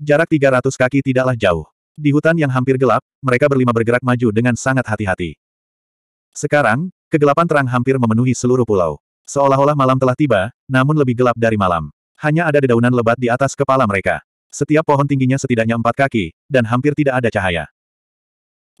Jarak 300 kaki tidaklah jauh. Di hutan yang hampir gelap, mereka berlima bergerak maju dengan sangat hati-hati. Sekarang, kegelapan terang hampir memenuhi seluruh pulau. Seolah-olah malam telah tiba, namun lebih gelap dari malam. Hanya ada dedaunan lebat di atas kepala mereka. Setiap pohon tingginya setidaknya empat kaki, dan hampir tidak ada cahaya.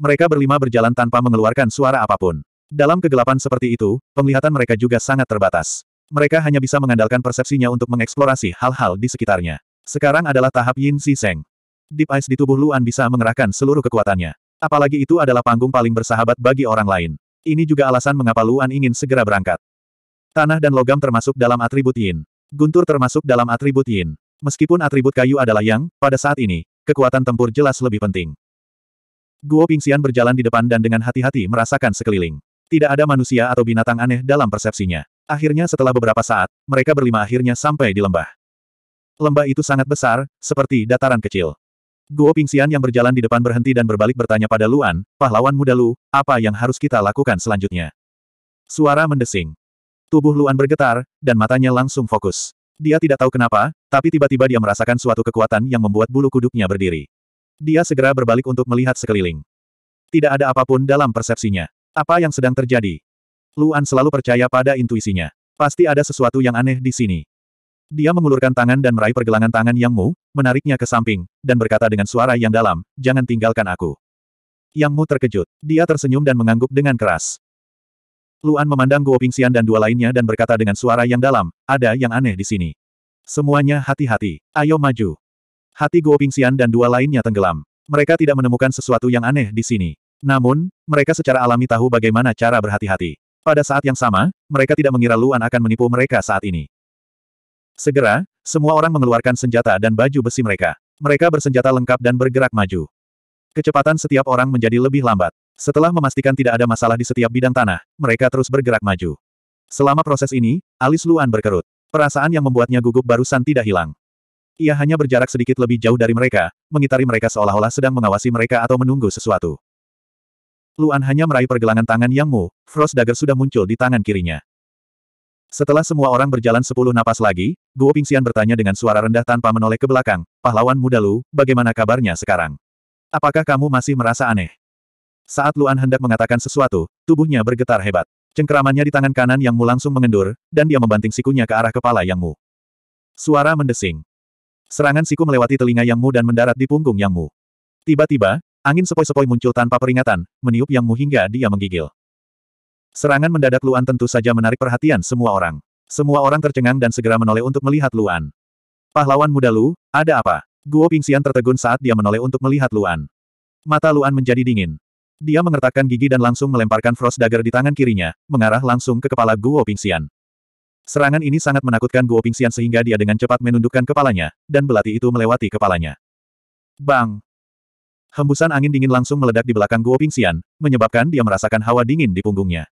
Mereka berlima berjalan tanpa mengeluarkan suara apapun. Dalam kegelapan seperti itu, penglihatan mereka juga sangat terbatas. Mereka hanya bisa mengandalkan persepsinya untuk mengeksplorasi hal-hal di sekitarnya. Sekarang adalah tahap Yin Si Seng. Deep Ice di tubuh Luan bisa mengerahkan seluruh kekuatannya. Apalagi itu adalah panggung paling bersahabat bagi orang lain. Ini juga alasan mengapa Luan ingin segera berangkat. Tanah dan logam termasuk dalam atribut Yin. Guntur termasuk dalam atribut Yin. Meskipun atribut kayu adalah yang, pada saat ini, kekuatan tempur jelas lebih penting. Guo Pingxian berjalan di depan dan dengan hati-hati merasakan sekeliling. Tidak ada manusia atau binatang aneh dalam persepsinya. Akhirnya setelah beberapa saat, mereka berlima akhirnya sampai di lembah. Lembah itu sangat besar, seperti dataran kecil. Guo Pingxian yang berjalan di depan berhenti dan berbalik bertanya pada Luan, pahlawan muda Lu, apa yang harus kita lakukan selanjutnya? Suara mendesing. Tubuh Luan bergetar, dan matanya langsung fokus. Dia tidak tahu kenapa, tapi tiba-tiba dia merasakan suatu kekuatan yang membuat bulu kuduknya berdiri. Dia segera berbalik untuk melihat sekeliling. Tidak ada apapun dalam persepsinya. Apa yang sedang terjadi? Luan selalu percaya pada intuisinya. Pasti ada sesuatu yang aneh di sini. Dia mengulurkan tangan dan meraih pergelangan tangan Yang Mu, menariknya ke samping, dan berkata dengan suara yang dalam, jangan tinggalkan aku. Yang Mu terkejut. Dia tersenyum dan mengangguk dengan keras. Luan memandang Guo Pingxian dan dua lainnya dan berkata dengan suara yang dalam, ada yang aneh di sini. Semuanya hati-hati, ayo maju. Hati Guo Pingxian dan dua lainnya tenggelam. Mereka tidak menemukan sesuatu yang aneh di sini. Namun, mereka secara alami tahu bagaimana cara berhati-hati. Pada saat yang sama, mereka tidak mengira Luan akan menipu mereka saat ini. Segera, semua orang mengeluarkan senjata dan baju besi mereka. Mereka bersenjata lengkap dan bergerak maju. Kecepatan setiap orang menjadi lebih lambat. Setelah memastikan tidak ada masalah di setiap bidang tanah, mereka terus bergerak maju. Selama proses ini, alis Luan berkerut. Perasaan yang membuatnya gugup barusan tidak hilang. Ia hanya berjarak sedikit lebih jauh dari mereka, mengitari mereka seolah-olah sedang mengawasi mereka atau menunggu sesuatu. Luan hanya meraih pergelangan tangan Yang Mu, Frost Dagger sudah muncul di tangan kirinya. Setelah semua orang berjalan sepuluh napas lagi, Guo Pingxian bertanya dengan suara rendah tanpa menoleh ke belakang, pahlawan muda Lu, bagaimana kabarnya sekarang? Apakah kamu masih merasa aneh? Saat Luan hendak mengatakan sesuatu, tubuhnya bergetar hebat. Cengkeramannya di tangan kanan Yang Mu langsung mengendur, dan dia membanting sikunya ke arah kepala Yang Mu. Suara mendesing. Serangan siku melewati telinga Yang Mu dan mendarat di punggung Yang Mu. Tiba-tiba, angin sepoi-sepoi muncul tanpa peringatan, meniup Yang Mu hingga dia menggigil. Serangan mendadak Luan tentu saja menarik perhatian semua orang. Semua orang tercengang dan segera menoleh untuk melihat Luan. Pahlawan muda Lu, ada apa? Guo Pingxian tertegun saat dia menoleh untuk melihat Luan. Mata Luan menjadi dingin. Dia mengertakkan gigi dan langsung melemparkan Frost Dagger di tangan kirinya, mengarah langsung ke kepala Guo Pingxian. Serangan ini sangat menakutkan Guo Pingxian sehingga dia dengan cepat menundukkan kepalanya, dan belati itu melewati kepalanya. Bang! Hembusan angin dingin langsung meledak di belakang Guo Pingxian, menyebabkan dia merasakan hawa dingin di punggungnya.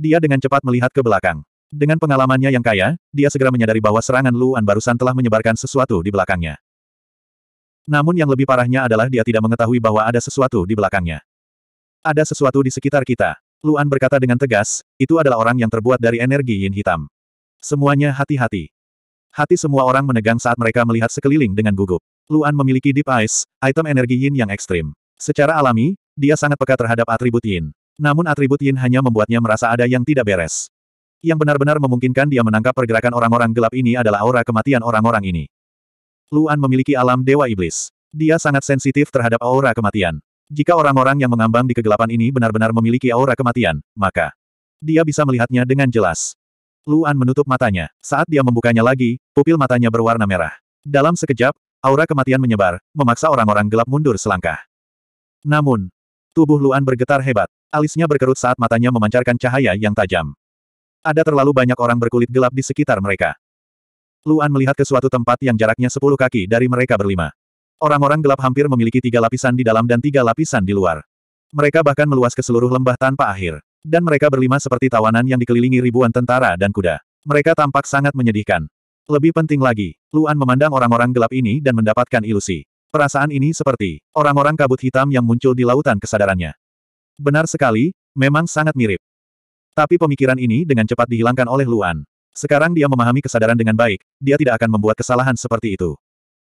Dia dengan cepat melihat ke belakang. Dengan pengalamannya yang kaya, dia segera menyadari bahwa serangan Luan barusan telah menyebarkan sesuatu di belakangnya. Namun yang lebih parahnya adalah dia tidak mengetahui bahwa ada sesuatu di belakangnya. Ada sesuatu di sekitar kita. Luan berkata dengan tegas, itu adalah orang yang terbuat dari energi yin hitam. Semuanya hati-hati. Hati semua orang menegang saat mereka melihat sekeliling dengan gugup. Luan memiliki Deep Eyes, item energi Yin yang ekstrim. Secara alami, dia sangat peka terhadap atribut Yin. Namun atribut Yin hanya membuatnya merasa ada yang tidak beres. Yang benar-benar memungkinkan dia menangkap pergerakan orang-orang gelap ini adalah aura kematian orang-orang ini. Luan memiliki alam Dewa Iblis. Dia sangat sensitif terhadap aura kematian. Jika orang-orang yang mengambang di kegelapan ini benar-benar memiliki aura kematian, maka dia bisa melihatnya dengan jelas. Luan menutup matanya. Saat dia membukanya lagi, pupil matanya berwarna merah. Dalam sekejap, aura kematian menyebar, memaksa orang-orang gelap mundur selangkah. Namun, tubuh Luan bergetar hebat. Alisnya berkerut saat matanya memancarkan cahaya yang tajam. Ada terlalu banyak orang berkulit gelap di sekitar mereka. Luan melihat ke suatu tempat yang jaraknya sepuluh kaki dari mereka berlima. Orang-orang gelap hampir memiliki tiga lapisan di dalam dan tiga lapisan di luar. Mereka bahkan meluas ke seluruh lembah tanpa akhir. Dan mereka berlima seperti tawanan yang dikelilingi ribuan tentara dan kuda. Mereka tampak sangat menyedihkan. Lebih penting lagi, Luan memandang orang-orang gelap ini dan mendapatkan ilusi. Perasaan ini seperti orang-orang kabut hitam yang muncul di lautan kesadarannya. Benar sekali, memang sangat mirip. Tapi pemikiran ini dengan cepat dihilangkan oleh Luan. Sekarang dia memahami kesadaran dengan baik, dia tidak akan membuat kesalahan seperti itu.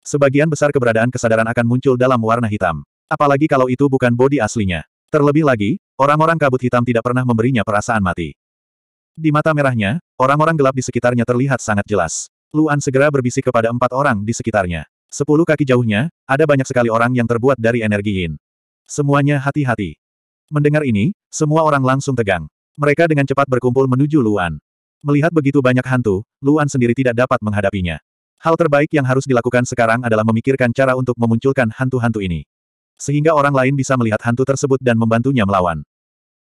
Sebagian besar keberadaan kesadaran akan muncul dalam warna hitam. Apalagi kalau itu bukan bodi aslinya. Terlebih lagi, Orang-orang kabut hitam tidak pernah memberinya perasaan mati. Di mata merahnya, orang-orang gelap di sekitarnya terlihat sangat jelas. Luan segera berbisik kepada empat orang di sekitarnya. Sepuluh kaki jauhnya, ada banyak sekali orang yang terbuat dari energi yin. Semuanya hati-hati. Mendengar ini, semua orang langsung tegang. Mereka dengan cepat berkumpul menuju Luan. Melihat begitu banyak hantu, Luan sendiri tidak dapat menghadapinya. Hal terbaik yang harus dilakukan sekarang adalah memikirkan cara untuk memunculkan hantu-hantu ini. Sehingga orang lain bisa melihat hantu tersebut dan membantunya melawan.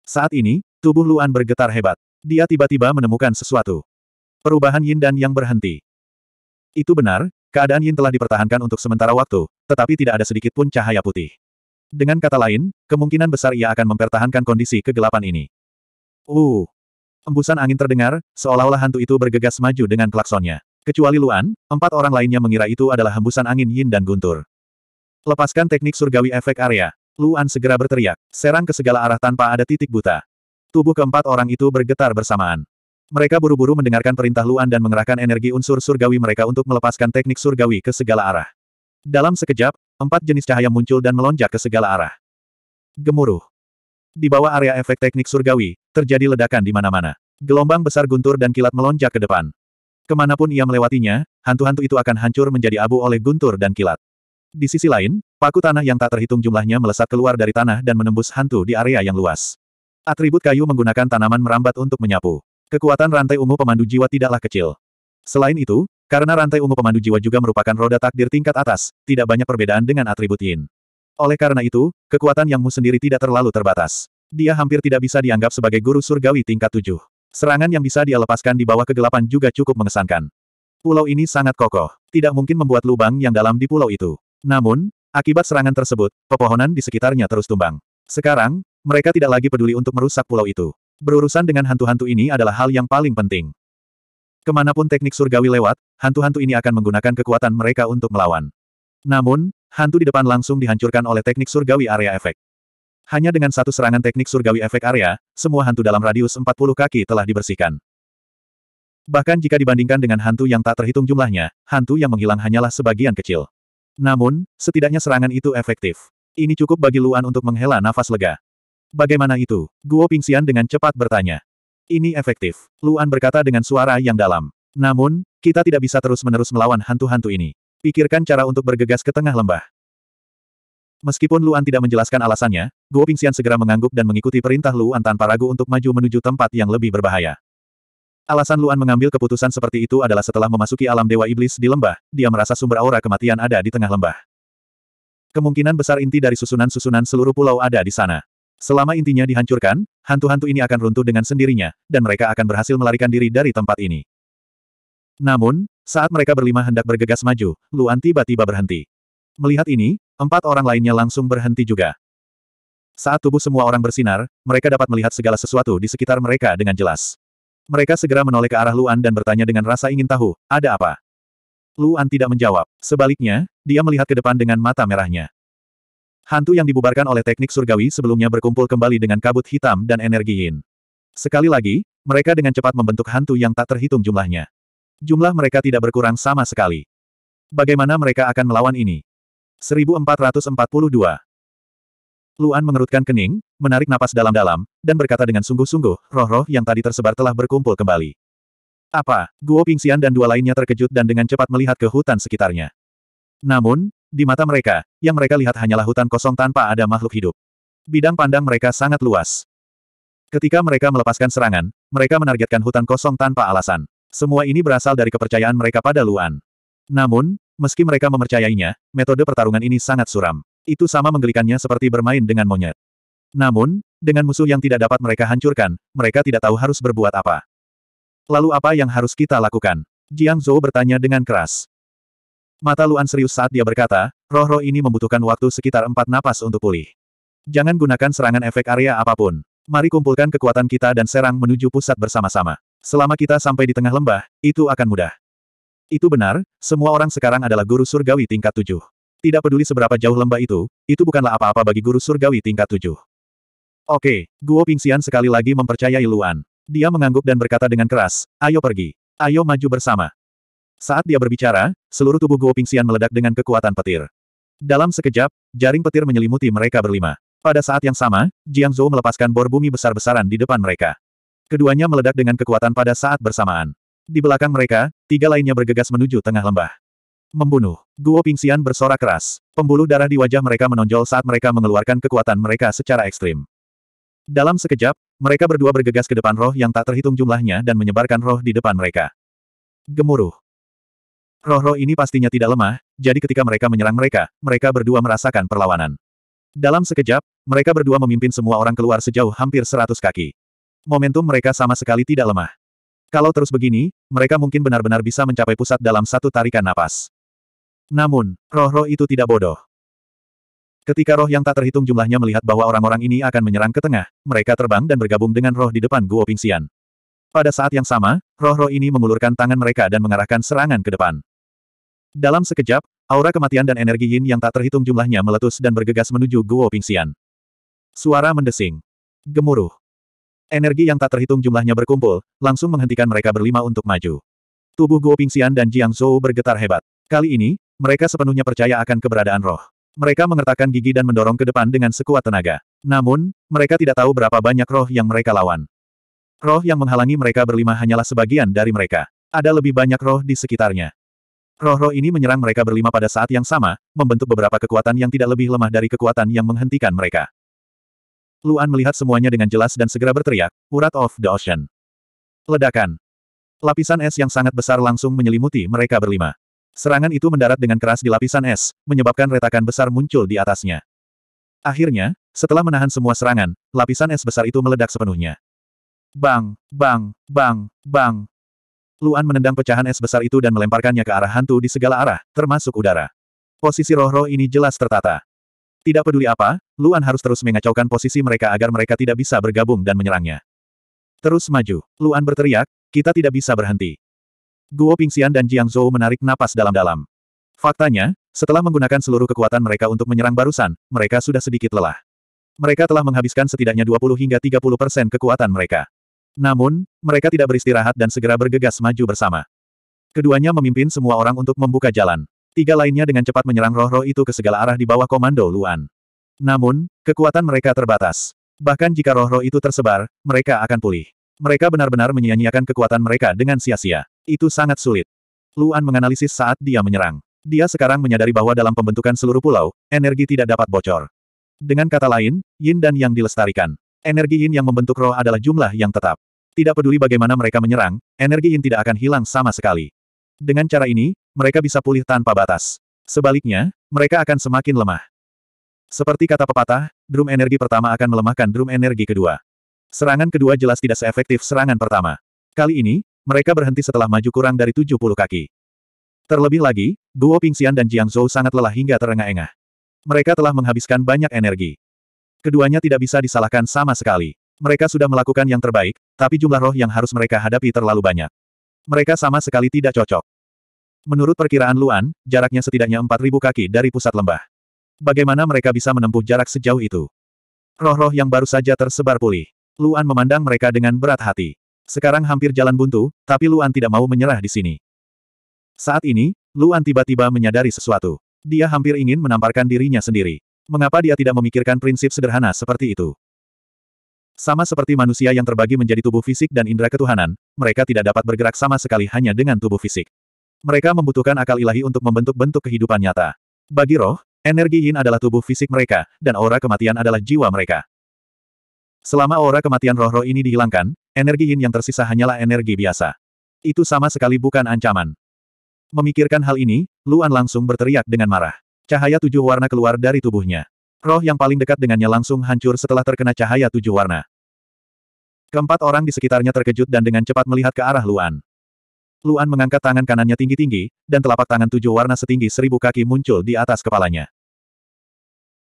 Saat ini, tubuh Luan bergetar hebat. Dia tiba-tiba menemukan sesuatu. Perubahan yin dan yang berhenti. Itu benar, keadaan yin telah dipertahankan untuk sementara waktu, tetapi tidak ada sedikit pun cahaya putih. Dengan kata lain, kemungkinan besar ia akan mempertahankan kondisi kegelapan ini. Uh, Embusan angin terdengar, seolah-olah hantu itu bergegas maju dengan klaksonnya. Kecuali Luan, empat orang lainnya mengira itu adalah hembusan angin Yin dan Guntur. Lepaskan teknik surgawi efek area. Luan segera berteriak, serang ke segala arah tanpa ada titik buta. Tubuh keempat orang itu bergetar bersamaan. Mereka buru-buru mendengarkan perintah Luan dan mengerahkan energi unsur surgawi mereka untuk melepaskan teknik surgawi ke segala arah. Dalam sekejap, empat jenis cahaya muncul dan melonjak ke segala arah. Gemuruh. Di bawah area efek teknik surgawi, terjadi ledakan di mana-mana. Gelombang besar guntur dan kilat melonjak ke depan. Kemanapun ia melewatinya, hantu-hantu itu akan hancur menjadi abu oleh guntur dan kilat. Di sisi lain, paku tanah yang tak terhitung jumlahnya melesat keluar dari tanah dan menembus hantu di area yang luas. Atribut kayu menggunakan tanaman merambat untuk menyapu. Kekuatan rantai ungu pemandu jiwa tidaklah kecil. Selain itu, karena rantai ungu pemandu jiwa juga merupakan roda takdir tingkat atas, tidak banyak perbedaan dengan atribut yin. Oleh karena itu, kekuatan Yang Mu sendiri tidak terlalu terbatas. Dia hampir tidak bisa dianggap sebagai guru surgawi tingkat tujuh. Serangan yang bisa dia lepaskan di bawah kegelapan juga cukup mengesankan. Pulau ini sangat kokoh. Tidak mungkin membuat lubang yang dalam di pulau itu. Namun, akibat serangan tersebut, pepohonan di sekitarnya terus tumbang. Sekarang, mereka tidak lagi peduli untuk merusak pulau itu. Berurusan dengan hantu-hantu ini adalah hal yang paling penting. Kemanapun teknik surgawi lewat, hantu-hantu ini akan menggunakan kekuatan mereka untuk melawan. Namun, hantu di depan langsung dihancurkan oleh teknik surgawi area efek. Hanya dengan satu serangan teknik surgawi efek area, semua hantu dalam radius 40 kaki telah dibersihkan. Bahkan jika dibandingkan dengan hantu yang tak terhitung jumlahnya, hantu yang menghilang hanyalah sebagian kecil. Namun, setidaknya serangan itu efektif. Ini cukup bagi Luan untuk menghela nafas lega. Bagaimana itu? Guo Pingxian dengan cepat bertanya. Ini efektif. Luan berkata dengan suara yang dalam. Namun, kita tidak bisa terus-menerus melawan hantu-hantu ini. Pikirkan cara untuk bergegas ke tengah lembah. Meskipun Luan tidak menjelaskan alasannya, Guo Pingxian segera mengangguk dan mengikuti perintah Luan tanpa ragu untuk maju menuju tempat yang lebih berbahaya. Alasan Luan mengambil keputusan seperti itu adalah setelah memasuki alam Dewa Iblis di lembah, dia merasa sumber aura kematian ada di tengah lembah. Kemungkinan besar inti dari susunan-susunan seluruh pulau ada di sana. Selama intinya dihancurkan, hantu-hantu ini akan runtuh dengan sendirinya, dan mereka akan berhasil melarikan diri dari tempat ini. Namun, saat mereka berlima hendak bergegas maju, Luan tiba-tiba berhenti. Melihat ini, empat orang lainnya langsung berhenti juga. Saat tubuh semua orang bersinar, mereka dapat melihat segala sesuatu di sekitar mereka dengan jelas. Mereka segera menoleh ke arah Luan dan bertanya dengan rasa ingin tahu, ada apa? Luan tidak menjawab. Sebaliknya, dia melihat ke depan dengan mata merahnya. Hantu yang dibubarkan oleh teknik surgawi sebelumnya berkumpul kembali dengan kabut hitam dan energi yin. Sekali lagi, mereka dengan cepat membentuk hantu yang tak terhitung jumlahnya. Jumlah mereka tidak berkurang sama sekali. Bagaimana mereka akan melawan ini? 1442 Luan mengerutkan kening, menarik napas dalam-dalam, dan berkata dengan sungguh-sungguh, roh-roh yang tadi tersebar telah berkumpul kembali. Apa? Guo Pingxian dan dua lainnya terkejut dan dengan cepat melihat ke hutan sekitarnya. Namun, di mata mereka, yang mereka lihat hanyalah hutan kosong tanpa ada makhluk hidup. Bidang pandang mereka sangat luas. Ketika mereka melepaskan serangan, mereka menargetkan hutan kosong tanpa alasan. Semua ini berasal dari kepercayaan mereka pada Luan. Namun, meski mereka mempercayainya, metode pertarungan ini sangat suram. Itu sama menggelikannya seperti bermain dengan monyet. Namun, dengan musuh yang tidak dapat mereka hancurkan, mereka tidak tahu harus berbuat apa. Lalu apa yang harus kita lakukan? Jiang Zhou bertanya dengan keras. Mata Luan serius saat dia berkata, roh-roh ini membutuhkan waktu sekitar empat napas untuk pulih. Jangan gunakan serangan efek area apapun. Mari kumpulkan kekuatan kita dan serang menuju pusat bersama-sama. Selama kita sampai di tengah lembah, itu akan mudah. Itu benar, semua orang sekarang adalah guru surgawi tingkat tujuh. Tidak peduli seberapa jauh lembah itu, itu bukanlah apa-apa bagi guru surgawi tingkat tujuh. Oke, Guo Pingxian sekali lagi mempercayai Luan. Dia mengangguk dan berkata dengan keras, ayo pergi. Ayo maju bersama. Saat dia berbicara, seluruh tubuh Guo Pingxian meledak dengan kekuatan petir. Dalam sekejap, jaring petir menyelimuti mereka berlima. Pada saat yang sama, Jiang Zhou melepaskan bor bumi besar-besaran di depan mereka. Keduanya meledak dengan kekuatan pada saat bersamaan. Di belakang mereka, tiga lainnya bergegas menuju tengah lembah. Membunuh. Guo Pingxian bersorak keras. Pembuluh darah di wajah mereka menonjol saat mereka mengeluarkan kekuatan mereka secara ekstrim. Dalam sekejap, mereka berdua bergegas ke depan roh yang tak terhitung jumlahnya dan menyebarkan roh di depan mereka. Gemuruh. Roh-roh ini pastinya tidak lemah, jadi ketika mereka menyerang mereka, mereka berdua merasakan perlawanan. Dalam sekejap, mereka berdua memimpin semua orang keluar sejauh hampir seratus kaki. Momentum mereka sama sekali tidak lemah. Kalau terus begini, mereka mungkin benar-benar bisa mencapai pusat dalam satu tarikan napas. Namun, roh-roh itu tidak bodoh. Ketika roh yang tak terhitung jumlahnya melihat bahwa orang-orang ini akan menyerang ke tengah, mereka terbang dan bergabung dengan roh di depan Guo Pingxian. Pada saat yang sama, roh-roh ini mengulurkan tangan mereka dan mengarahkan serangan ke depan. Dalam sekejap, aura kematian dan energi yin yang tak terhitung jumlahnya meletus dan bergegas menuju Guo Pingxian. Suara mendesing. Gemuruh. Energi yang tak terhitung jumlahnya berkumpul, langsung menghentikan mereka berlima untuk maju. Tubuh Guo Pingxian dan Jiang Zhou bergetar hebat. Kali ini, mereka sepenuhnya percaya akan keberadaan roh. Mereka mengertakkan gigi dan mendorong ke depan dengan sekuat tenaga. Namun, mereka tidak tahu berapa banyak roh yang mereka lawan. Roh yang menghalangi mereka berlima hanyalah sebagian dari mereka. Ada lebih banyak roh di sekitarnya. Roh-roh ini menyerang mereka berlima pada saat yang sama, membentuk beberapa kekuatan yang tidak lebih lemah dari kekuatan yang menghentikan mereka. Luan melihat semuanya dengan jelas dan segera berteriak, Urat of the Ocean. Ledakan. Lapisan es yang sangat besar langsung menyelimuti mereka berlima. Serangan itu mendarat dengan keras di lapisan es, menyebabkan retakan besar muncul di atasnya. Akhirnya, setelah menahan semua serangan, lapisan es besar itu meledak sepenuhnya. Bang, bang, bang, bang. Luan menendang pecahan es besar itu dan melemparkannya ke arah hantu di segala arah, termasuk udara. Posisi roh-roh ini jelas tertata. Tidak peduli apa, Luan harus terus mengacaukan posisi mereka agar mereka tidak bisa bergabung dan menyerangnya. Terus maju, Luan berteriak, kita tidak bisa berhenti. Guo Pingxian dan Jiang Zhou menarik napas dalam-dalam. Faktanya, setelah menggunakan seluruh kekuatan mereka untuk menyerang barusan, mereka sudah sedikit lelah. Mereka telah menghabiskan setidaknya 20 hingga 30 persen kekuatan mereka. Namun, mereka tidak beristirahat dan segera bergegas maju bersama. Keduanya memimpin semua orang untuk membuka jalan. Tiga lainnya dengan cepat menyerang roh-roh itu ke segala arah di bawah komando Luan. Namun, kekuatan mereka terbatas. Bahkan jika roh-roh itu tersebar, mereka akan pulih. Mereka benar-benar menyia-nyiakan kekuatan mereka dengan sia-sia. Itu sangat sulit. Luan menganalisis saat dia menyerang. Dia sekarang menyadari bahwa dalam pembentukan seluruh pulau, energi tidak dapat bocor. Dengan kata lain, yin dan yang dilestarikan. Energi yin yang membentuk roh adalah jumlah yang tetap. Tidak peduli bagaimana mereka menyerang, energi yin tidak akan hilang sama sekali. Dengan cara ini, mereka bisa pulih tanpa batas. Sebaliknya, mereka akan semakin lemah. Seperti kata pepatah, drum energi pertama akan melemahkan drum energi kedua. Serangan kedua jelas tidak seefektif serangan pertama. Kali ini, mereka berhenti setelah maju kurang dari 70 kaki. Terlebih lagi, Duo Pingxian dan Jiang Zhou sangat lelah hingga terengah-engah. Mereka telah menghabiskan banyak energi. Keduanya tidak bisa disalahkan sama sekali. Mereka sudah melakukan yang terbaik, tapi jumlah roh yang harus mereka hadapi terlalu banyak. Mereka sama sekali tidak cocok. Menurut perkiraan Luan, jaraknya setidaknya 4.000 kaki dari pusat lembah. Bagaimana mereka bisa menempuh jarak sejauh itu? Roh-roh yang baru saja tersebar pulih. Luan memandang mereka dengan berat hati. Sekarang hampir jalan buntu, tapi Luan tidak mau menyerah di sini. Saat ini, Luan tiba-tiba menyadari sesuatu. Dia hampir ingin menamparkan dirinya sendiri. Mengapa dia tidak memikirkan prinsip sederhana seperti itu? Sama seperti manusia yang terbagi menjadi tubuh fisik dan indera ketuhanan, mereka tidak dapat bergerak sama sekali hanya dengan tubuh fisik. Mereka membutuhkan akal ilahi untuk membentuk bentuk kehidupan nyata. Bagi roh, energi yin adalah tubuh fisik mereka, dan aura kematian adalah jiwa mereka. Selama aura kematian roh-roh ini dihilangkan, energi yin yang tersisa hanyalah energi biasa. Itu sama sekali bukan ancaman. Memikirkan hal ini, Luan langsung berteriak dengan marah. Cahaya tujuh warna keluar dari tubuhnya. Roh yang paling dekat dengannya langsung hancur setelah terkena cahaya tujuh warna. Keempat orang di sekitarnya terkejut dan dengan cepat melihat ke arah Luan. Luan mengangkat tangan kanannya tinggi-tinggi, dan telapak tangan tujuh warna setinggi seribu kaki muncul di atas kepalanya.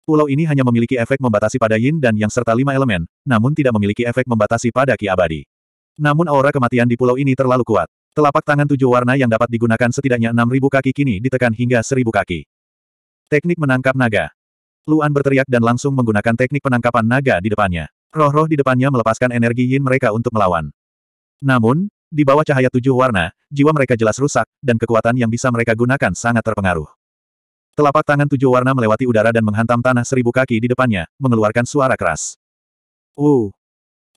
Pulau ini hanya memiliki efek membatasi pada yin dan yang serta lima elemen, namun tidak memiliki efek membatasi pada ki abadi. Namun aura kematian di pulau ini terlalu kuat. Telapak tangan tujuh warna yang dapat digunakan setidaknya enam ribu kaki kini ditekan hingga seribu kaki. Teknik menangkap naga. Luan berteriak dan langsung menggunakan teknik penangkapan naga di depannya. Roh-roh di depannya melepaskan energi yin mereka untuk melawan. Namun, di bawah cahaya tujuh warna, jiwa mereka jelas rusak, dan kekuatan yang bisa mereka gunakan sangat terpengaruh. Telapak tangan tujuh warna melewati udara dan menghantam tanah seribu kaki di depannya, mengeluarkan suara keras. Uh!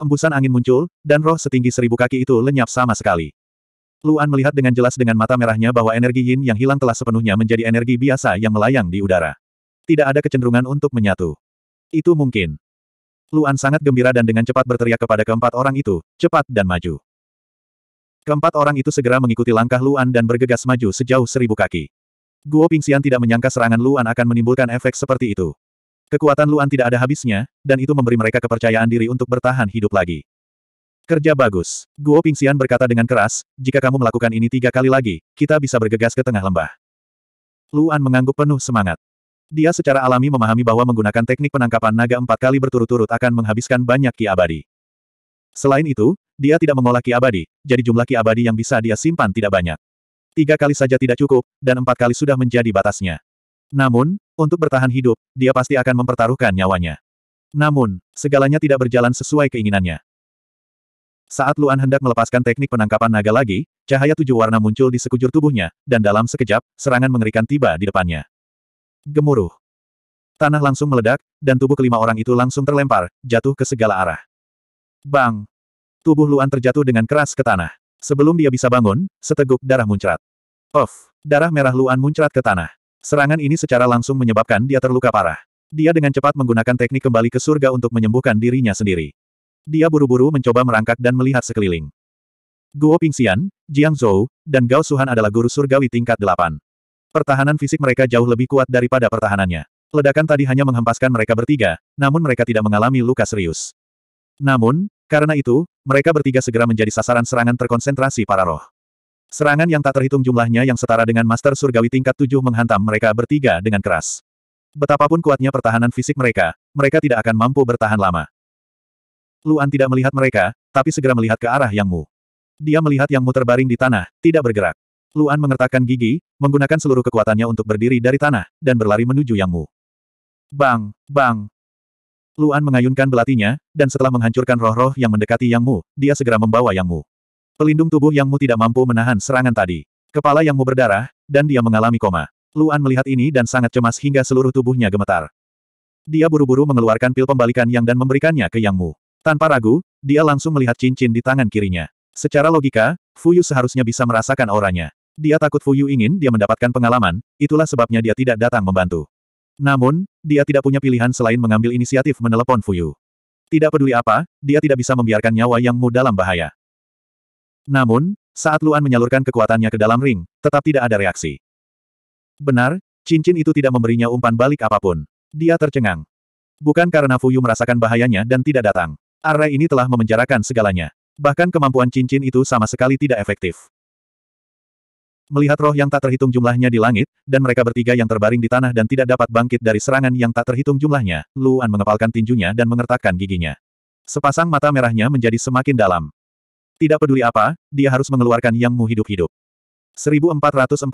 Embusan angin muncul, dan roh setinggi seribu kaki itu lenyap sama sekali. Luan melihat dengan jelas dengan mata merahnya bahwa energi yin yang hilang telah sepenuhnya menjadi energi biasa yang melayang di udara. Tidak ada kecenderungan untuk menyatu. Itu mungkin. Luan sangat gembira dan dengan cepat berteriak kepada keempat orang itu, cepat dan maju. Keempat orang itu segera mengikuti langkah Luan dan bergegas maju sejauh seribu kaki. Guo Pingxian tidak menyangka serangan Luan akan menimbulkan efek seperti itu. Kekuatan Luan tidak ada habisnya, dan itu memberi mereka kepercayaan diri untuk bertahan hidup lagi. Kerja bagus. Guo Pingxian berkata dengan keras, jika kamu melakukan ini tiga kali lagi, kita bisa bergegas ke tengah lembah. Luan mengangguk penuh semangat. Dia secara alami memahami bahwa menggunakan teknik penangkapan naga empat kali berturut-turut akan menghabiskan banyak ki abadi. Selain itu, dia tidak mengolah ki abadi, jadi jumlah ki abadi yang bisa dia simpan tidak banyak. Tiga kali saja tidak cukup, dan empat kali sudah menjadi batasnya. Namun, untuk bertahan hidup, dia pasti akan mempertaruhkan nyawanya. Namun, segalanya tidak berjalan sesuai keinginannya. Saat Luan hendak melepaskan teknik penangkapan naga lagi, cahaya tujuh warna muncul di sekujur tubuhnya, dan dalam sekejap, serangan mengerikan tiba di depannya. Gemuruh. Tanah langsung meledak, dan tubuh kelima orang itu langsung terlempar, jatuh ke segala arah. Bang! Tubuh Luan terjatuh dengan keras ke tanah. Sebelum dia bisa bangun, seteguk darah muncrat. Of, Darah merah Luan muncrat ke tanah. Serangan ini secara langsung menyebabkan dia terluka parah. Dia dengan cepat menggunakan teknik kembali ke surga untuk menyembuhkan dirinya sendiri. Dia buru-buru mencoba merangkak dan melihat sekeliling. Guo Pingxian, Jiang Zhou, dan Gao Suhan adalah guru surgawi tingkat delapan. Pertahanan fisik mereka jauh lebih kuat daripada pertahanannya. Ledakan tadi hanya menghempaskan mereka bertiga, namun mereka tidak mengalami luka serius. Namun, karena itu, mereka bertiga segera menjadi sasaran serangan terkonsentrasi para roh. Serangan yang tak terhitung jumlahnya yang setara dengan Master Surgawi tingkat 7 menghantam mereka bertiga dengan keras. Betapapun kuatnya pertahanan fisik mereka, mereka tidak akan mampu bertahan lama. Luan tidak melihat mereka, tapi segera melihat ke arah Yang Mu. Dia melihat Yang Mu terbaring di tanah, tidak bergerak. Luan mengertakkan gigi, menggunakan seluruh kekuatannya untuk berdiri dari tanah, dan berlari menuju Yang Mu. Bang, bang, Luan mengayunkan belatinya, dan setelah menghancurkan roh-roh yang mendekati Yang Mu, dia segera membawa Yang Mu. Pelindung tubuh Yang Mu tidak mampu menahan serangan tadi. Kepala Yang Mu berdarah, dan dia mengalami koma. Luan melihat ini dan sangat cemas hingga seluruh tubuhnya gemetar. Dia buru-buru mengeluarkan pil pembalikan Yang dan memberikannya ke Yang Mu. Tanpa ragu, dia langsung melihat cincin di tangan kirinya. Secara logika, Fuyu seharusnya bisa merasakan auranya. Dia takut Fuyu ingin dia mendapatkan pengalaman, itulah sebabnya dia tidak datang membantu. Namun, dia tidak punya pilihan selain mengambil inisiatif menelepon Fuyu. Tidak peduli apa, dia tidak bisa membiarkan nyawa yang mu dalam bahaya. Namun, saat Luan menyalurkan kekuatannya ke dalam ring, tetap tidak ada reaksi. Benar, cincin itu tidak memberinya umpan balik apapun. Dia tercengang. Bukan karena Fuyu merasakan bahayanya dan tidak datang. Array ini telah memenjarakan segalanya. Bahkan kemampuan cincin itu sama sekali tidak efektif. Melihat roh yang tak terhitung jumlahnya di langit, dan mereka bertiga yang terbaring di tanah dan tidak dapat bangkit dari serangan yang tak terhitung jumlahnya, Luan mengepalkan tinjunya dan mengertakkan giginya. Sepasang mata merahnya menjadi semakin dalam. Tidak peduli apa, dia harus mengeluarkan Yang Mu hidup-hidup. 1443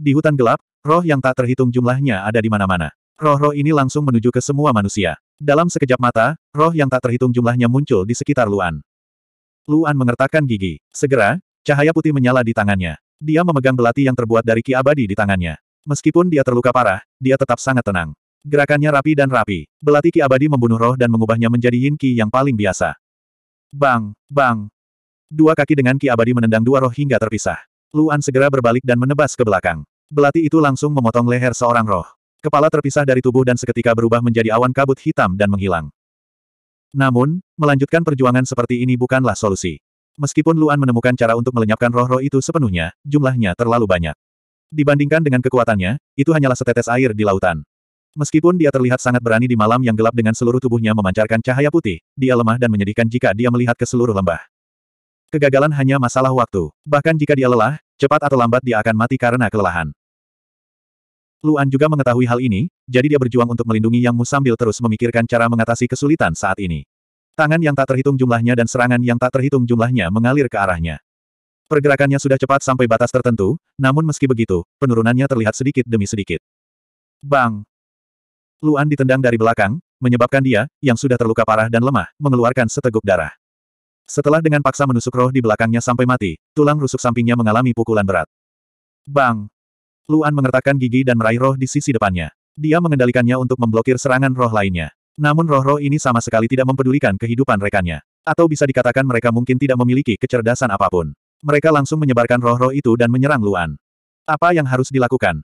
Di hutan gelap, roh yang tak terhitung jumlahnya ada di mana-mana. Roh-roh ini langsung menuju ke semua manusia. Dalam sekejap mata, roh yang tak terhitung jumlahnya muncul di sekitar Luan. Luan mengertakkan gigi. Segera, Cahaya putih menyala di tangannya. Dia memegang belati yang terbuat dari ki abadi di tangannya. Meskipun dia terluka parah, dia tetap sangat tenang. Gerakannya rapi dan rapi. Belati ki abadi membunuh roh dan mengubahnya menjadi yin ki yang paling biasa. Bang, bang. Dua kaki dengan ki abadi menendang dua roh hingga terpisah. Luan segera berbalik dan menebas ke belakang. Belati itu langsung memotong leher seorang roh. Kepala terpisah dari tubuh dan seketika berubah menjadi awan kabut hitam dan menghilang. Namun, melanjutkan perjuangan seperti ini bukanlah solusi. Meskipun Luan menemukan cara untuk melenyapkan roh-roh itu sepenuhnya, jumlahnya terlalu banyak. Dibandingkan dengan kekuatannya, itu hanyalah setetes air di lautan. Meskipun dia terlihat sangat berani di malam yang gelap dengan seluruh tubuhnya memancarkan cahaya putih, dia lemah dan menyedihkan jika dia melihat ke seluruh lembah. Kegagalan hanya masalah waktu. Bahkan jika dia lelah, cepat atau lambat dia akan mati karena kelelahan. Luan juga mengetahui hal ini, jadi dia berjuang untuk melindungi Yang Mu sambil terus memikirkan cara mengatasi kesulitan saat ini. Tangan yang tak terhitung jumlahnya dan serangan yang tak terhitung jumlahnya mengalir ke arahnya. Pergerakannya sudah cepat sampai batas tertentu, namun meski begitu, penurunannya terlihat sedikit demi sedikit. Bang! Luan ditendang dari belakang, menyebabkan dia, yang sudah terluka parah dan lemah, mengeluarkan seteguk darah. Setelah dengan paksa menusuk roh di belakangnya sampai mati, tulang rusuk sampingnya mengalami pukulan berat. Bang! Luan mengertakkan gigi dan meraih roh di sisi depannya. Dia mengendalikannya untuk memblokir serangan roh lainnya. Namun roh-roh ini sama sekali tidak mempedulikan kehidupan rekannya. Atau bisa dikatakan mereka mungkin tidak memiliki kecerdasan apapun. Mereka langsung menyebarkan roh-roh itu dan menyerang Luan. Apa yang harus dilakukan?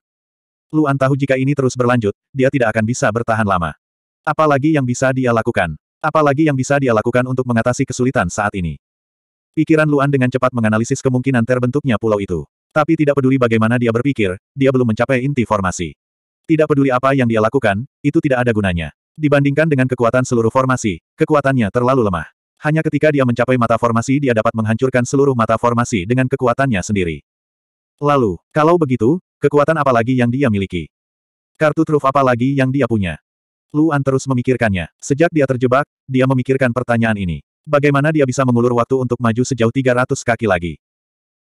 Luan tahu jika ini terus berlanjut, dia tidak akan bisa bertahan lama. Apalagi yang bisa dia lakukan? Apalagi yang bisa dia lakukan untuk mengatasi kesulitan saat ini? Pikiran Luan dengan cepat menganalisis kemungkinan terbentuknya pulau itu. Tapi tidak peduli bagaimana dia berpikir, dia belum mencapai inti formasi. Tidak peduli apa yang dia lakukan, itu tidak ada gunanya. Dibandingkan dengan kekuatan seluruh formasi, kekuatannya terlalu lemah. Hanya ketika dia mencapai mata formasi dia dapat menghancurkan seluruh mata formasi dengan kekuatannya sendiri. Lalu, kalau begitu, kekuatan apa lagi yang dia miliki? Kartu truf apa lagi yang dia punya? Luan terus memikirkannya. Sejak dia terjebak, dia memikirkan pertanyaan ini. Bagaimana dia bisa mengulur waktu untuk maju sejauh 300 kaki lagi?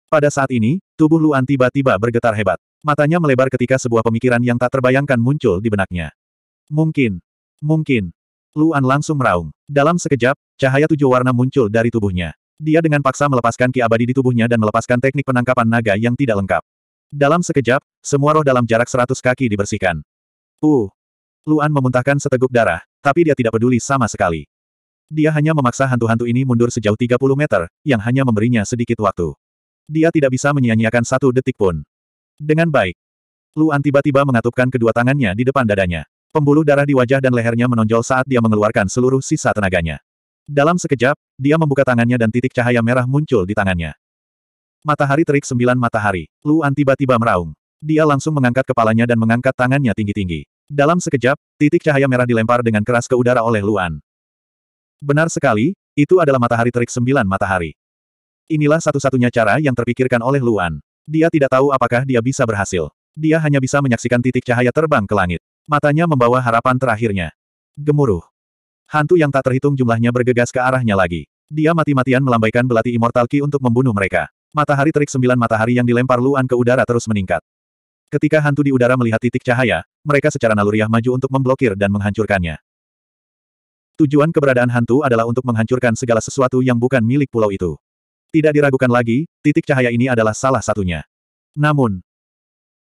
Pada saat ini, tubuh Luan tiba-tiba bergetar hebat. Matanya melebar ketika sebuah pemikiran yang tak terbayangkan muncul di benaknya. Mungkin, Mungkin. Luan langsung meraung. Dalam sekejap, cahaya tujuh warna muncul dari tubuhnya. Dia dengan paksa melepaskan ki abadi di tubuhnya dan melepaskan teknik penangkapan naga yang tidak lengkap. Dalam sekejap, semua roh dalam jarak seratus kaki dibersihkan. Uh! Luan memuntahkan seteguk darah, tapi dia tidak peduli sama sekali. Dia hanya memaksa hantu-hantu ini mundur sejauh 30 meter, yang hanya memberinya sedikit waktu. Dia tidak bisa menyia-nyiakan satu detik pun. Dengan baik. Luan tiba-tiba mengatupkan kedua tangannya di depan dadanya. Pembuluh darah di wajah dan lehernya menonjol saat dia mengeluarkan seluruh sisa tenaganya. Dalam sekejap, dia membuka tangannya dan titik cahaya merah muncul di tangannya. Matahari terik sembilan matahari. Luan tiba-tiba meraung. Dia langsung mengangkat kepalanya dan mengangkat tangannya tinggi-tinggi. Dalam sekejap, titik cahaya merah dilempar dengan keras ke udara oleh Luan. Benar sekali, itu adalah matahari terik sembilan matahari. Inilah satu-satunya cara yang terpikirkan oleh Luan. Dia tidak tahu apakah dia bisa berhasil. Dia hanya bisa menyaksikan titik cahaya terbang ke langit. Matanya membawa harapan terakhirnya. Gemuruh. Hantu yang tak terhitung jumlahnya bergegas ke arahnya lagi. Dia mati-matian melambaikan belati Immortal Ki untuk membunuh mereka. Matahari terik sembilan matahari yang dilempar Luan ke udara terus meningkat. Ketika hantu di udara melihat titik cahaya, mereka secara naluriah maju untuk memblokir dan menghancurkannya. Tujuan keberadaan hantu adalah untuk menghancurkan segala sesuatu yang bukan milik pulau itu. Tidak diragukan lagi, titik cahaya ini adalah salah satunya. Namun,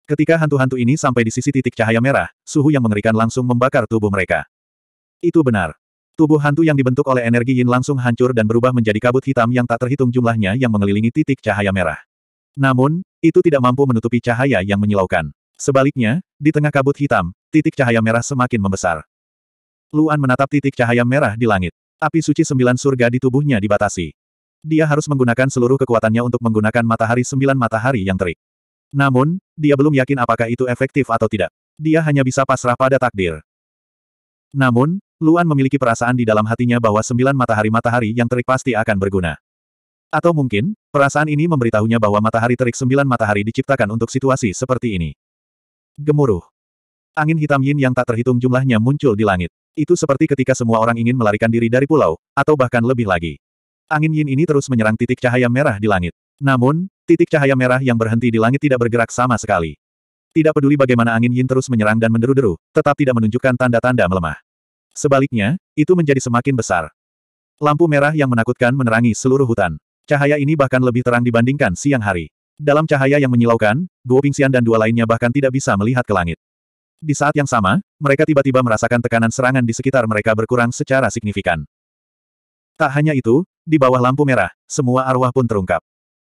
Ketika hantu-hantu ini sampai di sisi titik cahaya merah, suhu yang mengerikan langsung membakar tubuh mereka. Itu benar. Tubuh hantu yang dibentuk oleh energi yin langsung hancur dan berubah menjadi kabut hitam yang tak terhitung jumlahnya yang mengelilingi titik cahaya merah. Namun, itu tidak mampu menutupi cahaya yang menyilaukan. Sebaliknya, di tengah kabut hitam, titik cahaya merah semakin membesar. Luan menatap titik cahaya merah di langit. Api suci sembilan surga di tubuhnya dibatasi. Dia harus menggunakan seluruh kekuatannya untuk menggunakan matahari sembilan matahari yang terik. Namun, dia belum yakin apakah itu efektif atau tidak. Dia hanya bisa pasrah pada takdir. Namun, Luan memiliki perasaan di dalam hatinya bahwa sembilan matahari-matahari yang terik pasti akan berguna. Atau mungkin, perasaan ini memberitahunya bahwa matahari terik sembilan matahari diciptakan untuk situasi seperti ini. Gemuruh. Angin hitam yin yang tak terhitung jumlahnya muncul di langit. Itu seperti ketika semua orang ingin melarikan diri dari pulau, atau bahkan lebih lagi. Angin yin ini terus menyerang titik cahaya merah di langit. Namun, titik cahaya merah yang berhenti di langit tidak bergerak sama sekali. Tidak peduli bagaimana angin Yin terus menyerang dan menderu-deru, tetap tidak menunjukkan tanda-tanda melemah. Sebaliknya, itu menjadi semakin besar. Lampu merah yang menakutkan menerangi seluruh hutan. Cahaya ini bahkan lebih terang dibandingkan siang hari. Dalam cahaya yang menyilaukan, Guo Pingxian dan dua lainnya bahkan tidak bisa melihat ke langit. Di saat yang sama, mereka tiba-tiba merasakan tekanan serangan di sekitar mereka berkurang secara signifikan. Tak hanya itu, di bawah lampu merah, semua arwah pun terungkap.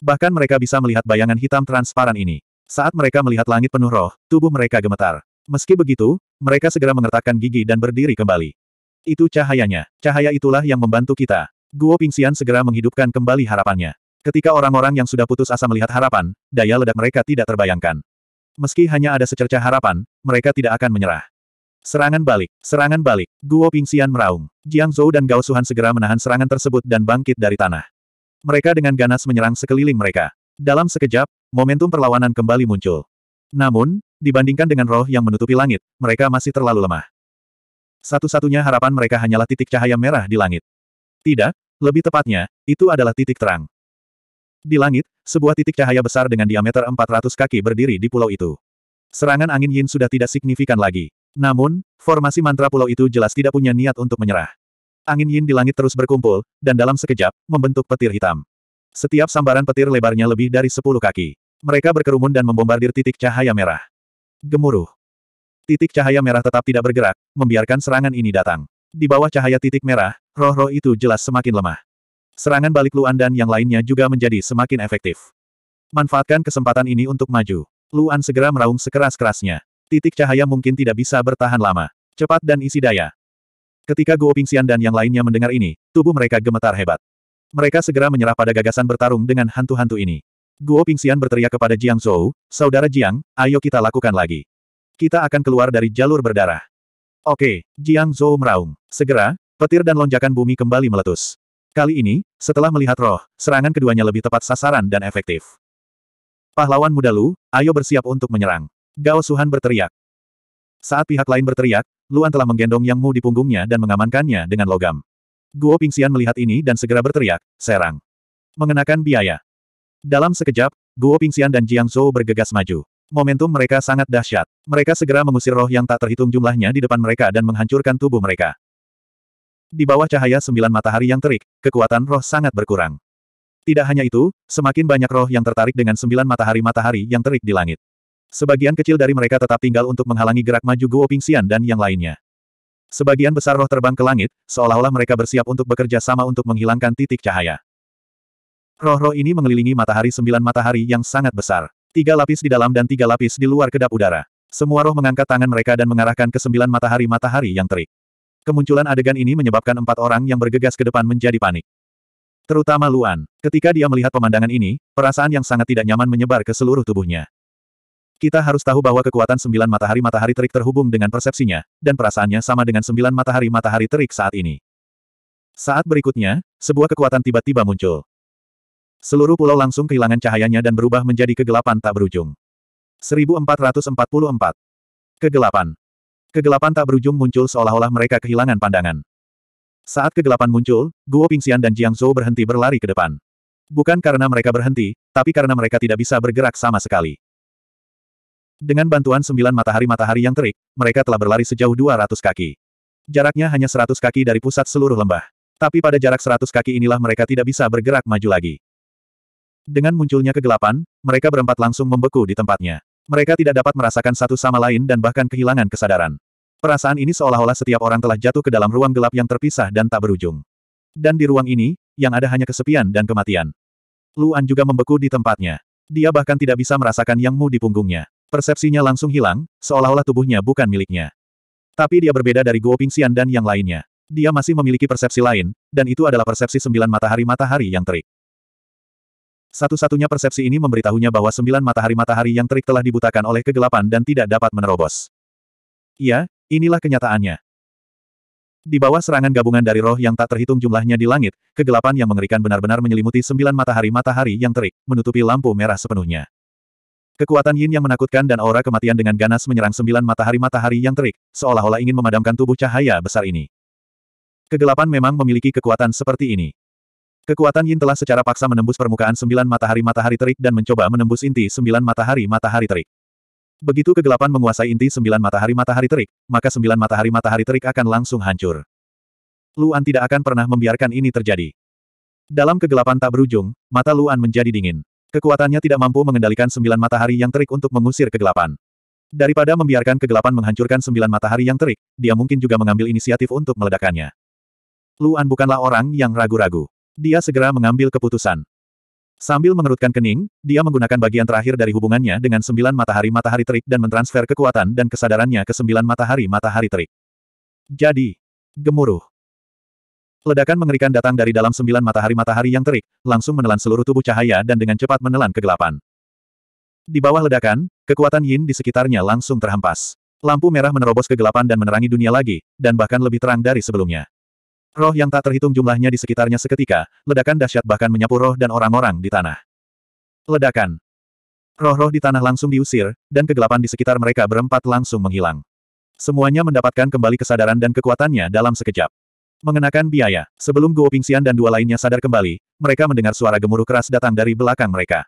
Bahkan mereka bisa melihat bayangan hitam transparan ini. Saat mereka melihat langit penuh roh, tubuh mereka gemetar. Meski begitu, mereka segera mengertakkan gigi dan berdiri kembali. Itu cahayanya. Cahaya itulah yang membantu kita. Guo Pingxian segera menghidupkan kembali harapannya. Ketika orang-orang yang sudah putus asa melihat harapan, daya ledak mereka tidak terbayangkan. Meski hanya ada secerca harapan, mereka tidak akan menyerah. Serangan balik, serangan balik. Guo Pingxian meraung. Jiang Zhou dan Gao Suhan segera menahan serangan tersebut dan bangkit dari tanah. Mereka dengan ganas menyerang sekeliling mereka. Dalam sekejap, momentum perlawanan kembali muncul. Namun, dibandingkan dengan roh yang menutupi langit, mereka masih terlalu lemah. Satu-satunya harapan mereka hanyalah titik cahaya merah di langit. Tidak, lebih tepatnya, itu adalah titik terang. Di langit, sebuah titik cahaya besar dengan diameter 400 kaki berdiri di pulau itu. Serangan angin Yin sudah tidak signifikan lagi. Namun, formasi mantra pulau itu jelas tidak punya niat untuk menyerah. Angin yin di langit terus berkumpul, dan dalam sekejap, membentuk petir hitam. Setiap sambaran petir lebarnya lebih dari sepuluh kaki. Mereka berkerumun dan membombardir titik cahaya merah. Gemuruh. Titik cahaya merah tetap tidak bergerak, membiarkan serangan ini datang. Di bawah cahaya titik merah, roh-roh itu jelas semakin lemah. Serangan balik Luan dan yang lainnya juga menjadi semakin efektif. Manfaatkan kesempatan ini untuk maju. Luan segera meraung sekeras-kerasnya. Titik cahaya mungkin tidak bisa bertahan lama. Cepat dan isi daya. Ketika Guo Pingxian dan yang lainnya mendengar ini, tubuh mereka gemetar hebat. Mereka segera menyerah pada gagasan bertarung dengan hantu-hantu ini. Guo Pingxian berteriak kepada Jiang Zhou, Saudara Jiang, ayo kita lakukan lagi. Kita akan keluar dari jalur berdarah. Oke, Jiang Zhou meraung. Segera, petir dan lonjakan bumi kembali meletus. Kali ini, setelah melihat roh, serangan keduanya lebih tepat sasaran dan efektif. Pahlawan muda Lu, ayo bersiap untuk menyerang. Gao Suhan berteriak. Saat pihak lain berteriak, Luan telah menggendong Yang Mu di punggungnya dan mengamankannya dengan logam. Guo Pingxian melihat ini dan segera berteriak, serang. Mengenakan biaya. Dalam sekejap, Guo Pingxian dan Jiang Zhou bergegas maju. Momentum mereka sangat dahsyat. Mereka segera mengusir roh yang tak terhitung jumlahnya di depan mereka dan menghancurkan tubuh mereka. Di bawah cahaya sembilan matahari yang terik, kekuatan roh sangat berkurang. Tidak hanya itu, semakin banyak roh yang tertarik dengan sembilan matahari-matahari yang terik di langit. Sebagian kecil dari mereka tetap tinggal untuk menghalangi gerak maju Guo Pingxian dan yang lainnya. Sebagian besar roh terbang ke langit, seolah-olah mereka bersiap untuk bekerja sama untuk menghilangkan titik cahaya. Roh-roh ini mengelilingi matahari sembilan matahari yang sangat besar. Tiga lapis di dalam dan tiga lapis di luar kedap udara. Semua roh mengangkat tangan mereka dan mengarahkan ke sembilan matahari-matahari yang terik. Kemunculan adegan ini menyebabkan empat orang yang bergegas ke depan menjadi panik. Terutama Luan. Ketika dia melihat pemandangan ini, perasaan yang sangat tidak nyaman menyebar ke seluruh tubuhnya. Kita harus tahu bahwa kekuatan sembilan matahari-matahari terik terhubung dengan persepsinya, dan perasaannya sama dengan sembilan matahari-matahari terik saat ini. Saat berikutnya, sebuah kekuatan tiba-tiba muncul. Seluruh pulau langsung kehilangan cahayanya dan berubah menjadi kegelapan tak berujung. 1444. Kegelapan. Kegelapan tak berujung muncul seolah-olah mereka kehilangan pandangan. Saat kegelapan muncul, Guo Pingxian dan Jiang Zhou berhenti berlari ke depan. Bukan karena mereka berhenti, tapi karena mereka tidak bisa bergerak sama sekali. Dengan bantuan sembilan matahari-matahari yang terik, mereka telah berlari sejauh 200 kaki. Jaraknya hanya 100 kaki dari pusat seluruh lembah. Tapi pada jarak 100 kaki inilah mereka tidak bisa bergerak maju lagi. Dengan munculnya kegelapan, mereka berempat langsung membeku di tempatnya. Mereka tidak dapat merasakan satu sama lain dan bahkan kehilangan kesadaran. Perasaan ini seolah-olah setiap orang telah jatuh ke dalam ruang gelap yang terpisah dan tak berujung. Dan di ruang ini, yang ada hanya kesepian dan kematian. Luan juga membeku di tempatnya. Dia bahkan tidak bisa merasakan Yang Mu di punggungnya. Persepsinya langsung hilang, seolah-olah tubuhnya bukan miliknya. Tapi dia berbeda dari Guo Pingxian dan yang lainnya. Dia masih memiliki persepsi lain, dan itu adalah persepsi sembilan matahari-matahari yang terik. Satu-satunya persepsi ini memberitahunya bahwa sembilan matahari-matahari yang terik telah dibutakan oleh kegelapan dan tidak dapat menerobos. Iya, inilah kenyataannya. Di bawah serangan gabungan dari roh yang tak terhitung jumlahnya di langit, kegelapan yang mengerikan benar-benar menyelimuti sembilan matahari-matahari yang terik, menutupi lampu merah sepenuhnya. Kekuatan yin yang menakutkan dan aura kematian dengan ganas menyerang sembilan matahari-matahari yang terik, seolah-olah ingin memadamkan tubuh cahaya besar ini. Kegelapan memang memiliki kekuatan seperti ini. Kekuatan yin telah secara paksa menembus permukaan sembilan matahari-matahari terik dan mencoba menembus inti sembilan matahari-matahari terik. Begitu kegelapan menguasai inti sembilan matahari-matahari terik, maka sembilan matahari-matahari terik akan langsung hancur. Luan tidak akan pernah membiarkan ini terjadi. Dalam kegelapan tak berujung, mata Luan menjadi dingin. Kekuatannya tidak mampu mengendalikan sembilan matahari yang terik untuk mengusir kegelapan. Daripada membiarkan kegelapan menghancurkan sembilan matahari yang terik, dia mungkin juga mengambil inisiatif untuk meledakannya. Luan bukanlah orang yang ragu-ragu. Dia segera mengambil keputusan. Sambil mengerutkan kening, dia menggunakan bagian terakhir dari hubungannya dengan sembilan matahari-matahari terik dan mentransfer kekuatan dan kesadarannya ke sembilan matahari-matahari terik. Jadi, gemuruh. Ledakan mengerikan datang dari dalam sembilan matahari-matahari yang terik, langsung menelan seluruh tubuh cahaya dan dengan cepat menelan kegelapan. Di bawah ledakan, kekuatan yin di sekitarnya langsung terhempas. Lampu merah menerobos kegelapan dan menerangi dunia lagi, dan bahkan lebih terang dari sebelumnya. Roh yang tak terhitung jumlahnya di sekitarnya seketika, ledakan dahsyat bahkan menyapu roh dan orang-orang di tanah. Ledakan. Roh-roh di tanah langsung diusir, dan kegelapan di sekitar mereka berempat langsung menghilang. Semuanya mendapatkan kembali kesadaran dan kekuatannya dalam sekejap mengenakan biaya. Sebelum Guo Pingxian dan dua lainnya sadar kembali, mereka mendengar suara gemuruh keras datang dari belakang mereka.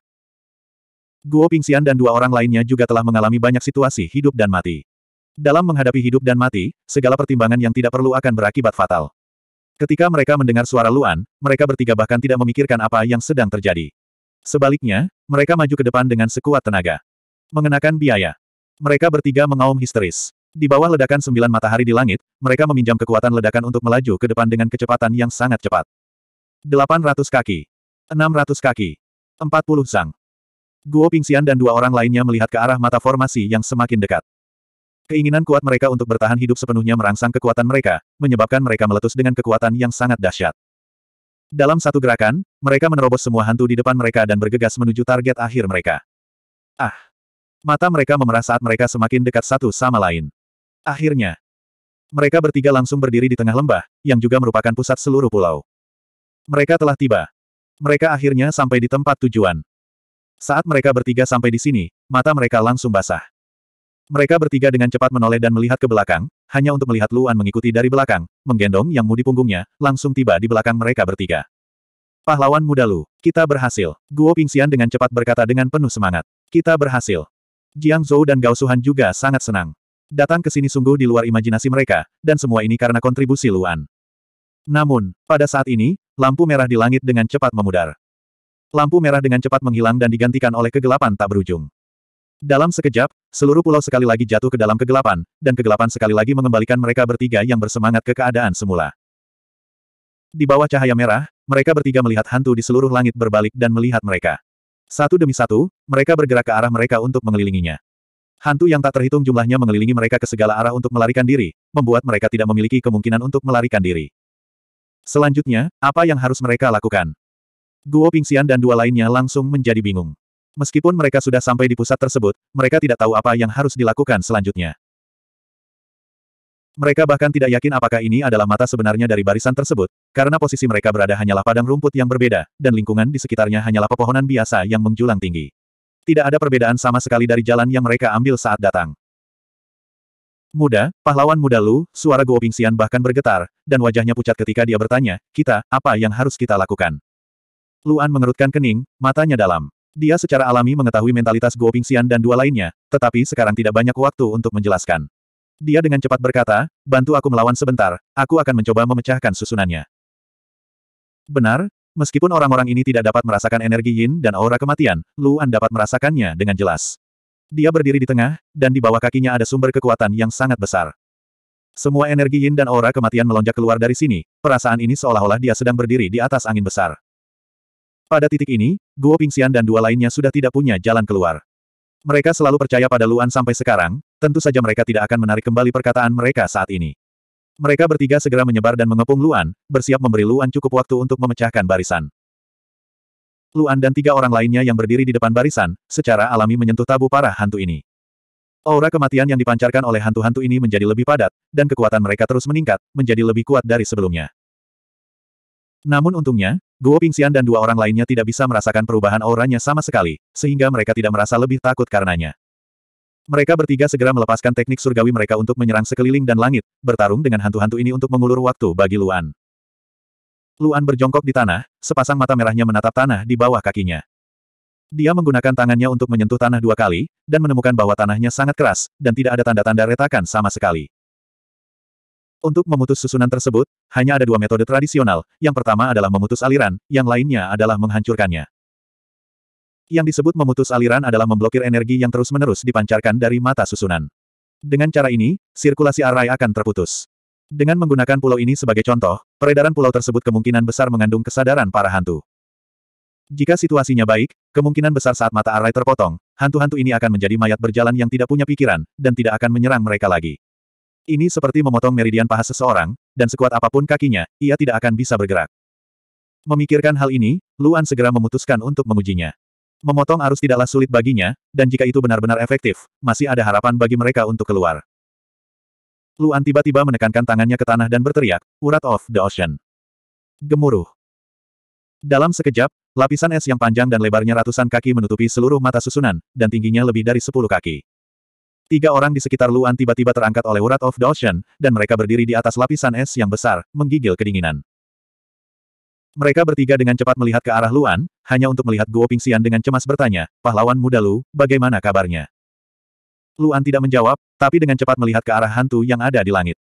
Guo Pingxian dan dua orang lainnya juga telah mengalami banyak situasi hidup dan mati. Dalam menghadapi hidup dan mati, segala pertimbangan yang tidak perlu akan berakibat fatal. Ketika mereka mendengar suara Luan, mereka bertiga bahkan tidak memikirkan apa yang sedang terjadi. Sebaliknya, mereka maju ke depan dengan sekuat tenaga. Mengenakan biaya. Mereka bertiga mengaum histeris. Di bawah ledakan sembilan matahari di langit, mereka meminjam kekuatan ledakan untuk melaju ke depan dengan kecepatan yang sangat cepat. 800 kaki. 600 kaki. 40 sang. Guo Pingxian dan dua orang lainnya melihat ke arah mata formasi yang semakin dekat. Keinginan kuat mereka untuk bertahan hidup sepenuhnya merangsang kekuatan mereka, menyebabkan mereka meletus dengan kekuatan yang sangat dahsyat. Dalam satu gerakan, mereka menerobos semua hantu di depan mereka dan bergegas menuju target akhir mereka. Ah! Mata mereka memerah saat mereka semakin dekat satu sama lain. Akhirnya, mereka bertiga langsung berdiri di tengah lembah, yang juga merupakan pusat seluruh pulau. Mereka telah tiba. Mereka akhirnya sampai di tempat tujuan. Saat mereka bertiga sampai di sini, mata mereka langsung basah. Mereka bertiga dengan cepat menoleh dan melihat ke belakang, hanya untuk melihat Luan mengikuti dari belakang, menggendong yang mudi punggungnya, langsung tiba di belakang mereka bertiga. Pahlawan muda Lu, kita berhasil. Guo Pingxian dengan cepat berkata dengan penuh semangat. Kita berhasil. Jiang Zhou dan Gao Suhan juga sangat senang. Datang ke sini sungguh di luar imajinasi mereka, dan semua ini karena kontribusi Luan. Namun, pada saat ini, lampu merah di langit dengan cepat memudar. Lampu merah dengan cepat menghilang dan digantikan oleh kegelapan tak berujung. Dalam sekejap, seluruh pulau sekali lagi jatuh ke dalam kegelapan, dan kegelapan sekali lagi mengembalikan mereka bertiga yang bersemangat ke keadaan semula. Di bawah cahaya merah, mereka bertiga melihat hantu di seluruh langit berbalik dan melihat mereka. Satu demi satu, mereka bergerak ke arah mereka untuk mengelilinginya. Hantu yang tak terhitung jumlahnya mengelilingi mereka ke segala arah untuk melarikan diri, membuat mereka tidak memiliki kemungkinan untuk melarikan diri. Selanjutnya, apa yang harus mereka lakukan? Guo Pingxian dan dua lainnya langsung menjadi bingung. Meskipun mereka sudah sampai di pusat tersebut, mereka tidak tahu apa yang harus dilakukan selanjutnya. Mereka bahkan tidak yakin apakah ini adalah mata sebenarnya dari barisan tersebut, karena posisi mereka berada hanyalah padang rumput yang berbeda, dan lingkungan di sekitarnya hanyalah pepohonan biasa yang menjulang tinggi. Tidak ada perbedaan sama sekali dari jalan yang mereka ambil saat datang. Muda, pahlawan muda Lu, suara Guo Pingxian bahkan bergetar, dan wajahnya pucat ketika dia bertanya, kita, apa yang harus kita lakukan? Luan mengerutkan kening, matanya dalam. Dia secara alami mengetahui mentalitas Guo Pingxian dan dua lainnya, tetapi sekarang tidak banyak waktu untuk menjelaskan. Dia dengan cepat berkata, bantu aku melawan sebentar, aku akan mencoba memecahkan susunannya. Benar, Meskipun orang-orang ini tidak dapat merasakan energi yin dan aura kematian, Luan dapat merasakannya dengan jelas. Dia berdiri di tengah, dan di bawah kakinya ada sumber kekuatan yang sangat besar. Semua energi yin dan aura kematian melonjak keluar dari sini, perasaan ini seolah-olah dia sedang berdiri di atas angin besar. Pada titik ini, Guo Pingxian dan dua lainnya sudah tidak punya jalan keluar. Mereka selalu percaya pada Luan sampai sekarang, tentu saja mereka tidak akan menarik kembali perkataan mereka saat ini. Mereka bertiga segera menyebar dan mengepung Luan, bersiap memberi Luan cukup waktu untuk memecahkan barisan. Luan dan tiga orang lainnya yang berdiri di depan barisan, secara alami menyentuh tabu parah hantu ini. Aura kematian yang dipancarkan oleh hantu-hantu ini menjadi lebih padat, dan kekuatan mereka terus meningkat, menjadi lebih kuat dari sebelumnya. Namun untungnya, Guo Pingxian dan dua orang lainnya tidak bisa merasakan perubahan auranya sama sekali, sehingga mereka tidak merasa lebih takut karenanya. Mereka bertiga segera melepaskan teknik surgawi mereka untuk menyerang sekeliling dan langit, bertarung dengan hantu-hantu ini untuk mengulur waktu bagi Luan. Luan berjongkok di tanah, sepasang mata merahnya menatap tanah di bawah kakinya. Dia menggunakan tangannya untuk menyentuh tanah dua kali, dan menemukan bahwa tanahnya sangat keras, dan tidak ada tanda-tanda retakan sama sekali. Untuk memutus susunan tersebut, hanya ada dua metode tradisional, yang pertama adalah memutus aliran, yang lainnya adalah menghancurkannya. Yang disebut memutus aliran adalah memblokir energi yang terus-menerus dipancarkan dari mata susunan. Dengan cara ini, sirkulasi arai akan terputus. Dengan menggunakan pulau ini sebagai contoh, peredaran pulau tersebut kemungkinan besar mengandung kesadaran para hantu. Jika situasinya baik, kemungkinan besar saat mata arai terpotong, hantu-hantu ini akan menjadi mayat berjalan yang tidak punya pikiran, dan tidak akan menyerang mereka lagi. Ini seperti memotong meridian paha seseorang, dan sekuat apapun kakinya, ia tidak akan bisa bergerak. Memikirkan hal ini, Luan segera memutuskan untuk memujinya. Memotong arus tidaklah sulit baginya, dan jika itu benar-benar efektif, masih ada harapan bagi mereka untuk keluar. Luan tiba-tiba menekankan tangannya ke tanah dan berteriak, Urat of the Ocean. Gemuruh. Dalam sekejap, lapisan es yang panjang dan lebarnya ratusan kaki menutupi seluruh mata susunan, dan tingginya lebih dari sepuluh kaki. Tiga orang di sekitar Luan tiba-tiba terangkat oleh urat of the ocean, dan mereka berdiri di atas lapisan es yang besar, menggigil kedinginan. Mereka bertiga dengan cepat melihat ke arah Luan, hanya untuk melihat Guo Pingxian dengan cemas bertanya, pahlawan muda Lu, bagaimana kabarnya? Luan tidak menjawab, tapi dengan cepat melihat ke arah hantu yang ada di langit.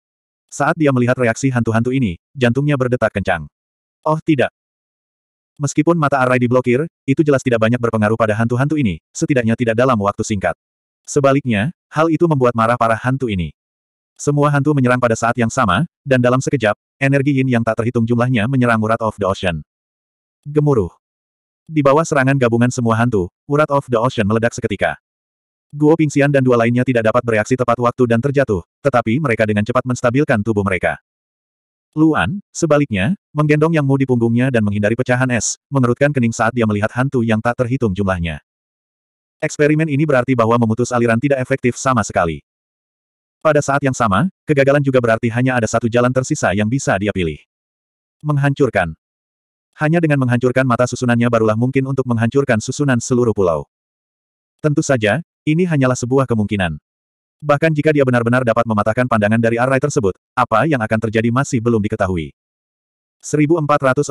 Saat dia melihat reaksi hantu-hantu ini, jantungnya berdetak kencang. Oh tidak. Meskipun mata Arai diblokir, itu jelas tidak banyak berpengaruh pada hantu-hantu ini, setidaknya tidak dalam waktu singkat. Sebaliknya, hal itu membuat marah para hantu ini. Semua hantu menyerang pada saat yang sama, dan dalam sekejap, energi yin yang tak terhitung jumlahnya menyerang urat of the ocean. Gemuruh. Di bawah serangan gabungan semua hantu, urat of the ocean meledak seketika. Guo Pingxian dan dua lainnya tidak dapat bereaksi tepat waktu dan terjatuh, tetapi mereka dengan cepat menstabilkan tubuh mereka. Luan, sebaliknya, menggendong Yang Mu di punggungnya dan menghindari pecahan es, mengerutkan kening saat dia melihat hantu yang tak terhitung jumlahnya. Eksperimen ini berarti bahwa memutus aliran tidak efektif sama sekali. Pada saat yang sama, kegagalan juga berarti hanya ada satu jalan tersisa yang bisa dia pilih. Menghancurkan. Hanya dengan menghancurkan mata susunannya barulah mungkin untuk menghancurkan susunan seluruh pulau. Tentu saja, ini hanyalah sebuah kemungkinan. Bahkan jika dia benar-benar dapat mematahkan pandangan dari arai tersebut, apa yang akan terjadi masih belum diketahui. 1445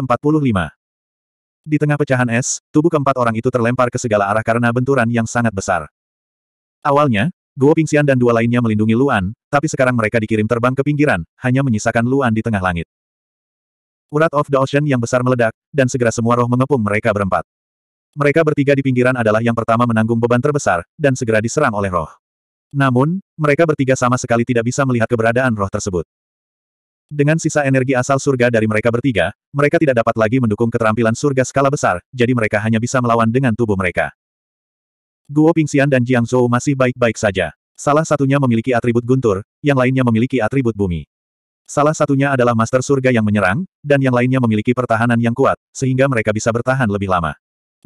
Di tengah pecahan es, tubuh keempat orang itu terlempar ke segala arah karena benturan yang sangat besar. Awalnya, Guo Pingxian dan dua lainnya melindungi Luan, tapi sekarang mereka dikirim terbang ke pinggiran, hanya menyisakan Luan di tengah langit. Urat of the Ocean yang besar meledak, dan segera semua roh mengepung mereka berempat. Mereka bertiga di pinggiran adalah yang pertama menanggung beban terbesar, dan segera diserang oleh roh. Namun, mereka bertiga sama sekali tidak bisa melihat keberadaan roh tersebut. Dengan sisa energi asal surga dari mereka bertiga, mereka tidak dapat lagi mendukung keterampilan surga skala besar, jadi mereka hanya bisa melawan dengan tubuh mereka. Guo Pingxian dan Jiang Zhou masih baik-baik saja. Salah satunya memiliki atribut guntur, yang lainnya memiliki atribut bumi. Salah satunya adalah Master Surga yang menyerang, dan yang lainnya memiliki pertahanan yang kuat, sehingga mereka bisa bertahan lebih lama.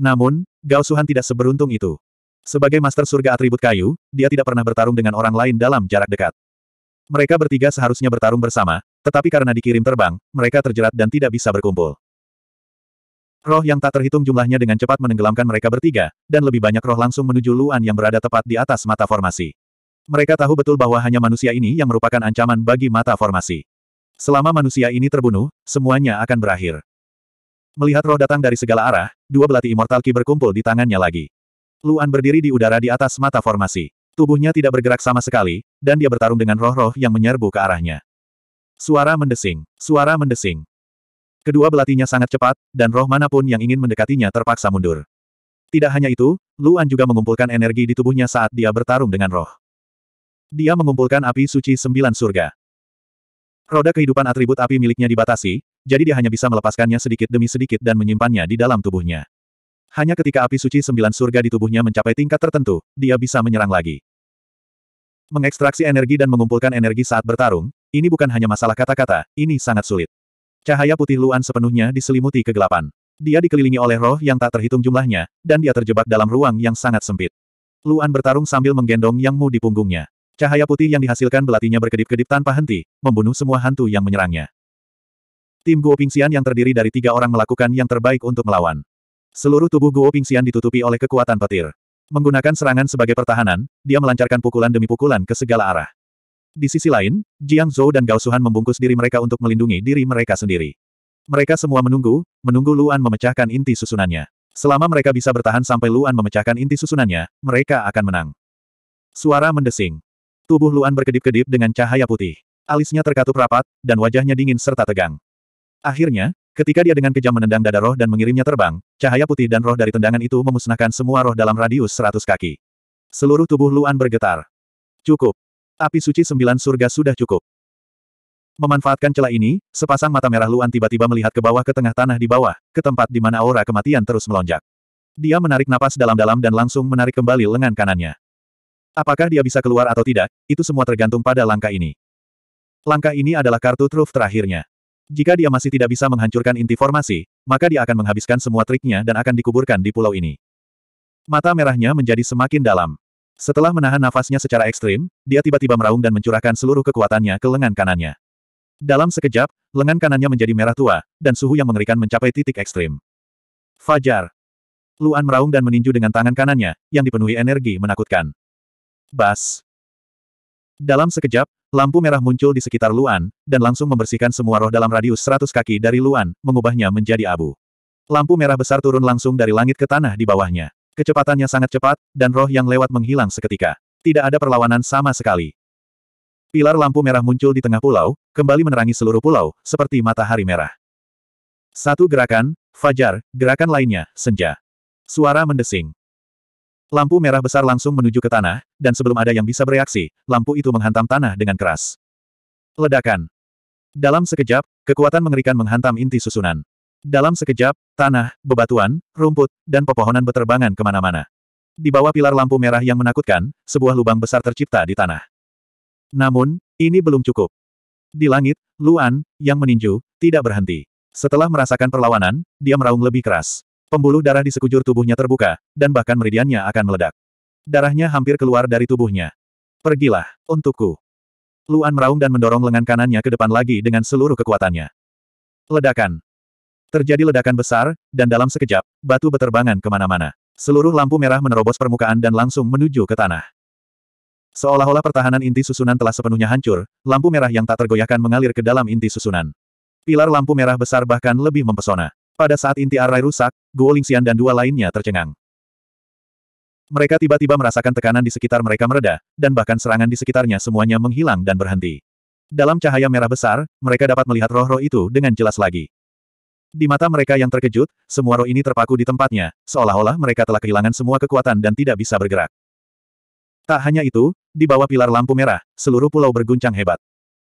Namun, Gao Suhan tidak seberuntung itu. Sebagai Master Surga atribut kayu, dia tidak pernah bertarung dengan orang lain dalam jarak dekat. Mereka bertiga seharusnya bertarung bersama, tetapi karena dikirim terbang, mereka terjerat dan tidak bisa berkumpul. Roh yang tak terhitung jumlahnya dengan cepat menenggelamkan mereka bertiga, dan lebih banyak roh langsung menuju Luan yang berada tepat di atas mata formasi. Mereka tahu betul bahwa hanya manusia ini yang merupakan ancaman bagi mata formasi. Selama manusia ini terbunuh, semuanya akan berakhir. Melihat roh datang dari segala arah, dua belati Immortal Ki berkumpul di tangannya lagi. Luan berdiri di udara di atas mata formasi. Tubuhnya tidak bergerak sama sekali, dan dia bertarung dengan roh-roh yang menyerbu ke arahnya. Suara mendesing, suara mendesing. Kedua belatinya sangat cepat, dan roh manapun yang ingin mendekatinya terpaksa mundur. Tidak hanya itu, Luan juga mengumpulkan energi di tubuhnya saat dia bertarung dengan roh. Dia mengumpulkan api suci sembilan surga. Roda kehidupan atribut api miliknya dibatasi, jadi dia hanya bisa melepaskannya sedikit demi sedikit dan menyimpannya di dalam tubuhnya. Hanya ketika api suci sembilan surga di tubuhnya mencapai tingkat tertentu, dia bisa menyerang lagi. Mengekstraksi energi dan mengumpulkan energi saat bertarung, ini bukan hanya masalah kata-kata, ini sangat sulit. Cahaya putih Luan sepenuhnya diselimuti kegelapan. Dia dikelilingi oleh roh yang tak terhitung jumlahnya, dan dia terjebak dalam ruang yang sangat sempit. Luan bertarung sambil menggendong Yang Mu di punggungnya. Cahaya putih yang dihasilkan belatinya berkedip-kedip tanpa henti, membunuh semua hantu yang menyerangnya. Tim Guo Pingxian yang terdiri dari tiga orang melakukan yang terbaik untuk melawan. Seluruh tubuh Guo Pingxian ditutupi oleh kekuatan petir. Menggunakan serangan sebagai pertahanan, dia melancarkan pukulan demi pukulan ke segala arah. Di sisi lain, Jiang Zhou dan Gao Suhan membungkus diri mereka untuk melindungi diri mereka sendiri. Mereka semua menunggu, menunggu Luan memecahkan inti susunannya. Selama mereka bisa bertahan sampai Luan memecahkan inti susunannya, mereka akan menang. Suara mendesing. Tubuh Luan berkedip-kedip dengan cahaya putih. Alisnya terkatup rapat, dan wajahnya dingin serta tegang. Akhirnya, ketika dia dengan kejam menendang dada roh dan mengirimnya terbang, cahaya putih dan roh dari tendangan itu memusnahkan semua roh dalam radius seratus kaki. Seluruh tubuh Luan bergetar. Cukup. Api suci sembilan surga sudah cukup. Memanfaatkan celah ini, sepasang mata merah Luan tiba-tiba melihat ke bawah ke tengah tanah di bawah, ke tempat di mana aura kematian terus melonjak. Dia menarik napas dalam-dalam dan langsung menarik kembali lengan kanannya. Apakah dia bisa keluar atau tidak, itu semua tergantung pada langkah ini. Langkah ini adalah kartu truf terakhirnya. Jika dia masih tidak bisa menghancurkan inti formasi, maka dia akan menghabiskan semua triknya dan akan dikuburkan di pulau ini. Mata merahnya menjadi semakin dalam. Setelah menahan nafasnya secara ekstrim, dia tiba-tiba meraung dan mencurahkan seluruh kekuatannya ke lengan kanannya. Dalam sekejap, lengan kanannya menjadi merah tua, dan suhu yang mengerikan mencapai titik ekstrim. Fajar. Luan meraung dan meninju dengan tangan kanannya, yang dipenuhi energi menakutkan. Bas. Dalam sekejap, lampu merah muncul di sekitar Luan, dan langsung membersihkan semua roh dalam radius 100 kaki dari Luan, mengubahnya menjadi abu. Lampu merah besar turun langsung dari langit ke tanah di bawahnya. Kecepatannya sangat cepat, dan roh yang lewat menghilang seketika. Tidak ada perlawanan sama sekali. Pilar lampu merah muncul di tengah pulau, kembali menerangi seluruh pulau, seperti matahari merah. Satu gerakan, fajar, gerakan lainnya, senja. Suara mendesing. Lampu merah besar langsung menuju ke tanah, dan sebelum ada yang bisa bereaksi, lampu itu menghantam tanah dengan keras. Ledakan. Dalam sekejap, kekuatan mengerikan menghantam inti susunan. Dalam sekejap, tanah, bebatuan, rumput, dan pepohonan beterbangan kemana-mana. Di bawah pilar lampu merah yang menakutkan, sebuah lubang besar tercipta di tanah. Namun, ini belum cukup. Di langit, Luan, yang meninju, tidak berhenti. Setelah merasakan perlawanan, dia meraung lebih keras. Pembuluh darah di sekujur tubuhnya terbuka, dan bahkan meridiannya akan meledak. Darahnya hampir keluar dari tubuhnya. Pergilah, untukku. Luan meraung dan mendorong lengan kanannya ke depan lagi dengan seluruh kekuatannya. Ledakan. Terjadi ledakan besar, dan dalam sekejap, batu beterbangan kemana-mana. Seluruh lampu merah menerobos permukaan dan langsung menuju ke tanah. Seolah-olah pertahanan inti susunan telah sepenuhnya hancur, lampu merah yang tak tergoyahkan mengalir ke dalam inti susunan. Pilar lampu merah besar bahkan lebih mempesona. Pada saat inti arai rusak, Guo Lingxian dan dua lainnya tercengang. Mereka tiba-tiba merasakan tekanan di sekitar mereka mereda, dan bahkan serangan di sekitarnya semuanya menghilang dan berhenti. Dalam cahaya merah besar, mereka dapat melihat roh-roh itu dengan jelas lagi. Di mata mereka yang terkejut, semua roh ini terpaku di tempatnya, seolah-olah mereka telah kehilangan semua kekuatan dan tidak bisa bergerak. Tak hanya itu, di bawah pilar lampu merah, seluruh pulau berguncang hebat.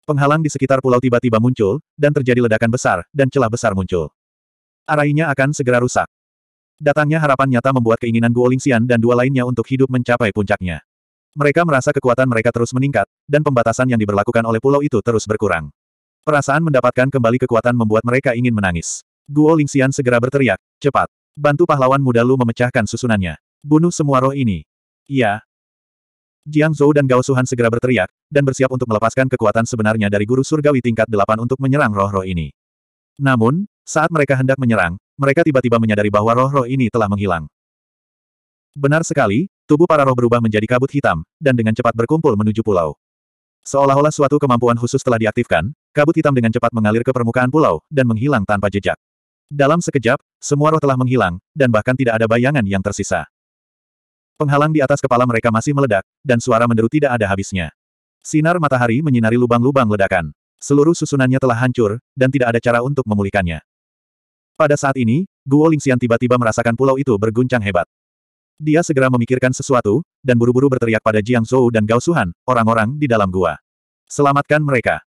Penghalang di sekitar pulau tiba-tiba muncul, dan terjadi ledakan besar, dan celah besar muncul. Arainya akan segera rusak. Datangnya harapan nyata membuat keinginan Guo Lingxian dan dua lainnya untuk hidup mencapai puncaknya. Mereka merasa kekuatan mereka terus meningkat, dan pembatasan yang diberlakukan oleh pulau itu terus berkurang. Perasaan mendapatkan kembali kekuatan membuat mereka ingin menangis. Guo Lingxian segera berteriak, cepat. Bantu pahlawan muda Lu memecahkan susunannya. Bunuh semua roh ini. Iya. Jiang Zhou dan Gao Suhan segera berteriak, dan bersiap untuk melepaskan kekuatan sebenarnya dari guru surgawi tingkat delapan untuk menyerang roh-roh ini. Namun, saat mereka hendak menyerang, mereka tiba-tiba menyadari bahwa roh-roh ini telah menghilang. Benar sekali, tubuh para roh berubah menjadi kabut hitam, dan dengan cepat berkumpul menuju pulau. Seolah-olah suatu kemampuan khusus telah diaktifkan, Kabut hitam dengan cepat mengalir ke permukaan pulau, dan menghilang tanpa jejak. Dalam sekejap, semua roh telah menghilang, dan bahkan tidak ada bayangan yang tersisa. Penghalang di atas kepala mereka masih meledak, dan suara menderu tidak ada habisnya. Sinar matahari menyinari lubang-lubang ledakan. Seluruh susunannya telah hancur, dan tidak ada cara untuk memulihkannya. Pada saat ini, Guo Lingxian tiba-tiba merasakan pulau itu berguncang hebat. Dia segera memikirkan sesuatu, dan buru-buru berteriak pada Jiang Zhou dan Gao Suhan, orang-orang di dalam gua. Selamatkan mereka.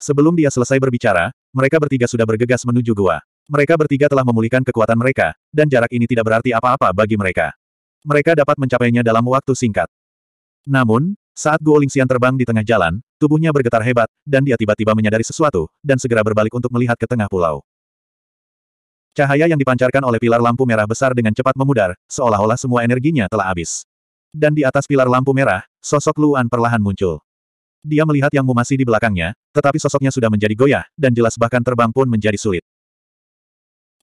Sebelum dia selesai berbicara, mereka bertiga sudah bergegas menuju gua. Mereka bertiga telah memulihkan kekuatan mereka, dan jarak ini tidak berarti apa-apa bagi mereka. Mereka dapat mencapainya dalam waktu singkat. Namun, saat Guo Lingxian terbang di tengah jalan, tubuhnya bergetar hebat, dan dia tiba-tiba menyadari sesuatu, dan segera berbalik untuk melihat ke tengah pulau. Cahaya yang dipancarkan oleh pilar lampu merah besar dengan cepat memudar, seolah-olah semua energinya telah habis. Dan di atas pilar lampu merah, sosok Luan perlahan muncul. Dia melihat yang masih di belakangnya, tetapi sosoknya sudah menjadi goyah, dan jelas bahkan terbang pun menjadi sulit.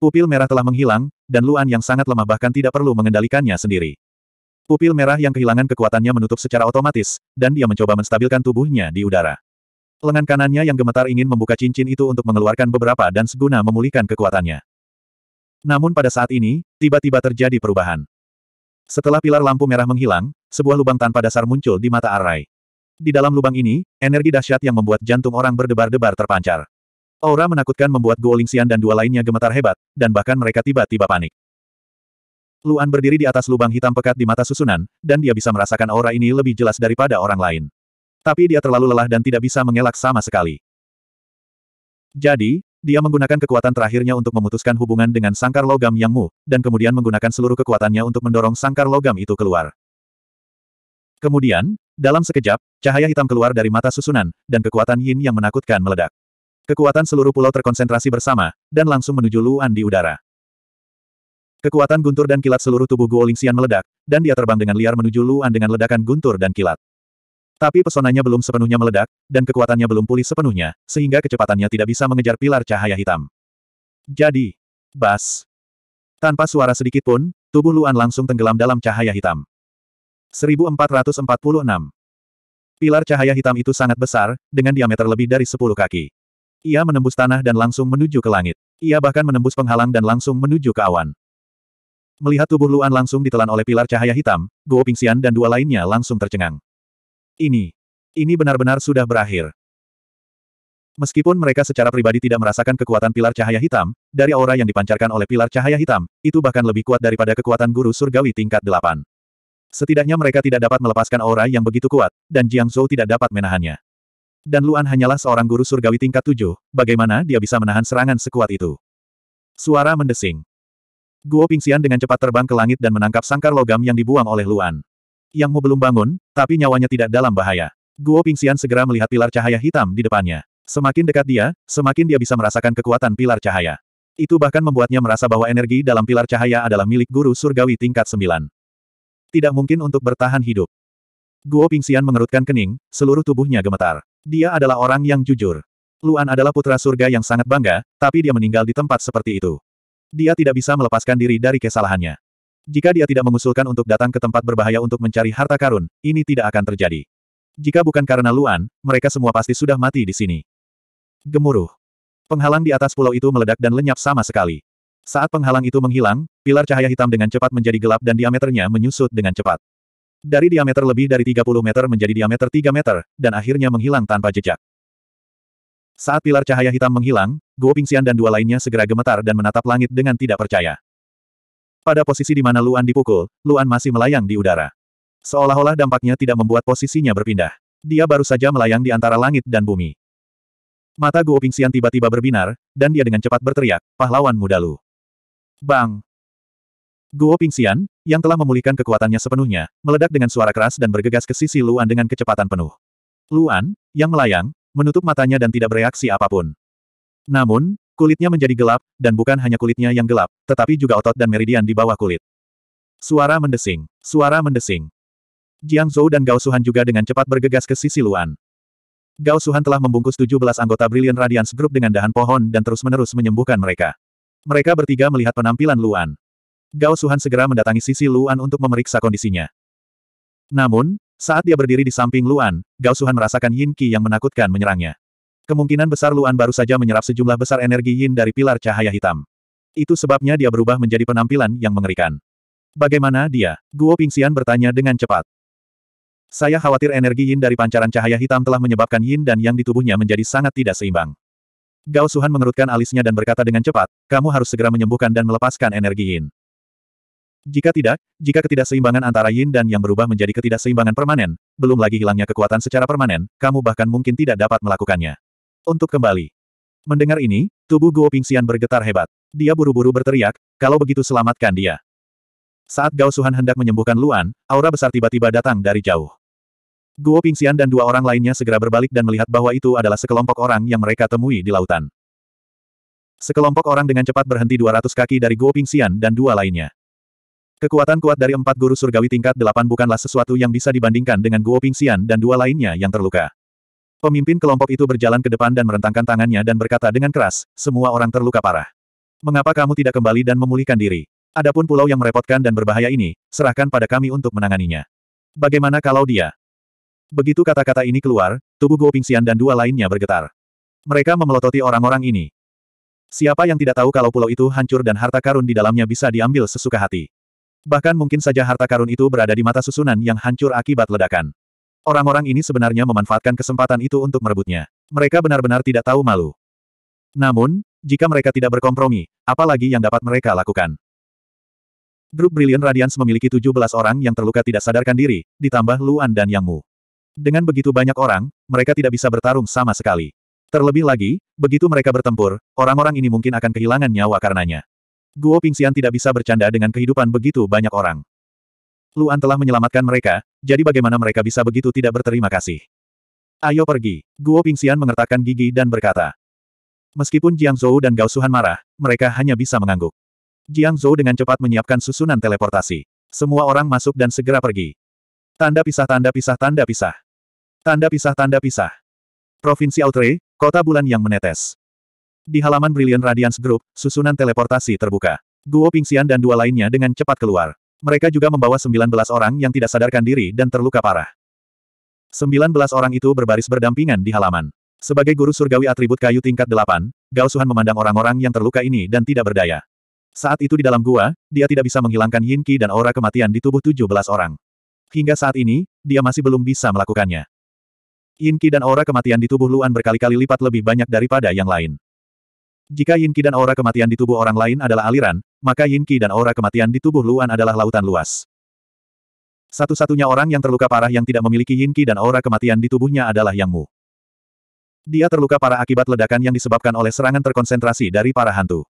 Pupil merah telah menghilang, dan Luan yang sangat lemah bahkan tidak perlu mengendalikannya sendiri. Pupil merah yang kehilangan kekuatannya menutup secara otomatis, dan dia mencoba menstabilkan tubuhnya di udara. Lengan kanannya yang gemetar ingin membuka cincin itu untuk mengeluarkan beberapa dan seguna memulihkan kekuatannya. Namun pada saat ini, tiba-tiba terjadi perubahan. Setelah pilar lampu merah menghilang, sebuah lubang tanpa dasar muncul di mata Arai. Di dalam lubang ini, energi dahsyat yang membuat jantung orang berdebar-debar terpancar. Aura menakutkan membuat Guo Lingxian dan dua lainnya gemetar hebat, dan bahkan mereka tiba-tiba panik. Luan berdiri di atas lubang hitam pekat di mata susunan, dan dia bisa merasakan aura ini lebih jelas daripada orang lain. Tapi dia terlalu lelah dan tidak bisa mengelak sama sekali. Jadi, dia menggunakan kekuatan terakhirnya untuk memutuskan hubungan dengan sangkar logam yang mu, dan kemudian menggunakan seluruh kekuatannya untuk mendorong sangkar logam itu keluar. Kemudian, dalam sekejap, cahaya hitam keluar dari mata susunan, dan kekuatan yin yang menakutkan meledak. Kekuatan seluruh pulau terkonsentrasi bersama, dan langsung menuju Luan di udara. Kekuatan guntur dan kilat seluruh tubuh Guo Lingxian meledak, dan dia terbang dengan liar menuju Luan dengan ledakan guntur dan kilat. Tapi pesonanya belum sepenuhnya meledak, dan kekuatannya belum pulih sepenuhnya, sehingga kecepatannya tidak bisa mengejar pilar cahaya hitam. Jadi, bas. Tanpa suara sedikit pun, tubuh Luan langsung tenggelam dalam cahaya hitam. 1446. Pilar cahaya hitam itu sangat besar, dengan diameter lebih dari 10 kaki. Ia menembus tanah dan langsung menuju ke langit. Ia bahkan menembus penghalang dan langsung menuju ke awan. Melihat tubuh Luan langsung ditelan oleh pilar cahaya hitam, Guo Pingxian dan dua lainnya langsung tercengang. Ini, ini benar-benar sudah berakhir. Meskipun mereka secara pribadi tidak merasakan kekuatan pilar cahaya hitam, dari aura yang dipancarkan oleh pilar cahaya hitam, itu bahkan lebih kuat daripada kekuatan guru surgawi tingkat delapan. Setidaknya mereka tidak dapat melepaskan aura yang begitu kuat, dan Jiang Zhou tidak dapat menahannya. Dan Luan hanyalah seorang guru surgawi tingkat tujuh, bagaimana dia bisa menahan serangan sekuat itu? Suara mendesing. Guo Pingxian dengan cepat terbang ke langit dan menangkap sangkar logam yang dibuang oleh Luan. Yang Mu belum bangun, tapi nyawanya tidak dalam bahaya. Guo Pingxian segera melihat pilar cahaya hitam di depannya. Semakin dekat dia, semakin dia bisa merasakan kekuatan pilar cahaya. Itu bahkan membuatnya merasa bahwa energi dalam pilar cahaya adalah milik guru surgawi tingkat sembilan. Tidak mungkin untuk bertahan hidup. Guo Pingxian mengerutkan kening, seluruh tubuhnya gemetar. Dia adalah orang yang jujur. Luan adalah putra surga yang sangat bangga, tapi dia meninggal di tempat seperti itu. Dia tidak bisa melepaskan diri dari kesalahannya. Jika dia tidak mengusulkan untuk datang ke tempat berbahaya untuk mencari harta karun, ini tidak akan terjadi. Jika bukan karena Luan, mereka semua pasti sudah mati di sini. Gemuruh. Penghalang di atas pulau itu meledak dan lenyap sama sekali. Saat penghalang itu menghilang, pilar cahaya hitam dengan cepat menjadi gelap dan diameternya menyusut dengan cepat. Dari diameter lebih dari 30 meter menjadi diameter 3 meter, dan akhirnya menghilang tanpa jejak. Saat pilar cahaya hitam menghilang, Guo Pingxian dan dua lainnya segera gemetar dan menatap langit dengan tidak percaya. Pada posisi di mana Luan dipukul, Luan masih melayang di udara. Seolah-olah dampaknya tidak membuat posisinya berpindah. Dia baru saja melayang di antara langit dan bumi. Mata Guo Pingxian tiba-tiba berbinar, dan dia dengan cepat berteriak, pahlawan muda Lu. Bang! Guo Pingxian, yang telah memulihkan kekuatannya sepenuhnya, meledak dengan suara keras dan bergegas ke sisi Luan dengan kecepatan penuh. Luan, yang melayang, menutup matanya dan tidak bereaksi apapun. Namun, kulitnya menjadi gelap, dan bukan hanya kulitnya yang gelap, tetapi juga otot dan meridian di bawah kulit. Suara mendesing, suara mendesing. Jiang Zhou dan Gao Suhan juga dengan cepat bergegas ke sisi Luan. Gao Suhan telah membungkus 17 anggota Brilliant Radiance Group dengan dahan pohon dan terus-menerus menyembuhkan mereka. Mereka bertiga melihat penampilan Luan. Gao Suhan segera mendatangi sisi Luan untuk memeriksa kondisinya. Namun, saat dia berdiri di samping Luan, Gao Suhan merasakan Yin Qi yang menakutkan menyerangnya. Kemungkinan besar Luan baru saja menyerap sejumlah besar energi Yin dari pilar cahaya hitam. Itu sebabnya dia berubah menjadi penampilan yang mengerikan. Bagaimana dia? Guo Pingxian bertanya dengan cepat. Saya khawatir energi Yin dari pancaran cahaya hitam telah menyebabkan Yin dan Yang di tubuhnya menjadi sangat tidak seimbang. Gao Suhan mengerutkan alisnya dan berkata dengan cepat, kamu harus segera menyembuhkan dan melepaskan energi Yin. Jika tidak, jika ketidakseimbangan antara Yin dan Yang berubah menjadi ketidakseimbangan permanen, belum lagi hilangnya kekuatan secara permanen, kamu bahkan mungkin tidak dapat melakukannya. Untuk kembali. Mendengar ini, tubuh Guo Pingxian bergetar hebat. Dia buru-buru berteriak, kalau begitu selamatkan dia. Saat Gao Suhan hendak menyembuhkan Luan, aura besar tiba-tiba datang dari jauh. Guo Pingxian dan dua orang lainnya segera berbalik dan melihat bahwa itu adalah sekelompok orang yang mereka temui di lautan. Sekelompok orang dengan cepat berhenti 200 kaki dari Guo Pingxian dan dua lainnya. Kekuatan kuat dari empat guru surgawi tingkat delapan bukanlah sesuatu yang bisa dibandingkan dengan Guo Pingxian dan dua lainnya yang terluka. Pemimpin kelompok itu berjalan ke depan dan merentangkan tangannya dan berkata dengan keras, semua orang terluka parah. Mengapa kamu tidak kembali dan memulihkan diri? Adapun pulau yang merepotkan dan berbahaya ini, serahkan pada kami untuk menanganinya. Bagaimana kalau dia Begitu kata-kata ini keluar, tubuh Guo Pingxian dan dua lainnya bergetar. Mereka memelototi orang-orang ini. Siapa yang tidak tahu kalau pulau itu hancur dan harta karun di dalamnya bisa diambil sesuka hati. Bahkan mungkin saja harta karun itu berada di mata susunan yang hancur akibat ledakan. Orang-orang ini sebenarnya memanfaatkan kesempatan itu untuk merebutnya. Mereka benar-benar tidak tahu malu. Namun, jika mereka tidak berkompromi, apalagi yang dapat mereka lakukan? Grup Brilliant Radiance memiliki 17 orang yang terluka tidak sadarkan diri, ditambah Luan dan Yang Mu. Dengan begitu banyak orang, mereka tidak bisa bertarung sama sekali. Terlebih lagi, begitu mereka bertempur, orang-orang ini mungkin akan kehilangan nyawa karenanya. Guo Pingxian tidak bisa bercanda dengan kehidupan begitu banyak orang. Luan telah menyelamatkan mereka, jadi bagaimana mereka bisa begitu tidak berterima kasih? Ayo pergi. Guo Pingxian mengertakkan gigi dan berkata. Meskipun Jiang Zhou dan Gao Suhan marah, mereka hanya bisa mengangguk. Jiang Zhou dengan cepat menyiapkan susunan teleportasi. Semua orang masuk dan segera pergi. Tanda pisah tanda pisah tanda pisah. Tanda pisah-tanda pisah. Provinsi Outre, kota bulan yang menetes. Di halaman Brilliant Radiance Group, susunan teleportasi terbuka. Guo Pingxian dan dua lainnya dengan cepat keluar. Mereka juga membawa 19 orang yang tidak sadarkan diri dan terluka parah. 19 orang itu berbaris berdampingan di halaman. Sebagai guru surgawi atribut kayu tingkat 8, Gao Suhan memandang orang-orang yang terluka ini dan tidak berdaya. Saat itu di dalam gua, dia tidak bisa menghilangkan Yin Qi dan aura kematian di tubuh 17 orang. Hingga saat ini, dia masih belum bisa melakukannya. Yin Qi dan aura kematian di tubuh Luan berkali-kali lipat lebih banyak daripada yang lain. Jika Yin Qi dan aura kematian di tubuh orang lain adalah aliran, maka Yin Qi dan aura kematian di tubuh Luan adalah lautan luas. Satu-satunya orang yang terluka parah yang tidak memiliki Yin Qi dan aura kematian di tubuhnya adalah Yang Mu. Dia terluka parah akibat ledakan yang disebabkan oleh serangan terkonsentrasi dari para hantu.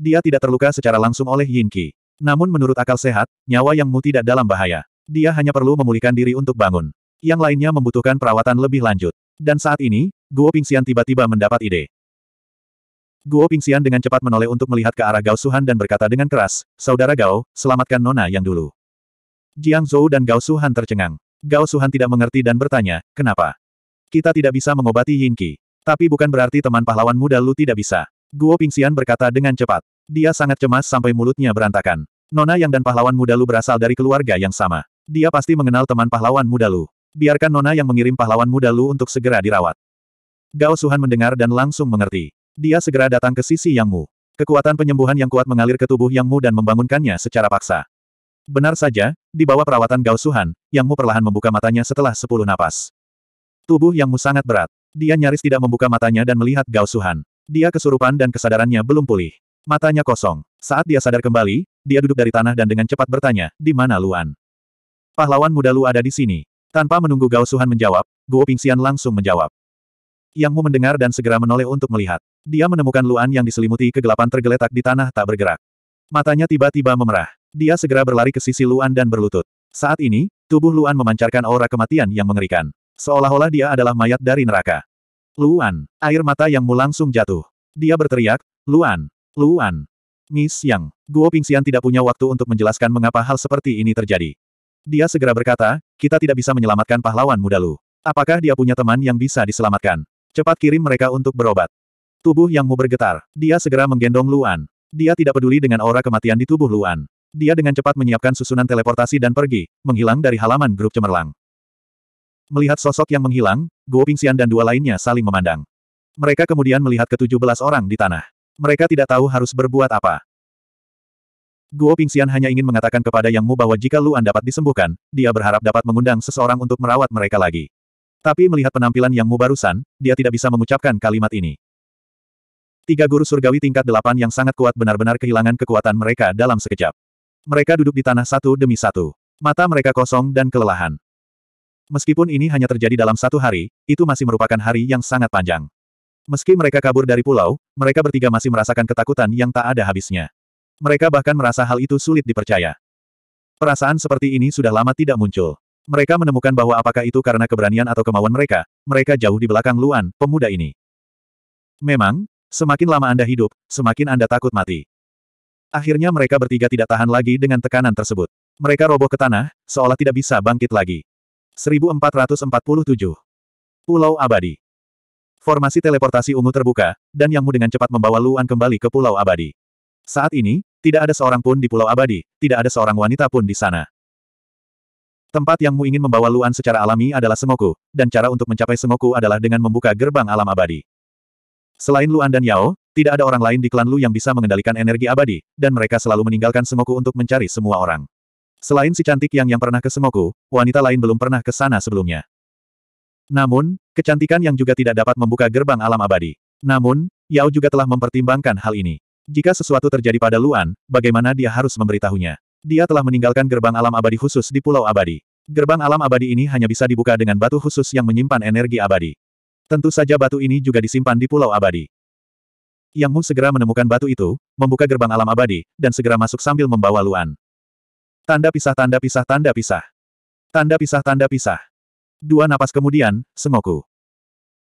Dia tidak terluka secara langsung oleh Yin Qi. Namun menurut akal sehat, nyawa Yang Mu tidak dalam bahaya. Dia hanya perlu memulihkan diri untuk bangun. Yang lainnya membutuhkan perawatan lebih lanjut. Dan saat ini, Guo Pingxian tiba-tiba mendapat ide. Guo Pingxian dengan cepat menoleh untuk melihat ke arah Gao Suhan dan berkata dengan keras, Saudara Gao, selamatkan Nona yang dulu. Jiang Zhou dan Gao Suhan tercengang. Gao Suhan tidak mengerti dan bertanya, kenapa? Kita tidak bisa mengobati Yin Qi. Tapi bukan berarti teman pahlawan muda Lu tidak bisa. Guo Pingxian berkata dengan cepat. Dia sangat cemas sampai mulutnya berantakan. Nona Yang dan pahlawan muda Lu berasal dari keluarga yang sama. Dia pasti mengenal teman pahlawan muda Lu biarkan Nona yang mengirim pahlawan muda Lu untuk segera dirawat. Gao Suhan mendengar dan langsung mengerti. Dia segera datang ke sisi Yang Mu. Kekuatan penyembuhan yang kuat mengalir ke tubuh Yang Mu dan membangunkannya secara paksa. Benar saja, di bawah perawatan Gao Suhan, Yang Mu perlahan membuka matanya setelah sepuluh napas. Tubuh Yang Mu sangat berat. Dia nyaris tidak membuka matanya dan melihat Gao Suhan. Dia kesurupan dan kesadarannya belum pulih. Matanya kosong. Saat dia sadar kembali, dia duduk dari tanah dan dengan cepat bertanya, di mana Luan? Pahlawan muda Lu ada di sini. Tanpa menunggu Gao Suhan menjawab, Guo Pingxian langsung menjawab. Yang Mu mendengar dan segera menoleh untuk melihat. Dia menemukan Luan yang diselimuti kegelapan tergeletak di tanah tak bergerak. Matanya tiba-tiba memerah. Dia segera berlari ke sisi Luan dan berlutut. Saat ini, tubuh Luan memancarkan aura kematian yang mengerikan. Seolah-olah dia adalah mayat dari neraka. Luan, air mata Yang Mu langsung jatuh. Dia berteriak, Luan, Luan. Miss Yang, Guo Pingxian tidak punya waktu untuk menjelaskan mengapa hal seperti ini terjadi. Dia segera berkata, kita tidak bisa menyelamatkan pahlawan muda Lu. Apakah dia punya teman yang bisa diselamatkan? Cepat kirim mereka untuk berobat. Tubuh Yang Mu bergetar. Dia segera menggendong Luan. Dia tidak peduli dengan aura kematian di tubuh Luan. Dia dengan cepat menyiapkan susunan teleportasi dan pergi, menghilang dari halaman grup cemerlang. Melihat sosok yang menghilang, Guo Pingxian dan dua lainnya saling memandang. Mereka kemudian melihat ke-17 orang di tanah. Mereka tidak tahu harus berbuat apa. Guo Pingxian hanya ingin mengatakan kepada Yang Mu bahwa jika Luan dapat disembuhkan, dia berharap dapat mengundang seseorang untuk merawat mereka lagi. Tapi melihat penampilan Yang Mu barusan, dia tidak bisa mengucapkan kalimat ini. Tiga guru surgawi tingkat delapan yang sangat kuat benar-benar kehilangan kekuatan mereka dalam sekejap. Mereka duduk di tanah satu demi satu. Mata mereka kosong dan kelelahan. Meskipun ini hanya terjadi dalam satu hari, itu masih merupakan hari yang sangat panjang. Meski mereka kabur dari pulau, mereka bertiga masih merasakan ketakutan yang tak ada habisnya. Mereka bahkan merasa hal itu sulit dipercaya. Perasaan seperti ini sudah lama tidak muncul. Mereka menemukan bahwa apakah itu karena keberanian atau kemauan mereka, mereka jauh di belakang Luan, pemuda ini. Memang, semakin lama Anda hidup, semakin Anda takut mati. Akhirnya mereka bertiga tidak tahan lagi dengan tekanan tersebut. Mereka roboh ke tanah, seolah tidak bisa bangkit lagi. 1447 Pulau Abadi Formasi teleportasi ungu terbuka, dan Yangmu dengan cepat membawa Luan kembali ke Pulau Abadi. Saat ini, tidak ada seorang pun di Pulau Abadi, tidak ada seorang wanita pun di sana. Tempat yang Mu ingin membawa Luan secara alami adalah Semoku, dan cara untuk mencapai Semoku adalah dengan membuka gerbang alam abadi. Selain Luan dan Yao, tidak ada orang lain di klan Lu yang bisa mengendalikan energi abadi, dan mereka selalu meninggalkan Semoku untuk mencari semua orang. Selain si cantik yang yang pernah ke Semoku, wanita lain belum pernah ke sana sebelumnya. Namun, kecantikan yang juga tidak dapat membuka gerbang alam abadi. Namun, Yao juga telah mempertimbangkan hal ini. Jika sesuatu terjadi pada Luan, bagaimana dia harus memberitahunya? Dia telah meninggalkan gerbang alam abadi khusus di Pulau Abadi. Gerbang alam abadi ini hanya bisa dibuka dengan batu khusus yang menyimpan energi abadi. Tentu saja batu ini juga disimpan di Pulau Abadi. Yang Mu segera menemukan batu itu, membuka gerbang alam abadi, dan segera masuk sambil membawa Luan. Tanda pisah tanda pisah tanda pisah. Tanda pisah tanda pisah. Dua napas kemudian, Sengoku.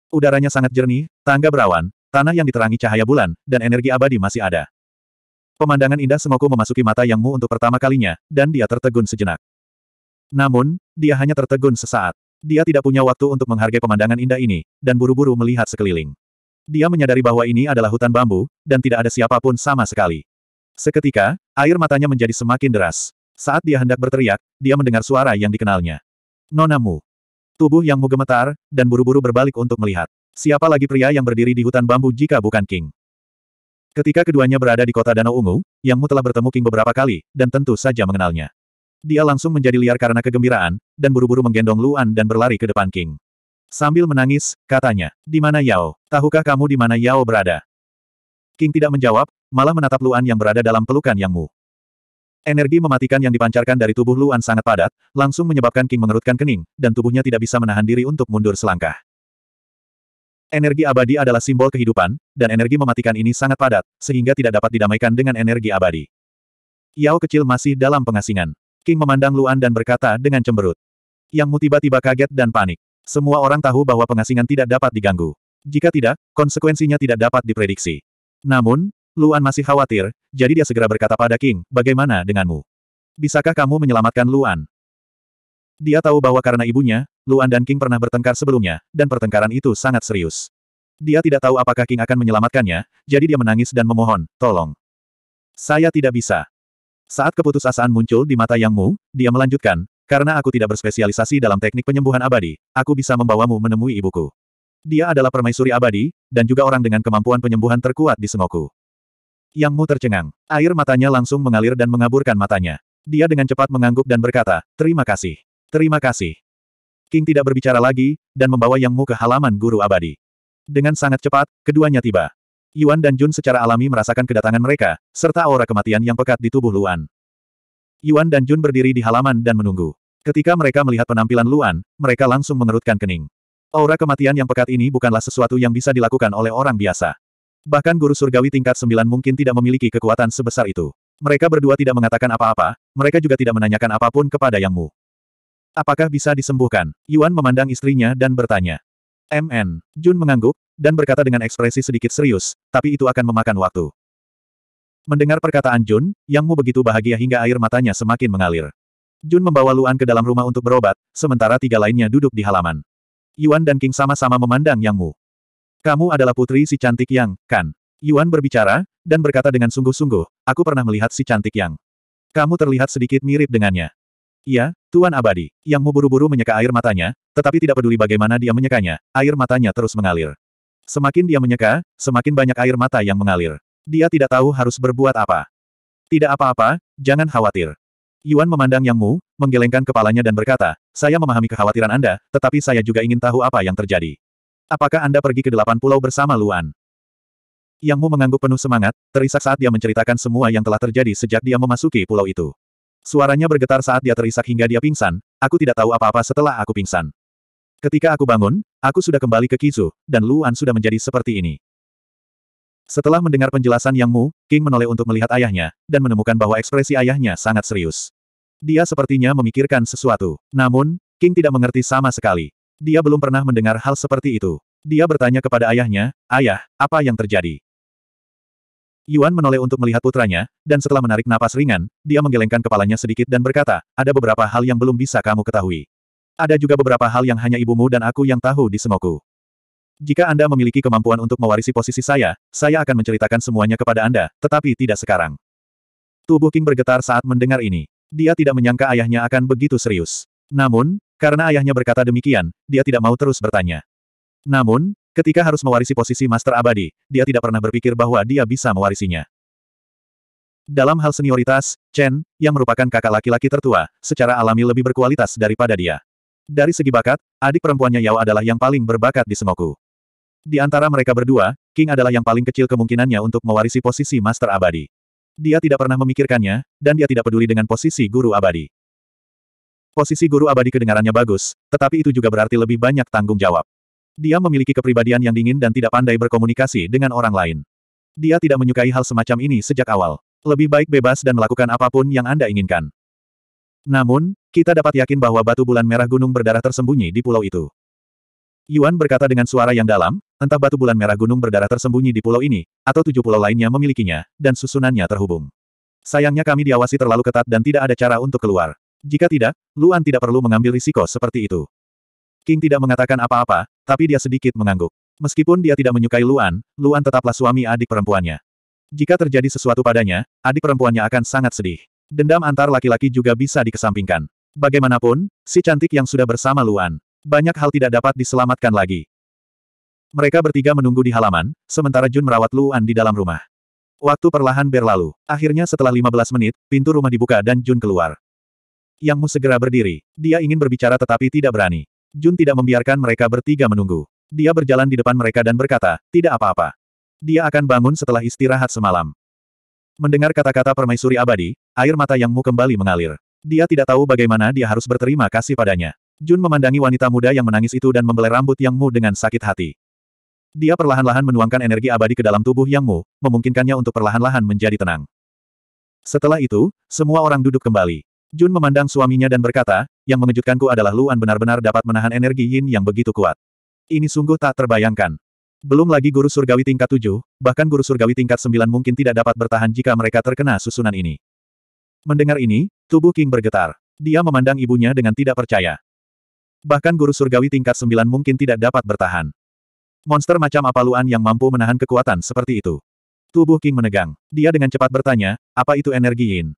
Udaranya sangat jernih, tangga berawan, Tanah yang diterangi cahaya bulan, dan energi abadi masih ada. Pemandangan indah Semoku memasuki mata Yang Mu untuk pertama kalinya, dan dia tertegun sejenak. Namun, dia hanya tertegun sesaat. Dia tidak punya waktu untuk menghargai pemandangan indah ini, dan buru-buru melihat sekeliling. Dia menyadari bahwa ini adalah hutan bambu, dan tidak ada siapapun sama sekali. Seketika, air matanya menjadi semakin deras. Saat dia hendak berteriak, dia mendengar suara yang dikenalnya. Nonamu. Tubuh yang mu gemetar, dan buru-buru berbalik untuk melihat. Siapa lagi pria yang berdiri di hutan bambu jika bukan King? Ketika keduanya berada di kota Danau Ungu, Yang Mu telah bertemu King beberapa kali, dan tentu saja mengenalnya. Dia langsung menjadi liar karena kegembiraan, dan buru-buru menggendong Luan dan berlari ke depan King. Sambil menangis, katanya, di mana Yao? Tahukah kamu di mana Yao berada? King tidak menjawab, malah menatap Luan yang berada dalam pelukan Yang Mu. Energi mematikan yang dipancarkan dari tubuh Luan sangat padat, langsung menyebabkan King mengerutkan kening, dan tubuhnya tidak bisa menahan diri untuk mundur selangkah. Energi abadi adalah simbol kehidupan, dan energi mematikan ini sangat padat, sehingga tidak dapat didamaikan dengan energi abadi. Yao kecil masih dalam pengasingan. King memandang Luan dan berkata dengan cemberut. Yang Mu tiba-tiba kaget dan panik. Semua orang tahu bahwa pengasingan tidak dapat diganggu. Jika tidak, konsekuensinya tidak dapat diprediksi. Namun, Luan masih khawatir, jadi dia segera berkata pada King, bagaimana denganmu? Bisakah kamu menyelamatkan Luan? Dia tahu bahwa karena ibunya, Luan dan King pernah bertengkar sebelumnya, dan pertengkaran itu sangat serius. Dia tidak tahu apakah King akan menyelamatkannya, jadi dia menangis dan memohon, tolong. Saya tidak bisa. Saat keputusasaan muncul di mata Yang Mu, dia melanjutkan, karena aku tidak berspesialisasi dalam teknik penyembuhan abadi, aku bisa membawamu menemui ibuku. Dia adalah permaisuri abadi, dan juga orang dengan kemampuan penyembuhan terkuat di Sengoku. Yang Mu tercengang. Air matanya langsung mengalir dan mengaburkan matanya. Dia dengan cepat mengangguk dan berkata, terima kasih. Terima kasih. King tidak berbicara lagi, dan membawa Yang Mu ke halaman guru abadi. Dengan sangat cepat, keduanya tiba. Yuan dan Jun secara alami merasakan kedatangan mereka, serta aura kematian yang pekat di tubuh Luan. Yuan dan Jun berdiri di halaman dan menunggu. Ketika mereka melihat penampilan Luan, mereka langsung mengerutkan kening. Aura kematian yang pekat ini bukanlah sesuatu yang bisa dilakukan oleh orang biasa. Bahkan guru surgawi tingkat sembilan mungkin tidak memiliki kekuatan sebesar itu. Mereka berdua tidak mengatakan apa-apa, mereka juga tidak menanyakan apapun kepada Yang Mu. Apakah bisa disembuhkan? Yuan memandang istrinya dan bertanya. MN. Jun mengangguk, dan berkata dengan ekspresi sedikit serius, tapi itu akan memakan waktu. Mendengar perkataan Jun, Yang Mu begitu bahagia hingga air matanya semakin mengalir. Jun membawa Luan ke dalam rumah untuk berobat, sementara tiga lainnya duduk di halaman. Yuan dan King sama-sama memandang Yang Mu. Kamu adalah putri si cantik Yang, kan? Yuan berbicara, dan berkata dengan sungguh-sungguh, aku pernah melihat si cantik Yang. Kamu terlihat sedikit mirip dengannya. Iya, Tuan Abadi, yang buru-buru menyeka air matanya, tetapi tidak peduli bagaimana dia menyekanya, air matanya terus mengalir. Semakin dia menyeka, semakin banyak air mata yang mengalir. Dia tidak tahu harus berbuat apa. Tidak apa-apa, jangan khawatir. Yuan memandang Yang Mu, menggelengkan kepalanya dan berkata, saya memahami kekhawatiran Anda, tetapi saya juga ingin tahu apa yang terjadi. Apakah Anda pergi ke delapan pulau bersama Luan? Yang Mu mengangguk penuh semangat, terisak saat dia menceritakan semua yang telah terjadi sejak dia memasuki pulau itu. Suaranya bergetar saat dia terisak hingga dia pingsan, aku tidak tahu apa-apa setelah aku pingsan. Ketika aku bangun, aku sudah kembali ke Kizu, dan Luan sudah menjadi seperti ini. Setelah mendengar penjelasan Yang Mu, King menoleh untuk melihat ayahnya, dan menemukan bahwa ekspresi ayahnya sangat serius. Dia sepertinya memikirkan sesuatu. Namun, King tidak mengerti sama sekali. Dia belum pernah mendengar hal seperti itu. Dia bertanya kepada ayahnya, Ayah, apa yang terjadi? Yuan menoleh untuk melihat putranya, dan setelah menarik napas ringan, dia menggelengkan kepalanya sedikit dan berkata, ada beberapa hal yang belum bisa kamu ketahui. Ada juga beberapa hal yang hanya ibumu dan aku yang tahu di semoku. Jika Anda memiliki kemampuan untuk mewarisi posisi saya, saya akan menceritakan semuanya kepada Anda, tetapi tidak sekarang. Tubuh King bergetar saat mendengar ini. Dia tidak menyangka ayahnya akan begitu serius. Namun, karena ayahnya berkata demikian, dia tidak mau terus bertanya. Namun, Ketika harus mewarisi posisi Master Abadi, dia tidak pernah berpikir bahwa dia bisa mewarisinya. Dalam hal senioritas, Chen, yang merupakan kakak laki-laki tertua, secara alami lebih berkualitas daripada dia. Dari segi bakat, adik perempuannya Yao adalah yang paling berbakat di Semoku. Di antara mereka berdua, King adalah yang paling kecil kemungkinannya untuk mewarisi posisi Master Abadi. Dia tidak pernah memikirkannya, dan dia tidak peduli dengan posisi guru abadi. Posisi guru abadi kedengarannya bagus, tetapi itu juga berarti lebih banyak tanggung jawab. Dia memiliki kepribadian yang dingin dan tidak pandai berkomunikasi dengan orang lain. Dia tidak menyukai hal semacam ini sejak awal. Lebih baik bebas dan melakukan apapun yang Anda inginkan. Namun, kita dapat yakin bahwa batu bulan merah gunung berdarah tersembunyi di pulau itu. Yuan berkata dengan suara yang dalam, entah batu bulan merah gunung berdarah tersembunyi di pulau ini, atau tujuh pulau lainnya memilikinya, dan susunannya terhubung. Sayangnya kami diawasi terlalu ketat dan tidak ada cara untuk keluar. Jika tidak, Luan tidak perlu mengambil risiko seperti itu. King tidak mengatakan apa-apa, tapi dia sedikit mengangguk. Meskipun dia tidak menyukai Luan, Luan tetaplah suami adik perempuannya. Jika terjadi sesuatu padanya, adik perempuannya akan sangat sedih. Dendam antar laki-laki juga bisa dikesampingkan. Bagaimanapun, si cantik yang sudah bersama Luan. Banyak hal tidak dapat diselamatkan lagi. Mereka bertiga menunggu di halaman, sementara Jun merawat Luan di dalam rumah. Waktu perlahan berlalu. Akhirnya setelah 15 menit, pintu rumah dibuka dan Jun keluar. Yang Mu segera berdiri. Dia ingin berbicara tetapi tidak berani. Jun tidak membiarkan mereka bertiga menunggu. Dia berjalan di depan mereka dan berkata, tidak apa-apa. Dia akan bangun setelah istirahat semalam. Mendengar kata-kata permaisuri abadi, air mata Yang Mu kembali mengalir. Dia tidak tahu bagaimana dia harus berterima kasih padanya. Jun memandangi wanita muda yang menangis itu dan membelai rambut Yang Mu dengan sakit hati. Dia perlahan-lahan menuangkan energi abadi ke dalam tubuh Yang Mu, memungkinkannya untuk perlahan-lahan menjadi tenang. Setelah itu, semua orang duduk kembali. Jun memandang suaminya dan berkata, yang mengejutkanku adalah Luan benar-benar dapat menahan energi yin yang begitu kuat. Ini sungguh tak terbayangkan. Belum lagi guru surgawi tingkat 7, bahkan guru surgawi tingkat 9 mungkin tidak dapat bertahan jika mereka terkena susunan ini. Mendengar ini, tubuh King bergetar. Dia memandang ibunya dengan tidak percaya. Bahkan guru surgawi tingkat 9 mungkin tidak dapat bertahan. Monster macam apa Luan yang mampu menahan kekuatan seperti itu? Tubuh King menegang. Dia dengan cepat bertanya, apa itu energi Yin?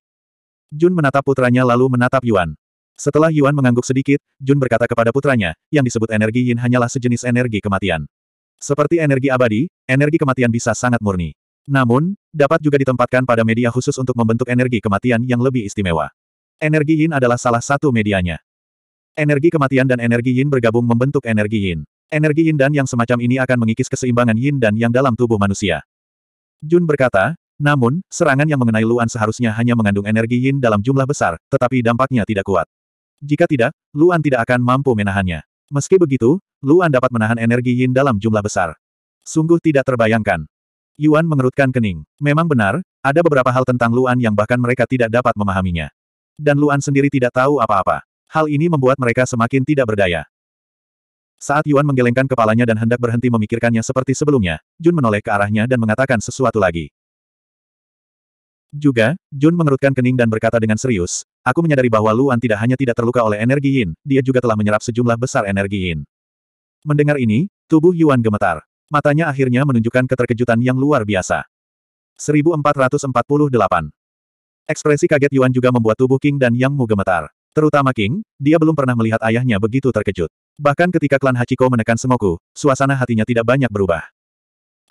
Jun menatap putranya lalu menatap Yuan. Setelah Yuan mengangguk sedikit, Jun berkata kepada putranya, yang disebut energi yin hanyalah sejenis energi kematian. Seperti energi abadi, energi kematian bisa sangat murni. Namun, dapat juga ditempatkan pada media khusus untuk membentuk energi kematian yang lebih istimewa. Energi yin adalah salah satu medianya. Energi kematian dan energi yin bergabung membentuk energi yin. Energi yin dan yang semacam ini akan mengikis keseimbangan yin dan yang dalam tubuh manusia. Jun berkata, namun, serangan yang mengenai Luan seharusnya hanya mengandung energi yin dalam jumlah besar, tetapi dampaknya tidak kuat. Jika tidak, Luan tidak akan mampu menahannya. Meski begitu, Luan dapat menahan energi Yin dalam jumlah besar. Sungguh tidak terbayangkan. Yuan mengerutkan kening. Memang benar, ada beberapa hal tentang Luan yang bahkan mereka tidak dapat memahaminya. Dan Luan sendiri tidak tahu apa-apa. Hal ini membuat mereka semakin tidak berdaya. Saat Yuan menggelengkan kepalanya dan hendak berhenti memikirkannya seperti sebelumnya, Jun menoleh ke arahnya dan mengatakan sesuatu lagi. Juga, Jun mengerutkan kening dan berkata dengan serius, aku menyadari bahwa Luan tidak hanya tidak terluka oleh energi yin, dia juga telah menyerap sejumlah besar energi yin. Mendengar ini, tubuh Yuan gemetar. Matanya akhirnya menunjukkan keterkejutan yang luar biasa. 1448 Ekspresi kaget Yuan juga membuat tubuh King dan Yang Mu gemetar. Terutama King, dia belum pernah melihat ayahnya begitu terkejut. Bahkan ketika klan Hachiko menekan Sengoku, suasana hatinya tidak banyak berubah.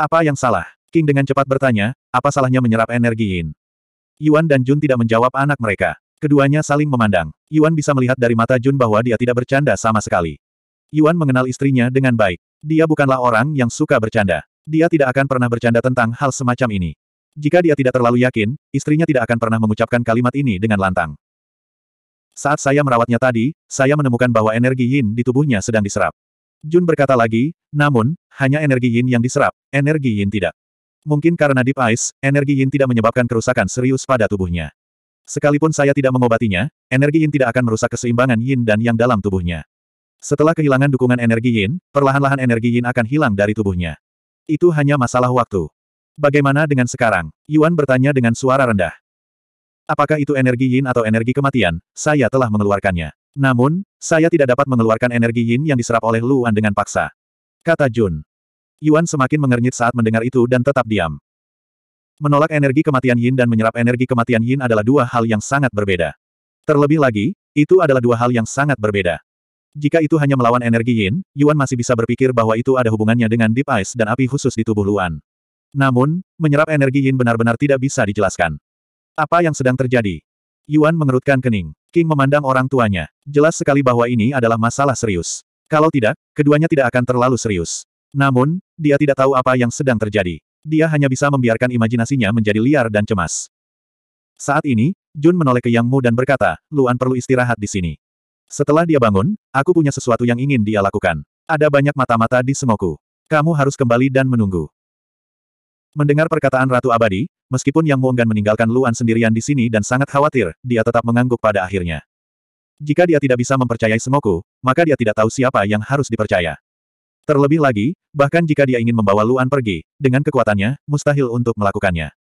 Apa yang salah? King dengan cepat bertanya, apa salahnya menyerap energi Yin? Yuan dan Jun tidak menjawab anak mereka. Keduanya saling memandang. Yuan bisa melihat dari mata Jun bahwa dia tidak bercanda sama sekali. Yuan mengenal istrinya dengan baik. Dia bukanlah orang yang suka bercanda. Dia tidak akan pernah bercanda tentang hal semacam ini. Jika dia tidak terlalu yakin, istrinya tidak akan pernah mengucapkan kalimat ini dengan lantang. Saat saya merawatnya tadi, saya menemukan bahwa energi yin di tubuhnya sedang diserap. Jun berkata lagi, namun, hanya energi yin yang diserap, energi yin tidak. Mungkin karena Deep Ice, energi Yin tidak menyebabkan kerusakan serius pada tubuhnya. Sekalipun saya tidak mengobatinya, energi Yin tidak akan merusak keseimbangan Yin dan Yang dalam tubuhnya. Setelah kehilangan dukungan energi Yin, perlahan-lahan energi Yin akan hilang dari tubuhnya. Itu hanya masalah waktu. Bagaimana dengan sekarang? Yuan bertanya dengan suara rendah. Apakah itu energi Yin atau energi kematian? Saya telah mengeluarkannya. Namun, saya tidak dapat mengeluarkan energi Yin yang diserap oleh Luan dengan paksa. Kata Jun. Yuan semakin mengernyit saat mendengar itu dan tetap diam. Menolak energi kematian Yin dan menyerap energi kematian Yin adalah dua hal yang sangat berbeda. Terlebih lagi, itu adalah dua hal yang sangat berbeda. Jika itu hanya melawan energi Yin, Yuan masih bisa berpikir bahwa itu ada hubungannya dengan Deep Ice dan api khusus di tubuh Luan. Namun, menyerap energi Yin benar-benar tidak bisa dijelaskan. Apa yang sedang terjadi? Yuan mengerutkan kening. King memandang orang tuanya. Jelas sekali bahwa ini adalah masalah serius. Kalau tidak, keduanya tidak akan terlalu serius. Namun, dia tidak tahu apa yang sedang terjadi. Dia hanya bisa membiarkan imajinasinya menjadi liar dan cemas. Saat ini, Jun menoleh ke Yang Mu dan berkata, Luan perlu istirahat di sini. Setelah dia bangun, aku punya sesuatu yang ingin dia lakukan. Ada banyak mata-mata di semoku. Kamu harus kembali dan menunggu. Mendengar perkataan Ratu Abadi, meskipun Yang Mu enggan meninggalkan Luan sendirian di sini dan sangat khawatir, dia tetap mengangguk pada akhirnya. Jika dia tidak bisa mempercayai Semoku, maka dia tidak tahu siapa yang harus dipercaya. Terlebih lagi, bahkan jika dia ingin membawa Luan pergi, dengan kekuatannya, mustahil untuk melakukannya.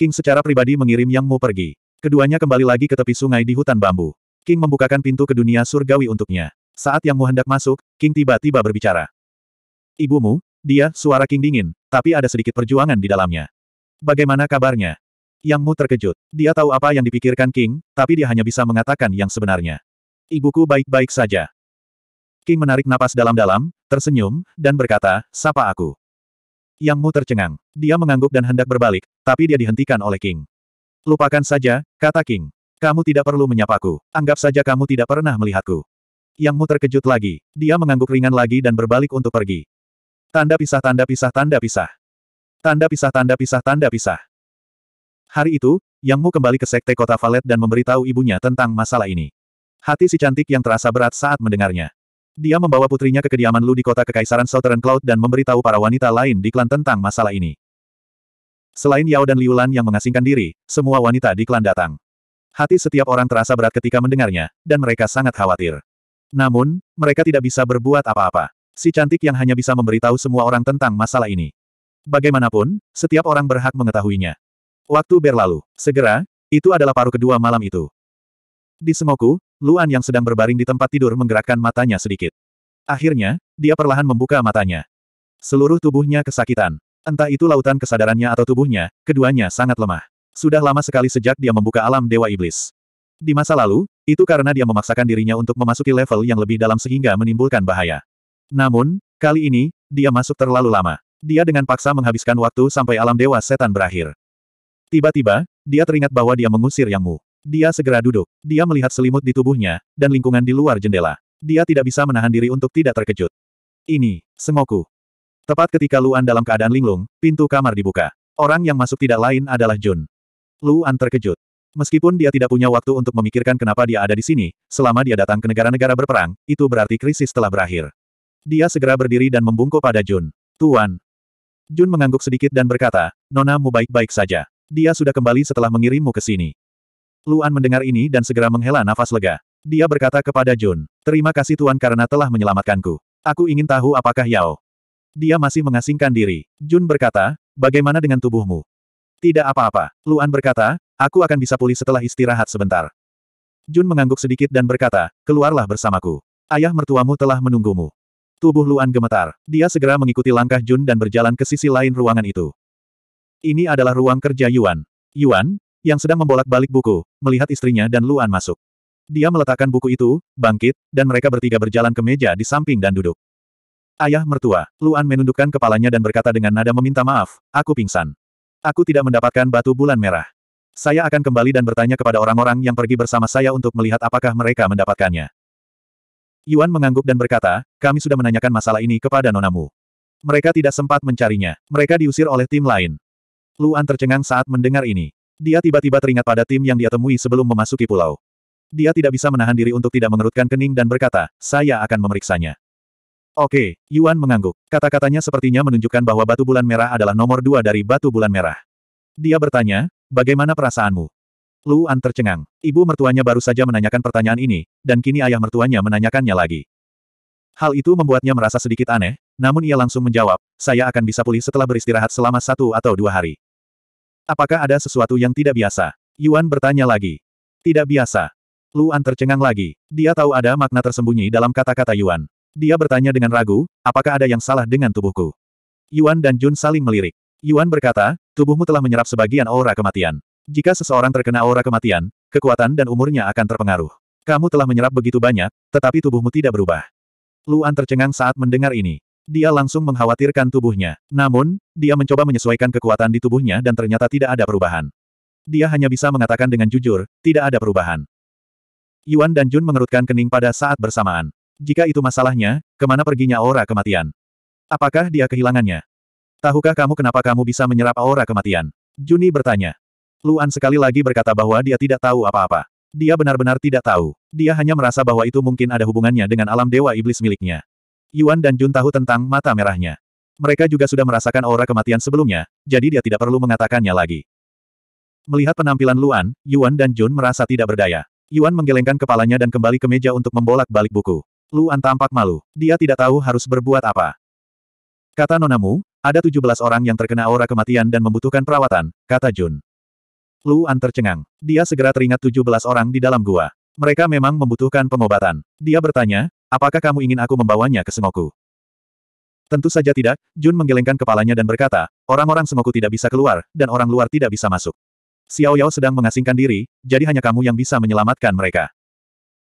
King secara pribadi mengirim Yang Mu pergi. Keduanya kembali lagi ke tepi sungai di hutan bambu. King membukakan pintu ke dunia surgawi untuknya. Saat Yang Mu hendak masuk, King tiba-tiba berbicara. Ibumu, dia, suara King dingin, tapi ada sedikit perjuangan di dalamnya. Bagaimana kabarnya? Yang Mu terkejut. Dia tahu apa yang dipikirkan King, tapi dia hanya bisa mengatakan yang sebenarnya. Ibuku baik-baik saja. King menarik napas dalam-dalam, tersenyum, dan berkata, Sapa aku. Yang Mu tercengang. Dia mengangguk dan hendak berbalik, tapi dia dihentikan oleh King. Lupakan saja, kata King. Kamu tidak perlu menyapaku. Anggap saja kamu tidak pernah melihatku. Yang Mu terkejut lagi. Dia mengangguk ringan lagi dan berbalik untuk pergi. Tanda pisah tanda pisah tanda pisah. Tanda pisah tanda pisah tanda pisah. Hari itu, Yang Mu kembali ke sekte kota Valet dan memberitahu ibunya tentang masalah ini. Hati si cantik yang terasa berat saat mendengarnya. Dia membawa putrinya ke kediaman Lu di kota Kekaisaran Southern Cloud dan memberitahu para wanita lain di klan tentang masalah ini. Selain Yao dan Liulan yang mengasingkan diri, semua wanita di klan datang. Hati setiap orang terasa berat ketika mendengarnya, dan mereka sangat khawatir. Namun, mereka tidak bisa berbuat apa-apa. Si cantik yang hanya bisa memberitahu semua orang tentang masalah ini. Bagaimanapun, setiap orang berhak mengetahuinya. Waktu berlalu. Segera, itu adalah paruh kedua malam itu. Di Semoku, Luan yang sedang berbaring di tempat tidur menggerakkan matanya sedikit. Akhirnya, dia perlahan membuka matanya. Seluruh tubuhnya kesakitan. Entah itu lautan kesadarannya atau tubuhnya, keduanya sangat lemah. Sudah lama sekali sejak dia membuka alam Dewa Iblis. Di masa lalu, itu karena dia memaksakan dirinya untuk memasuki level yang lebih dalam sehingga menimbulkan bahaya. Namun, kali ini, dia masuk terlalu lama. Dia dengan paksa menghabiskan waktu sampai alam Dewa Setan berakhir. Tiba-tiba, dia teringat bahwa dia mengusir Yang Mu. Dia segera duduk. Dia melihat selimut di tubuhnya, dan lingkungan di luar jendela. Dia tidak bisa menahan diri untuk tidak terkejut. Ini, Sengoku. Tepat ketika Luan dalam keadaan linglung, pintu kamar dibuka. Orang yang masuk tidak lain adalah Jun. Luan terkejut. Meskipun dia tidak punya waktu untuk memikirkan kenapa dia ada di sini, selama dia datang ke negara-negara berperang, itu berarti krisis telah berakhir. Dia segera berdiri dan membungkuk pada Jun. Tuan. Jun mengangguk sedikit dan berkata, Nona mu baik-baik saja. Dia sudah kembali setelah mengirimmu ke sini. Luan mendengar ini dan segera menghela nafas lega. Dia berkata kepada Jun, terima kasih Tuan karena telah menyelamatkanku. Aku ingin tahu apakah Yao. Dia masih mengasingkan diri. Jun berkata, bagaimana dengan tubuhmu? Tidak apa-apa. Luan berkata, aku akan bisa pulih setelah istirahat sebentar. Jun mengangguk sedikit dan berkata, keluarlah bersamaku. Ayah mertuamu telah menunggumu. Tubuh Luan gemetar. Dia segera mengikuti langkah Jun dan berjalan ke sisi lain ruangan itu. Ini adalah ruang kerja Yuan. Yuan, yang sedang membolak-balik buku, melihat istrinya dan Luan masuk. Dia meletakkan buku itu, bangkit, dan mereka bertiga berjalan ke meja di samping dan duduk. Ayah mertua, Luan menundukkan kepalanya dan berkata dengan nada meminta maaf, aku pingsan. Aku tidak mendapatkan batu bulan merah. Saya akan kembali dan bertanya kepada orang-orang yang pergi bersama saya untuk melihat apakah mereka mendapatkannya. Yuan mengangguk dan berkata, kami sudah menanyakan masalah ini kepada nonamu. Mereka tidak sempat mencarinya. Mereka diusir oleh tim lain. Luan tercengang saat mendengar ini. Dia tiba-tiba teringat pada tim yang dia temui sebelum memasuki pulau. Dia tidak bisa menahan diri untuk tidak mengerutkan kening dan berkata, saya akan memeriksanya. Oke, Yuan mengangguk. Kata-katanya sepertinya menunjukkan bahwa batu bulan merah adalah nomor dua dari batu bulan merah. Dia bertanya, bagaimana perasaanmu? Luan tercengang. Ibu mertuanya baru saja menanyakan pertanyaan ini, dan kini ayah mertuanya menanyakannya lagi. Hal itu membuatnya merasa sedikit aneh, namun ia langsung menjawab, saya akan bisa pulih setelah beristirahat selama satu atau dua hari. Apakah ada sesuatu yang tidak biasa? Yuan bertanya lagi. Tidak biasa. Luan tercengang lagi. Dia tahu ada makna tersembunyi dalam kata-kata Yuan. Dia bertanya dengan ragu, apakah ada yang salah dengan tubuhku? Yuan dan Jun saling melirik. Yuan berkata, tubuhmu telah menyerap sebagian aura kematian. Jika seseorang terkena aura kematian, kekuatan dan umurnya akan terpengaruh. Kamu telah menyerap begitu banyak, tetapi tubuhmu tidak berubah. Luan tercengang saat mendengar ini. Dia langsung mengkhawatirkan tubuhnya. Namun, dia mencoba menyesuaikan kekuatan di tubuhnya dan ternyata tidak ada perubahan. Dia hanya bisa mengatakan dengan jujur, tidak ada perubahan. Yuan dan Jun mengerutkan kening pada saat bersamaan. Jika itu masalahnya, kemana perginya aura kematian? Apakah dia kehilangannya? Tahukah kamu kenapa kamu bisa menyerap aura kematian? Juni bertanya. Luan sekali lagi berkata bahwa dia tidak tahu apa-apa. Dia benar-benar tidak tahu. Dia hanya merasa bahwa itu mungkin ada hubungannya dengan alam dewa iblis miliknya. Yuan dan Jun tahu tentang mata merahnya. Mereka juga sudah merasakan aura kematian sebelumnya, jadi dia tidak perlu mengatakannya lagi. Melihat penampilan Luan, Yuan dan Jun merasa tidak berdaya. Yuan menggelengkan kepalanya dan kembali ke meja untuk membolak-balik buku. Luan tampak malu. Dia tidak tahu harus berbuat apa. Kata Nonamu, ada 17 orang yang terkena aura kematian dan membutuhkan perawatan, kata Jun. Luan tercengang. Dia segera teringat 17 orang di dalam gua. Mereka memang membutuhkan pengobatan. Dia bertanya, Apakah kamu ingin aku membawanya ke Semoku? Tentu saja tidak, Jun menggelengkan kepalanya dan berkata, orang-orang Semoku tidak bisa keluar, dan orang luar tidak bisa masuk. Xiao Yao sedang mengasingkan diri, jadi hanya kamu yang bisa menyelamatkan mereka.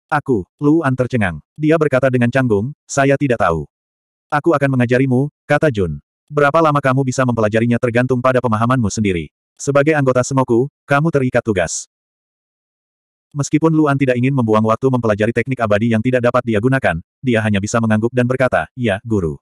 Aku, Luan tercengang. Dia berkata dengan canggung, saya tidak tahu. Aku akan mengajarimu, kata Jun. Berapa lama kamu bisa mempelajarinya tergantung pada pemahamanmu sendiri. Sebagai anggota Semoku, kamu terikat tugas. Meskipun Luan tidak ingin membuang waktu mempelajari teknik abadi yang tidak dapat dia gunakan, dia hanya bisa mengangguk dan berkata, ya, guru.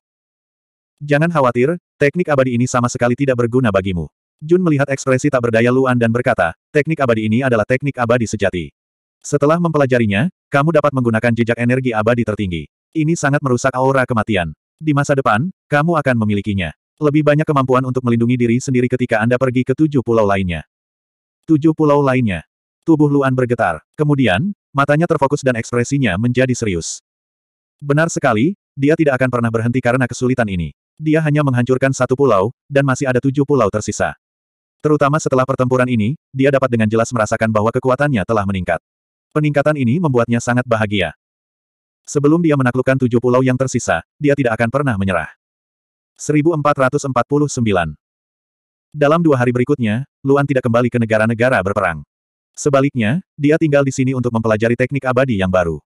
Jangan khawatir, teknik abadi ini sama sekali tidak berguna bagimu. Jun melihat ekspresi tak berdaya Luan dan berkata, teknik abadi ini adalah teknik abadi sejati. Setelah mempelajarinya, kamu dapat menggunakan jejak energi abadi tertinggi. Ini sangat merusak aura kematian. Di masa depan, kamu akan memilikinya. Lebih banyak kemampuan untuk melindungi diri sendiri ketika Anda pergi ke tujuh pulau lainnya. Tujuh pulau lainnya. Tubuh Luan bergetar. Kemudian, matanya terfokus dan ekspresinya menjadi serius. Benar sekali, dia tidak akan pernah berhenti karena kesulitan ini. Dia hanya menghancurkan satu pulau, dan masih ada tujuh pulau tersisa. Terutama setelah pertempuran ini, dia dapat dengan jelas merasakan bahwa kekuatannya telah meningkat. Peningkatan ini membuatnya sangat bahagia. Sebelum dia menaklukkan tujuh pulau yang tersisa, dia tidak akan pernah menyerah. 1449 Dalam dua hari berikutnya, Luan tidak kembali ke negara-negara berperang. Sebaliknya, dia tinggal di sini untuk mempelajari teknik abadi yang baru.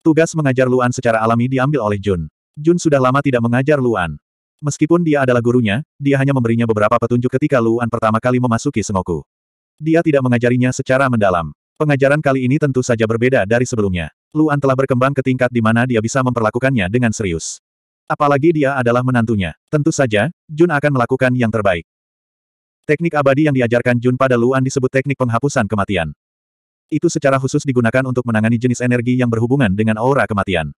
Tugas mengajar Luan secara alami diambil oleh Jun. Jun sudah lama tidak mengajar Luan. Meskipun dia adalah gurunya, dia hanya memberinya beberapa petunjuk ketika Luan pertama kali memasuki Sengoku. Dia tidak mengajarinya secara mendalam. Pengajaran kali ini tentu saja berbeda dari sebelumnya. Luan telah berkembang ke tingkat di mana dia bisa memperlakukannya dengan serius. Apalagi dia adalah menantunya. Tentu saja, Jun akan melakukan yang terbaik. Teknik abadi yang diajarkan Jun pada Luan disebut teknik penghapusan kematian. Itu secara khusus digunakan untuk menangani jenis energi yang berhubungan dengan aura kematian.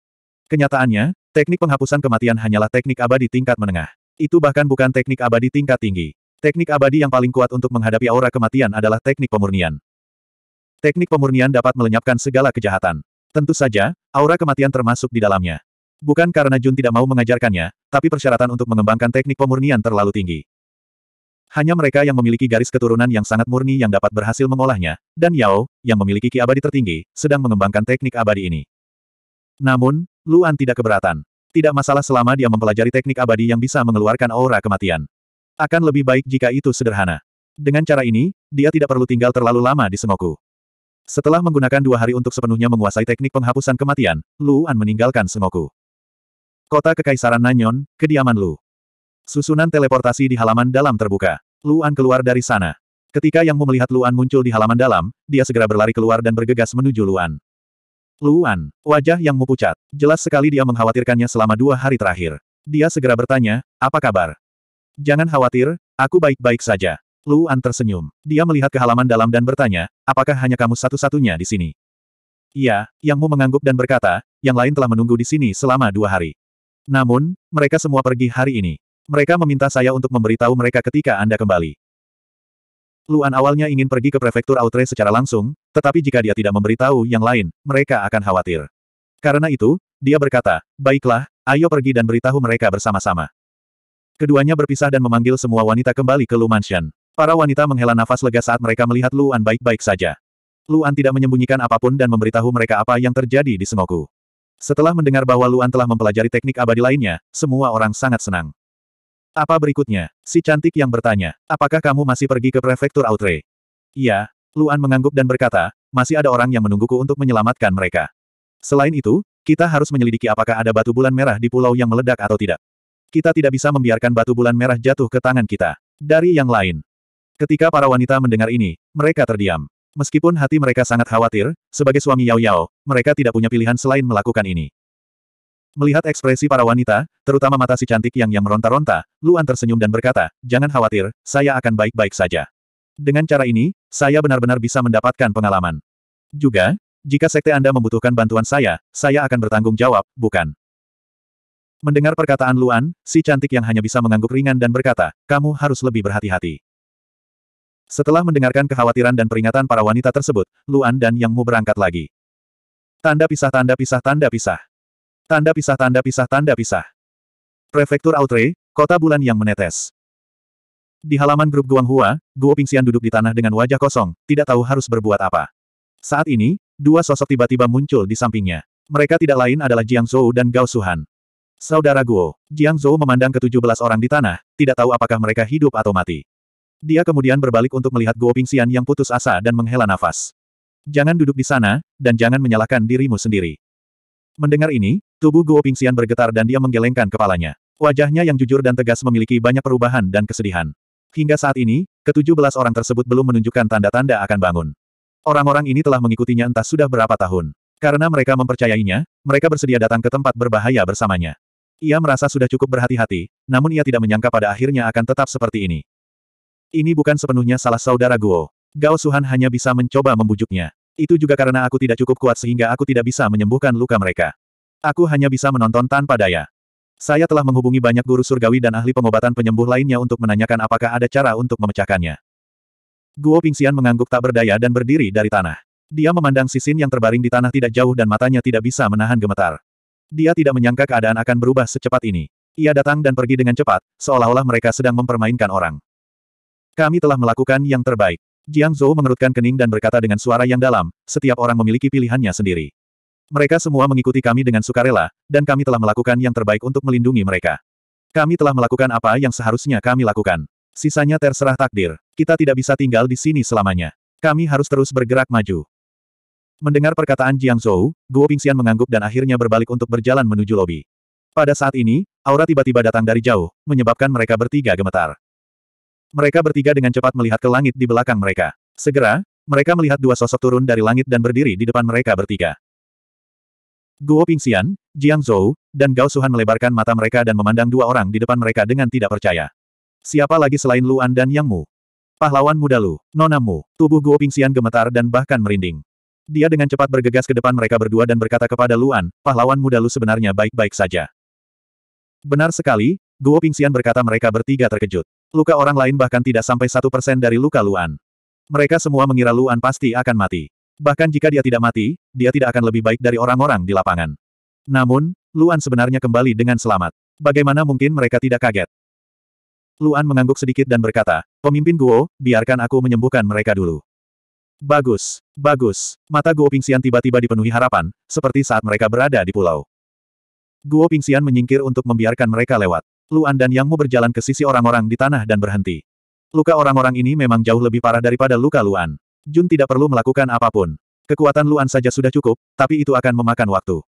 Kenyataannya, teknik penghapusan kematian hanyalah teknik abadi tingkat menengah. Itu bahkan bukan teknik abadi tingkat tinggi. Teknik abadi yang paling kuat untuk menghadapi aura kematian adalah teknik pemurnian. Teknik pemurnian dapat melenyapkan segala kejahatan. Tentu saja, aura kematian termasuk di dalamnya. Bukan karena Jun tidak mau mengajarkannya, tapi persyaratan untuk mengembangkan teknik pemurnian terlalu tinggi. Hanya mereka yang memiliki garis keturunan yang sangat murni yang dapat berhasil mengolahnya, dan Yao, yang memiliki ki abadi tertinggi, sedang mengembangkan teknik abadi ini. Namun, Luan tidak keberatan. Tidak masalah selama dia mempelajari teknik abadi yang bisa mengeluarkan aura kematian. Akan lebih baik jika itu sederhana. Dengan cara ini, dia tidak perlu tinggal terlalu lama di Sengoku. Setelah menggunakan dua hari untuk sepenuhnya menguasai teknik penghapusan kematian, Luan meninggalkan Sengoku. Kota Kekaisaran Nanyon, kediaman Lu. Susunan teleportasi di halaman dalam terbuka. Luan keluar dari sana. Ketika Yang Mu melihat Luan muncul di halaman dalam, dia segera berlari keluar dan bergegas menuju Luan. Luan, wajah Yang Mu pucat. Jelas sekali dia mengkhawatirkannya selama dua hari terakhir. Dia segera bertanya, apa kabar? Jangan khawatir, aku baik-baik saja. Luan tersenyum. Dia melihat ke halaman dalam dan bertanya, apakah hanya kamu satu-satunya di sini? Iya, Yang Mu mengangguk dan berkata, yang lain telah menunggu di sini selama dua hari. Namun, mereka semua pergi hari ini. Mereka meminta saya untuk memberitahu mereka ketika Anda kembali. Luan awalnya ingin pergi ke prefektur Autre secara langsung, tetapi jika dia tidak memberitahu yang lain, mereka akan khawatir. Karena itu, dia berkata, baiklah, ayo pergi dan beritahu mereka bersama-sama. Keduanya berpisah dan memanggil semua wanita kembali ke Lu Mansion. Para wanita menghela nafas lega saat mereka melihat Luan baik-baik saja. Luan tidak menyembunyikan apapun dan memberitahu mereka apa yang terjadi di Sengoku. Setelah mendengar bahwa Luan telah mempelajari teknik abadi lainnya, semua orang sangat senang. Apa berikutnya? Si cantik yang bertanya, apakah kamu masih pergi ke prefektur Outre? Iya, Luan mengangguk dan berkata, masih ada orang yang menungguku untuk menyelamatkan mereka. Selain itu, kita harus menyelidiki apakah ada batu bulan merah di pulau yang meledak atau tidak. Kita tidak bisa membiarkan batu bulan merah jatuh ke tangan kita. Dari yang lain. Ketika para wanita mendengar ini, mereka terdiam. Meskipun hati mereka sangat khawatir, sebagai suami Yao Yao, mereka tidak punya pilihan selain melakukan ini. Melihat ekspresi para wanita, terutama mata si cantik yang yang meronta-ronta, Luan tersenyum dan berkata, jangan khawatir, saya akan baik-baik saja. Dengan cara ini, saya benar-benar bisa mendapatkan pengalaman. Juga, jika sekte Anda membutuhkan bantuan saya, saya akan bertanggung jawab, bukan? Mendengar perkataan Luan, si cantik yang hanya bisa mengangguk ringan dan berkata, kamu harus lebih berhati-hati. Setelah mendengarkan kekhawatiran dan peringatan para wanita tersebut, Luan dan Yang Mu berangkat lagi. Tanda pisah tanda pisah tanda pisah. Tanda pisah tanda pisah tanda pisah. Prefektur Outre, kota bulan yang menetes. Di halaman grup Guanghua, Guo Pingxian duduk di tanah dengan wajah kosong, tidak tahu harus berbuat apa. Saat ini, dua sosok tiba-tiba muncul di sampingnya. Mereka tidak lain adalah Jiang Zhou dan Gao Suhan. Saudara Guo, Jiang Zhou memandang ke belas orang di tanah, tidak tahu apakah mereka hidup atau mati. Dia kemudian berbalik untuk melihat Guo Pingxian yang putus asa dan menghela nafas. Jangan duduk di sana, dan jangan menyalahkan dirimu sendiri. Mendengar ini, Tubuh Guo Pingxian bergetar dan dia menggelengkan kepalanya. Wajahnya yang jujur dan tegas memiliki banyak perubahan dan kesedihan. Hingga saat ini, ketujuh belas orang tersebut belum menunjukkan tanda-tanda akan bangun. Orang-orang ini telah mengikutinya entah sudah berapa tahun. Karena mereka mempercayainya, mereka bersedia datang ke tempat berbahaya bersamanya. Ia merasa sudah cukup berhati-hati, namun ia tidak menyangka pada akhirnya akan tetap seperti ini. Ini bukan sepenuhnya salah saudara Guo. Gao Suhan hanya bisa mencoba membujuknya. Itu juga karena aku tidak cukup kuat sehingga aku tidak bisa menyembuhkan luka mereka. Aku hanya bisa menonton tanpa daya. Saya telah menghubungi banyak guru surgawi dan ahli pengobatan penyembuh lainnya untuk menanyakan apakah ada cara untuk memecahkannya. Guo Pingxian mengangguk tak berdaya dan berdiri dari tanah. Dia memandang sisin yang terbaring di tanah tidak jauh dan matanya tidak bisa menahan gemetar. Dia tidak menyangka keadaan akan berubah secepat ini. Ia datang dan pergi dengan cepat, seolah-olah mereka sedang mempermainkan orang. Kami telah melakukan yang terbaik. Jiang Zhou mengerutkan kening dan berkata dengan suara yang dalam, setiap orang memiliki pilihannya sendiri. Mereka semua mengikuti kami dengan sukarela, dan kami telah melakukan yang terbaik untuk melindungi mereka. Kami telah melakukan apa yang seharusnya kami lakukan. Sisanya terserah takdir. Kita tidak bisa tinggal di sini selamanya. Kami harus terus bergerak maju. Mendengar perkataan Jiang Zhou, Guo Pingxian mengangguk dan akhirnya berbalik untuk berjalan menuju lobi. Pada saat ini, aura tiba-tiba datang dari jauh, menyebabkan mereka bertiga gemetar. Mereka bertiga dengan cepat melihat ke langit di belakang mereka. Segera, mereka melihat dua sosok turun dari langit dan berdiri di depan mereka bertiga. Guo Pingxian, Jiang Zhou, dan Gao Suhan melebarkan mata mereka dan memandang dua orang di depan mereka dengan tidak percaya. Siapa lagi selain Luan dan Yang Mu? Pahlawan muda Lu, Nona Mu, tubuh Guo Pingxian gemetar dan bahkan merinding. Dia dengan cepat bergegas ke depan mereka berdua dan berkata kepada Luan, pahlawan muda Lu sebenarnya baik-baik saja. Benar sekali, Guo Pingxian berkata mereka bertiga terkejut. Luka orang lain bahkan tidak sampai satu persen dari luka Luan. Mereka semua mengira Luan pasti akan mati. Bahkan jika dia tidak mati, dia tidak akan lebih baik dari orang-orang di lapangan. Namun, Luan sebenarnya kembali dengan selamat. Bagaimana mungkin mereka tidak kaget? Luan mengangguk sedikit dan berkata, Pemimpin Guo, biarkan aku menyembuhkan mereka dulu. Bagus, bagus. Mata Guo Pingxian tiba-tiba dipenuhi harapan, seperti saat mereka berada di pulau. Guo Pingxian menyingkir untuk membiarkan mereka lewat. Luan dan Yang Mu berjalan ke sisi orang-orang di tanah dan berhenti. Luka orang-orang ini memang jauh lebih parah daripada luka Luan. Jun tidak perlu melakukan apapun. Kekuatan Luan saja sudah cukup, tapi itu akan memakan waktu.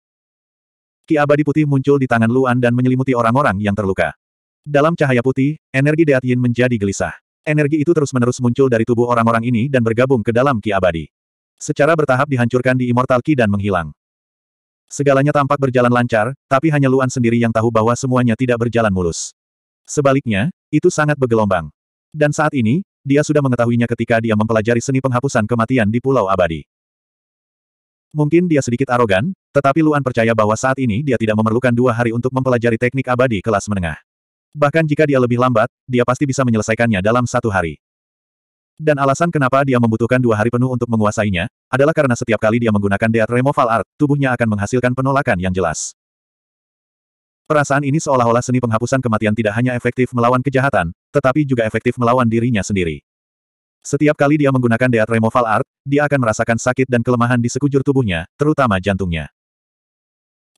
Ki abadi putih muncul di tangan Luan dan menyelimuti orang-orang yang terluka. Dalam cahaya putih, energi Deat Yin menjadi gelisah. Energi itu terus-menerus muncul dari tubuh orang-orang ini dan bergabung ke dalam Ki abadi. Secara bertahap dihancurkan di Immortal Ki dan menghilang. Segalanya tampak berjalan lancar, tapi hanya Luan sendiri yang tahu bahwa semuanya tidak berjalan mulus. Sebaliknya, itu sangat bergelombang. Dan saat ini, dia sudah mengetahuinya ketika dia mempelajari seni penghapusan kematian di Pulau Abadi. Mungkin dia sedikit arogan, tetapi Luan percaya bahwa saat ini dia tidak memerlukan dua hari untuk mempelajari teknik abadi kelas menengah. Bahkan jika dia lebih lambat, dia pasti bisa menyelesaikannya dalam satu hari. Dan alasan kenapa dia membutuhkan dua hari penuh untuk menguasainya, adalah karena setiap kali dia menggunakan Deat Removal Art, tubuhnya akan menghasilkan penolakan yang jelas. Perasaan ini seolah-olah seni penghapusan kematian tidak hanya efektif melawan kejahatan, tetapi juga efektif melawan dirinya sendiri. Setiap kali dia menggunakan Deat Removal Art, dia akan merasakan sakit dan kelemahan di sekujur tubuhnya, terutama jantungnya.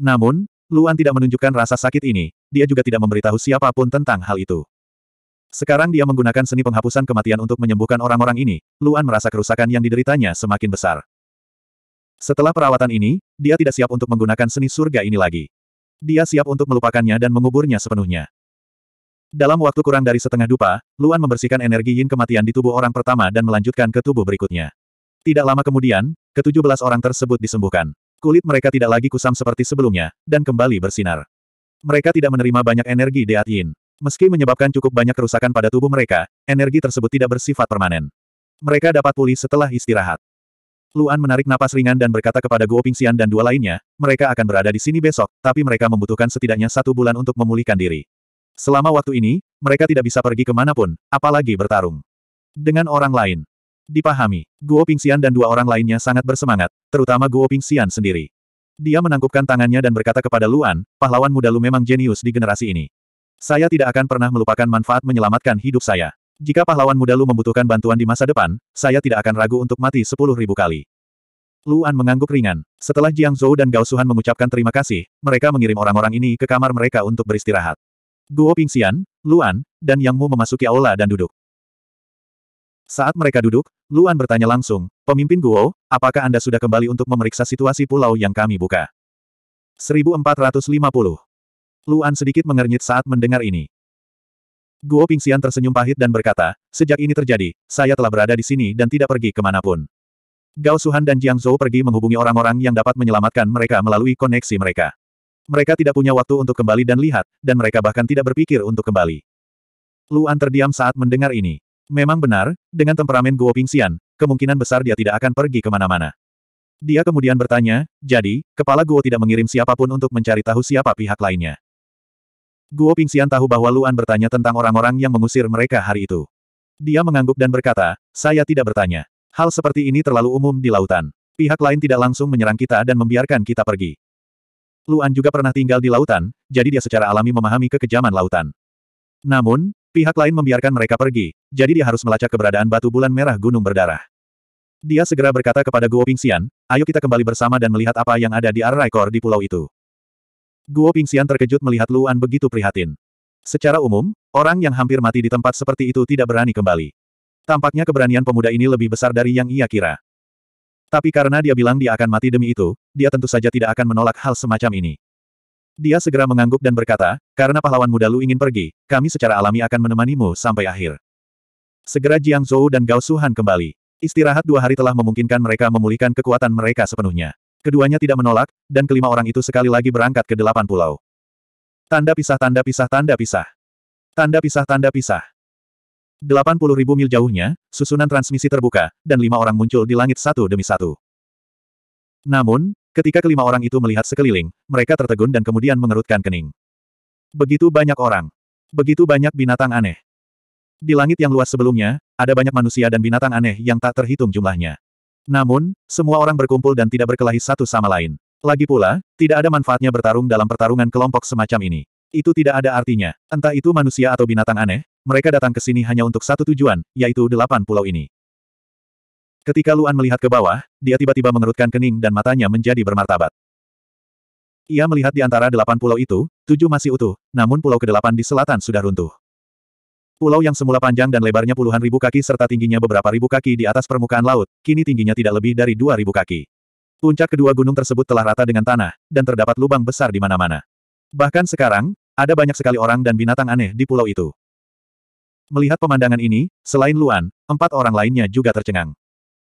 Namun, Luan tidak menunjukkan rasa sakit ini, dia juga tidak memberitahu siapapun tentang hal itu. Sekarang dia menggunakan seni penghapusan kematian untuk menyembuhkan orang-orang ini, Luan merasa kerusakan yang dideritanya semakin besar. Setelah perawatan ini, dia tidak siap untuk menggunakan seni surga ini lagi. Dia siap untuk melupakannya dan menguburnya sepenuhnya. Dalam waktu kurang dari setengah dupa, Luan membersihkan energi yin kematian di tubuh orang pertama dan melanjutkan ke tubuh berikutnya. Tidak lama kemudian, ketujuh belas orang tersebut disembuhkan. Kulit mereka tidak lagi kusam seperti sebelumnya, dan kembali bersinar. Mereka tidak menerima banyak energi Deat Yin. Meski menyebabkan cukup banyak kerusakan pada tubuh mereka, energi tersebut tidak bersifat permanen. Mereka dapat pulih setelah istirahat. Luan menarik napas ringan dan berkata kepada Guo Pingxian dan dua lainnya, mereka akan berada di sini besok, tapi mereka membutuhkan setidaknya satu bulan untuk memulihkan diri. Selama waktu ini, mereka tidak bisa pergi kemanapun, apalagi bertarung. Dengan orang lain. Dipahami, Guo Pingxian dan dua orang lainnya sangat bersemangat, terutama Guo Pingxian sendiri. Dia menangkupkan tangannya dan berkata kepada Luan, pahlawan muda Lu memang jenius di generasi ini. Saya tidak akan pernah melupakan manfaat menyelamatkan hidup saya. Jika pahlawan muda Lu membutuhkan bantuan di masa depan, saya tidak akan ragu untuk mati sepuluh ribu kali. Luan mengangguk ringan. Setelah Jiang Zhou dan Gao Suhan mengucapkan terima kasih, mereka mengirim orang-orang ini ke kamar mereka untuk beristirahat. Guo Pingxian, Luan, dan Yang Mu memasuki aula dan duduk. Saat mereka duduk, Luan bertanya langsung, Pemimpin Guo, apakah Anda sudah kembali untuk memeriksa situasi pulau yang kami buka? 1450 Luan sedikit mengernyit saat mendengar ini. Guo Pingxian tersenyum pahit dan berkata, sejak ini terjadi, saya telah berada di sini dan tidak pergi kemanapun. Gao Suhan dan Jiang Zhou pergi menghubungi orang-orang yang dapat menyelamatkan mereka melalui koneksi mereka. Mereka tidak punya waktu untuk kembali dan lihat, dan mereka bahkan tidak berpikir untuk kembali. Luan terdiam saat mendengar ini. Memang benar, dengan temperamen Guo Pingxian, kemungkinan besar dia tidak akan pergi kemana-mana. Dia kemudian bertanya, jadi, kepala Guo tidak mengirim siapapun untuk mencari tahu siapa pihak lainnya. Guo Pingxian tahu bahwa Luan bertanya tentang orang-orang yang mengusir mereka hari itu. Dia mengangguk dan berkata, saya tidak bertanya. Hal seperti ini terlalu umum di lautan. Pihak lain tidak langsung menyerang kita dan membiarkan kita pergi. Luan juga pernah tinggal di lautan, jadi dia secara alami memahami kekejaman lautan. Namun, pihak lain membiarkan mereka pergi, jadi dia harus melacak keberadaan batu bulan merah gunung berdarah. Dia segera berkata kepada Guo Pingxian, ayo kita kembali bersama dan melihat apa yang ada di Arraikor di pulau itu. Guo Pingxian terkejut melihat Luan begitu prihatin. Secara umum, orang yang hampir mati di tempat seperti itu tidak berani kembali. Tampaknya keberanian pemuda ini lebih besar dari yang ia kira. Tapi karena dia bilang dia akan mati demi itu, dia tentu saja tidak akan menolak hal semacam ini. Dia segera mengangguk dan berkata, karena pahlawan muda Lu ingin pergi, kami secara alami akan menemanimu sampai akhir. Segera Jiang Zhou dan Gao Suhan kembali. Istirahat dua hari telah memungkinkan mereka memulihkan kekuatan mereka sepenuhnya. Keduanya tidak menolak, dan kelima orang itu sekali lagi berangkat ke delapan pulau. Tanda pisah tanda pisah tanda pisah. Tanda pisah tanda pisah. Delapan puluh ribu mil jauhnya, susunan transmisi terbuka, dan lima orang muncul di langit satu demi satu. Namun, ketika kelima orang itu melihat sekeliling, mereka tertegun dan kemudian mengerutkan kening. Begitu banyak orang. Begitu banyak binatang aneh. Di langit yang luas sebelumnya, ada banyak manusia dan binatang aneh yang tak terhitung jumlahnya. Namun, semua orang berkumpul dan tidak berkelahi satu sama lain. Lagi pula, tidak ada manfaatnya bertarung dalam pertarungan kelompok semacam ini. Itu tidak ada artinya. Entah itu manusia atau binatang aneh, mereka datang ke sini hanya untuk satu tujuan, yaitu delapan pulau ini. Ketika Luan melihat ke bawah, dia tiba-tiba mengerutkan kening dan matanya menjadi bermartabat. Ia melihat di antara delapan pulau itu, tujuh masih utuh, namun pulau kedelapan di selatan sudah runtuh. Pulau yang semula panjang dan lebarnya puluhan ribu kaki serta tingginya beberapa ribu kaki di atas permukaan laut, kini tingginya tidak lebih dari dua ribu kaki. Puncak kedua gunung tersebut telah rata dengan tanah, dan terdapat lubang besar di mana-mana. Bahkan sekarang, ada banyak sekali orang dan binatang aneh di pulau itu. Melihat pemandangan ini, selain Luan, empat orang lainnya juga tercengang.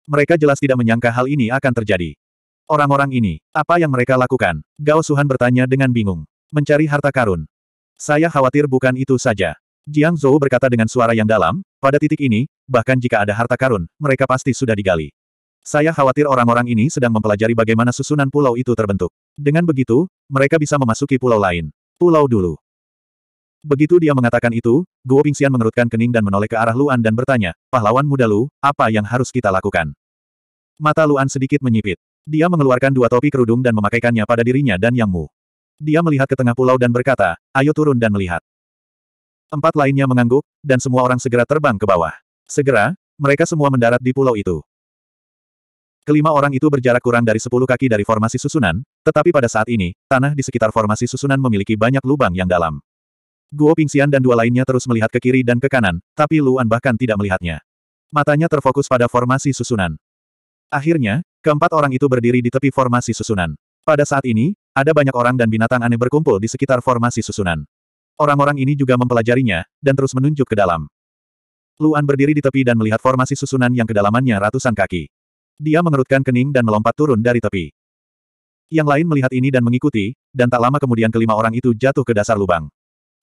Mereka jelas tidak menyangka hal ini akan terjadi. Orang-orang ini, apa yang mereka lakukan? Gao Suhan bertanya dengan bingung. Mencari harta karun. Saya khawatir bukan itu saja. Jiang Zhou berkata dengan suara yang dalam, pada titik ini, bahkan jika ada harta karun, mereka pasti sudah digali. Saya khawatir orang-orang ini sedang mempelajari bagaimana susunan pulau itu terbentuk. Dengan begitu, mereka bisa memasuki pulau lain. Pulau dulu. Begitu dia mengatakan itu, Guo Pingxian mengerutkan kening dan menoleh ke arah Luan dan bertanya, pahlawan muda Lu, apa yang harus kita lakukan? Mata Luan sedikit menyipit. Dia mengeluarkan dua topi kerudung dan memakaikannya pada dirinya dan Yang Mu. Dia melihat ke tengah pulau dan berkata, ayo turun dan melihat. Empat lainnya mengangguk, dan semua orang segera terbang ke bawah. Segera, mereka semua mendarat di pulau itu. Kelima orang itu berjarak kurang dari sepuluh kaki dari formasi susunan, tetapi pada saat ini, tanah di sekitar formasi susunan memiliki banyak lubang yang dalam. Guo Pingxian dan dua lainnya terus melihat ke kiri dan ke kanan, tapi Luan bahkan tidak melihatnya. Matanya terfokus pada formasi susunan. Akhirnya, keempat orang itu berdiri di tepi formasi susunan. Pada saat ini, ada banyak orang dan binatang aneh berkumpul di sekitar formasi susunan. Orang-orang ini juga mempelajarinya, dan terus menunjuk ke dalam. Luan berdiri di tepi dan melihat formasi susunan yang kedalamannya ratusan kaki. Dia mengerutkan kening dan melompat turun dari tepi. Yang lain melihat ini dan mengikuti, dan tak lama kemudian kelima orang itu jatuh ke dasar lubang.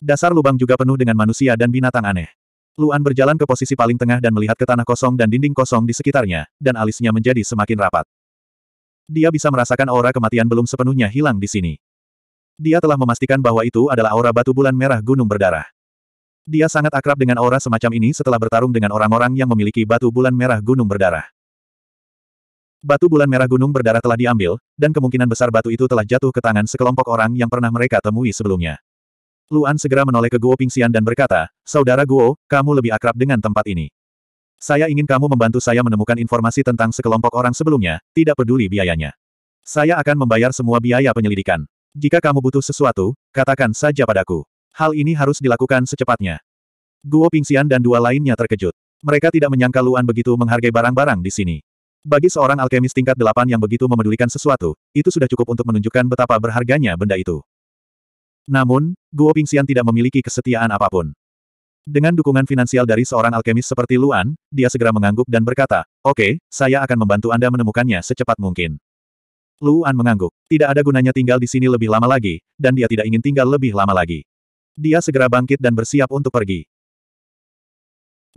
Dasar lubang juga penuh dengan manusia dan binatang aneh. Luan berjalan ke posisi paling tengah dan melihat ke tanah kosong dan dinding kosong di sekitarnya, dan alisnya menjadi semakin rapat. Dia bisa merasakan aura kematian belum sepenuhnya hilang di sini. Dia telah memastikan bahwa itu adalah aura batu bulan merah gunung berdarah. Dia sangat akrab dengan aura semacam ini setelah bertarung dengan orang-orang yang memiliki batu bulan merah gunung berdarah. Batu bulan merah gunung berdarah telah diambil, dan kemungkinan besar batu itu telah jatuh ke tangan sekelompok orang yang pernah mereka temui sebelumnya. Luan segera menoleh ke Guo Pingxian dan berkata, Saudara Guo, kamu lebih akrab dengan tempat ini. Saya ingin kamu membantu saya menemukan informasi tentang sekelompok orang sebelumnya, tidak peduli biayanya. Saya akan membayar semua biaya penyelidikan. Jika kamu butuh sesuatu, katakan saja padaku. Hal ini harus dilakukan secepatnya. Guo Pingxian dan dua lainnya terkejut. Mereka tidak menyangka Luan begitu menghargai barang-barang di sini. Bagi seorang alkemis tingkat delapan yang begitu memedulikan sesuatu, itu sudah cukup untuk menunjukkan betapa berharganya benda itu. Namun, Guo Pingxian tidak memiliki kesetiaan apapun. Dengan dukungan finansial dari seorang alkemis seperti Luan, dia segera mengangguk dan berkata, Oke, okay, saya akan membantu Anda menemukannya secepat mungkin. Luan mengangguk. Tidak ada gunanya tinggal di sini lebih lama lagi, dan dia tidak ingin tinggal lebih lama lagi. Dia segera bangkit dan bersiap untuk pergi.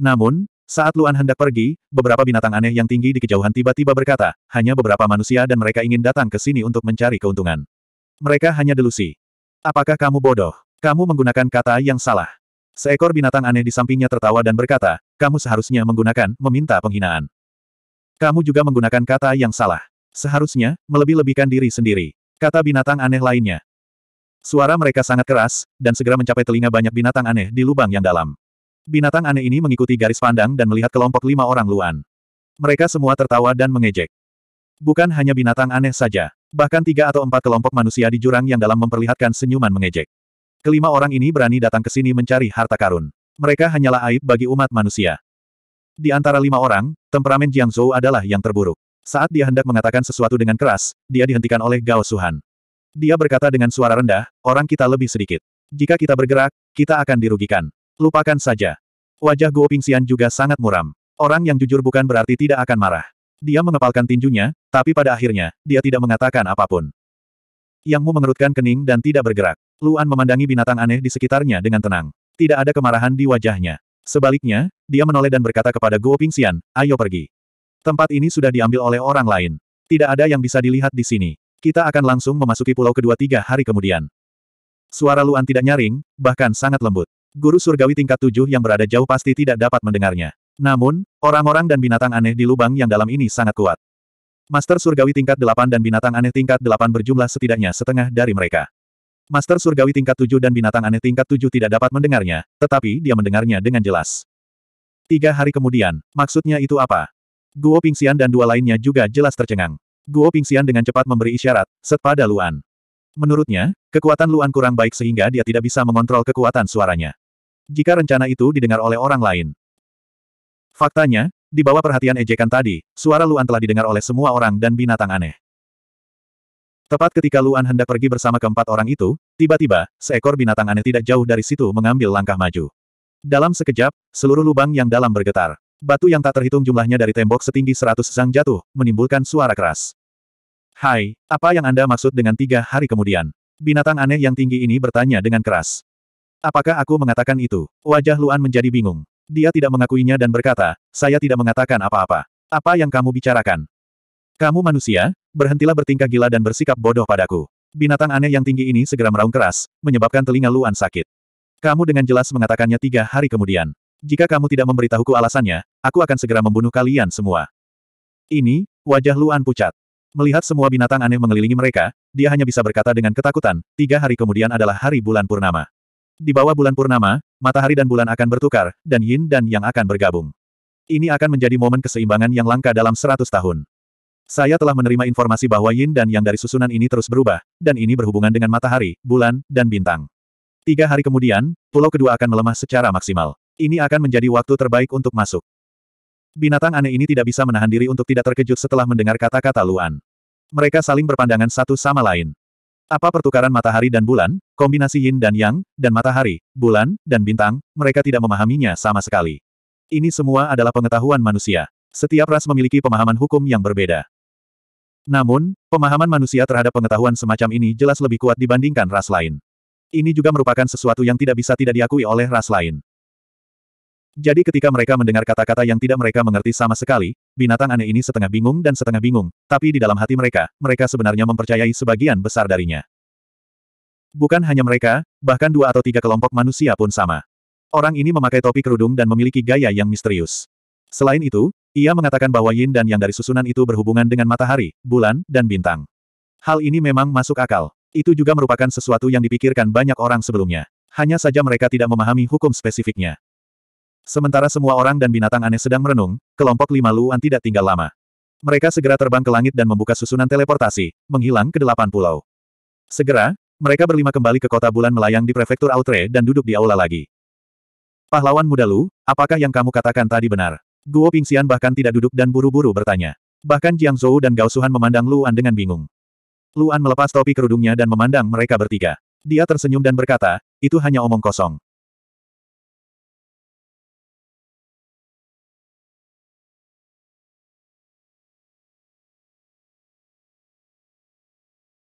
Namun, saat Luan hendak pergi, beberapa binatang aneh yang tinggi di kejauhan tiba-tiba berkata, hanya beberapa manusia dan mereka ingin datang ke sini untuk mencari keuntungan. Mereka hanya delusi. Apakah kamu bodoh? Kamu menggunakan kata yang salah. Seekor binatang aneh di sampingnya tertawa dan berkata, kamu seharusnya menggunakan, meminta penghinaan. Kamu juga menggunakan kata yang salah. Seharusnya, melebih-lebihkan diri sendiri. Kata binatang aneh lainnya. Suara mereka sangat keras, dan segera mencapai telinga banyak binatang aneh di lubang yang dalam. Binatang aneh ini mengikuti garis pandang dan melihat kelompok lima orang luan. Mereka semua tertawa dan mengejek. Bukan hanya binatang aneh saja. Bahkan tiga atau empat kelompok manusia di jurang yang dalam memperlihatkan senyuman mengejek. Kelima orang ini berani datang ke sini mencari harta karun. Mereka hanyalah aib bagi umat manusia. Di antara lima orang, temperamen Jiang Zhou adalah yang terburuk. Saat dia hendak mengatakan sesuatu dengan keras, dia dihentikan oleh Gao Suhan. Dia berkata dengan suara rendah, orang kita lebih sedikit. Jika kita bergerak, kita akan dirugikan. Lupakan saja. Wajah Guo Pingxian juga sangat muram. Orang yang jujur bukan berarti tidak akan marah. Dia mengepalkan tinjunya, tapi pada akhirnya, dia tidak mengatakan apapun. Yang Mu mengerutkan kening dan tidak bergerak. Luan memandangi binatang aneh di sekitarnya dengan tenang. Tidak ada kemarahan di wajahnya. Sebaliknya, dia menoleh dan berkata kepada Guo Pingxian, ayo pergi. Tempat ini sudah diambil oleh orang lain. Tidak ada yang bisa dilihat di sini. Kita akan langsung memasuki pulau kedua tiga hari kemudian. Suara Luan tidak nyaring, bahkan sangat lembut. Guru surgawi tingkat tujuh yang berada jauh pasti tidak dapat mendengarnya. Namun, orang-orang dan binatang aneh di lubang yang dalam ini sangat kuat. Master surgawi tingkat delapan dan binatang aneh tingkat delapan berjumlah setidaknya setengah dari mereka. Master surgawi tingkat tujuh dan binatang aneh tingkat tujuh tidak dapat mendengarnya, tetapi dia mendengarnya dengan jelas. Tiga hari kemudian, maksudnya itu apa? Guo Pingxian dan dua lainnya juga jelas tercengang. Guo Pingxian dengan cepat memberi isyarat, set pada Luan. Menurutnya, kekuatan Luan kurang baik sehingga dia tidak bisa mengontrol kekuatan suaranya. Jika rencana itu didengar oleh orang lain. Faktanya, di bawah perhatian ejekan tadi, suara Luan telah didengar oleh semua orang dan binatang aneh. Tepat ketika Luan hendak pergi bersama keempat orang itu, tiba-tiba, seekor binatang aneh tidak jauh dari situ mengambil langkah maju. Dalam sekejap, seluruh lubang yang dalam bergetar. Batu yang tak terhitung jumlahnya dari tembok setinggi seratus sang jatuh, menimbulkan suara keras. Hai, apa yang Anda maksud dengan tiga hari kemudian? Binatang aneh yang tinggi ini bertanya dengan keras. Apakah aku mengatakan itu? Wajah Luan menjadi bingung. Dia tidak mengakuinya dan berkata, saya tidak mengatakan apa-apa. Apa yang kamu bicarakan? Kamu manusia, berhentilah bertingkah gila dan bersikap bodoh padaku. Binatang aneh yang tinggi ini segera meraung keras, menyebabkan telinga Luan sakit. Kamu dengan jelas mengatakannya tiga hari kemudian. Jika kamu tidak memberitahuku alasannya, Aku akan segera membunuh kalian semua. Ini, wajah Luan pucat. Melihat semua binatang aneh mengelilingi mereka, dia hanya bisa berkata dengan ketakutan, tiga hari kemudian adalah hari bulan purnama. Di bawah bulan purnama, matahari dan bulan akan bertukar, dan yin dan yang akan bergabung. Ini akan menjadi momen keseimbangan yang langka dalam seratus tahun. Saya telah menerima informasi bahwa yin dan yang dari susunan ini terus berubah, dan ini berhubungan dengan matahari, bulan, dan bintang. Tiga hari kemudian, pulau kedua akan melemah secara maksimal. Ini akan menjadi waktu terbaik untuk masuk. Binatang aneh ini tidak bisa menahan diri untuk tidak terkejut setelah mendengar kata-kata Luan. Mereka saling berpandangan satu sama lain. Apa pertukaran matahari dan bulan, kombinasi yin dan yang, dan matahari, bulan, dan bintang, mereka tidak memahaminya sama sekali. Ini semua adalah pengetahuan manusia. Setiap ras memiliki pemahaman hukum yang berbeda. Namun, pemahaman manusia terhadap pengetahuan semacam ini jelas lebih kuat dibandingkan ras lain. Ini juga merupakan sesuatu yang tidak bisa tidak diakui oleh ras lain. Jadi ketika mereka mendengar kata-kata yang tidak mereka mengerti sama sekali, binatang aneh ini setengah bingung dan setengah bingung, tapi di dalam hati mereka, mereka sebenarnya mempercayai sebagian besar darinya. Bukan hanya mereka, bahkan dua atau tiga kelompok manusia pun sama. Orang ini memakai topi kerudung dan memiliki gaya yang misterius. Selain itu, ia mengatakan bahwa yin dan yang dari susunan itu berhubungan dengan matahari, bulan, dan bintang. Hal ini memang masuk akal. Itu juga merupakan sesuatu yang dipikirkan banyak orang sebelumnya. Hanya saja mereka tidak memahami hukum spesifiknya. Sementara semua orang dan binatang aneh sedang merenung, kelompok lima Luan tidak tinggal lama. Mereka segera terbang ke langit dan membuka susunan teleportasi, menghilang ke delapan pulau. Segera, mereka berlima kembali ke kota bulan melayang di prefektur Outre dan duduk di aula lagi. Pahlawan muda Lu, apakah yang kamu katakan tadi benar? Guo Pingxian bahkan tidak duduk dan buru-buru bertanya. Bahkan Jiang Zhou dan Gao Suhan memandang Luan dengan bingung. Luan melepas topi kerudungnya dan memandang mereka bertiga. Dia tersenyum dan berkata, itu hanya omong kosong.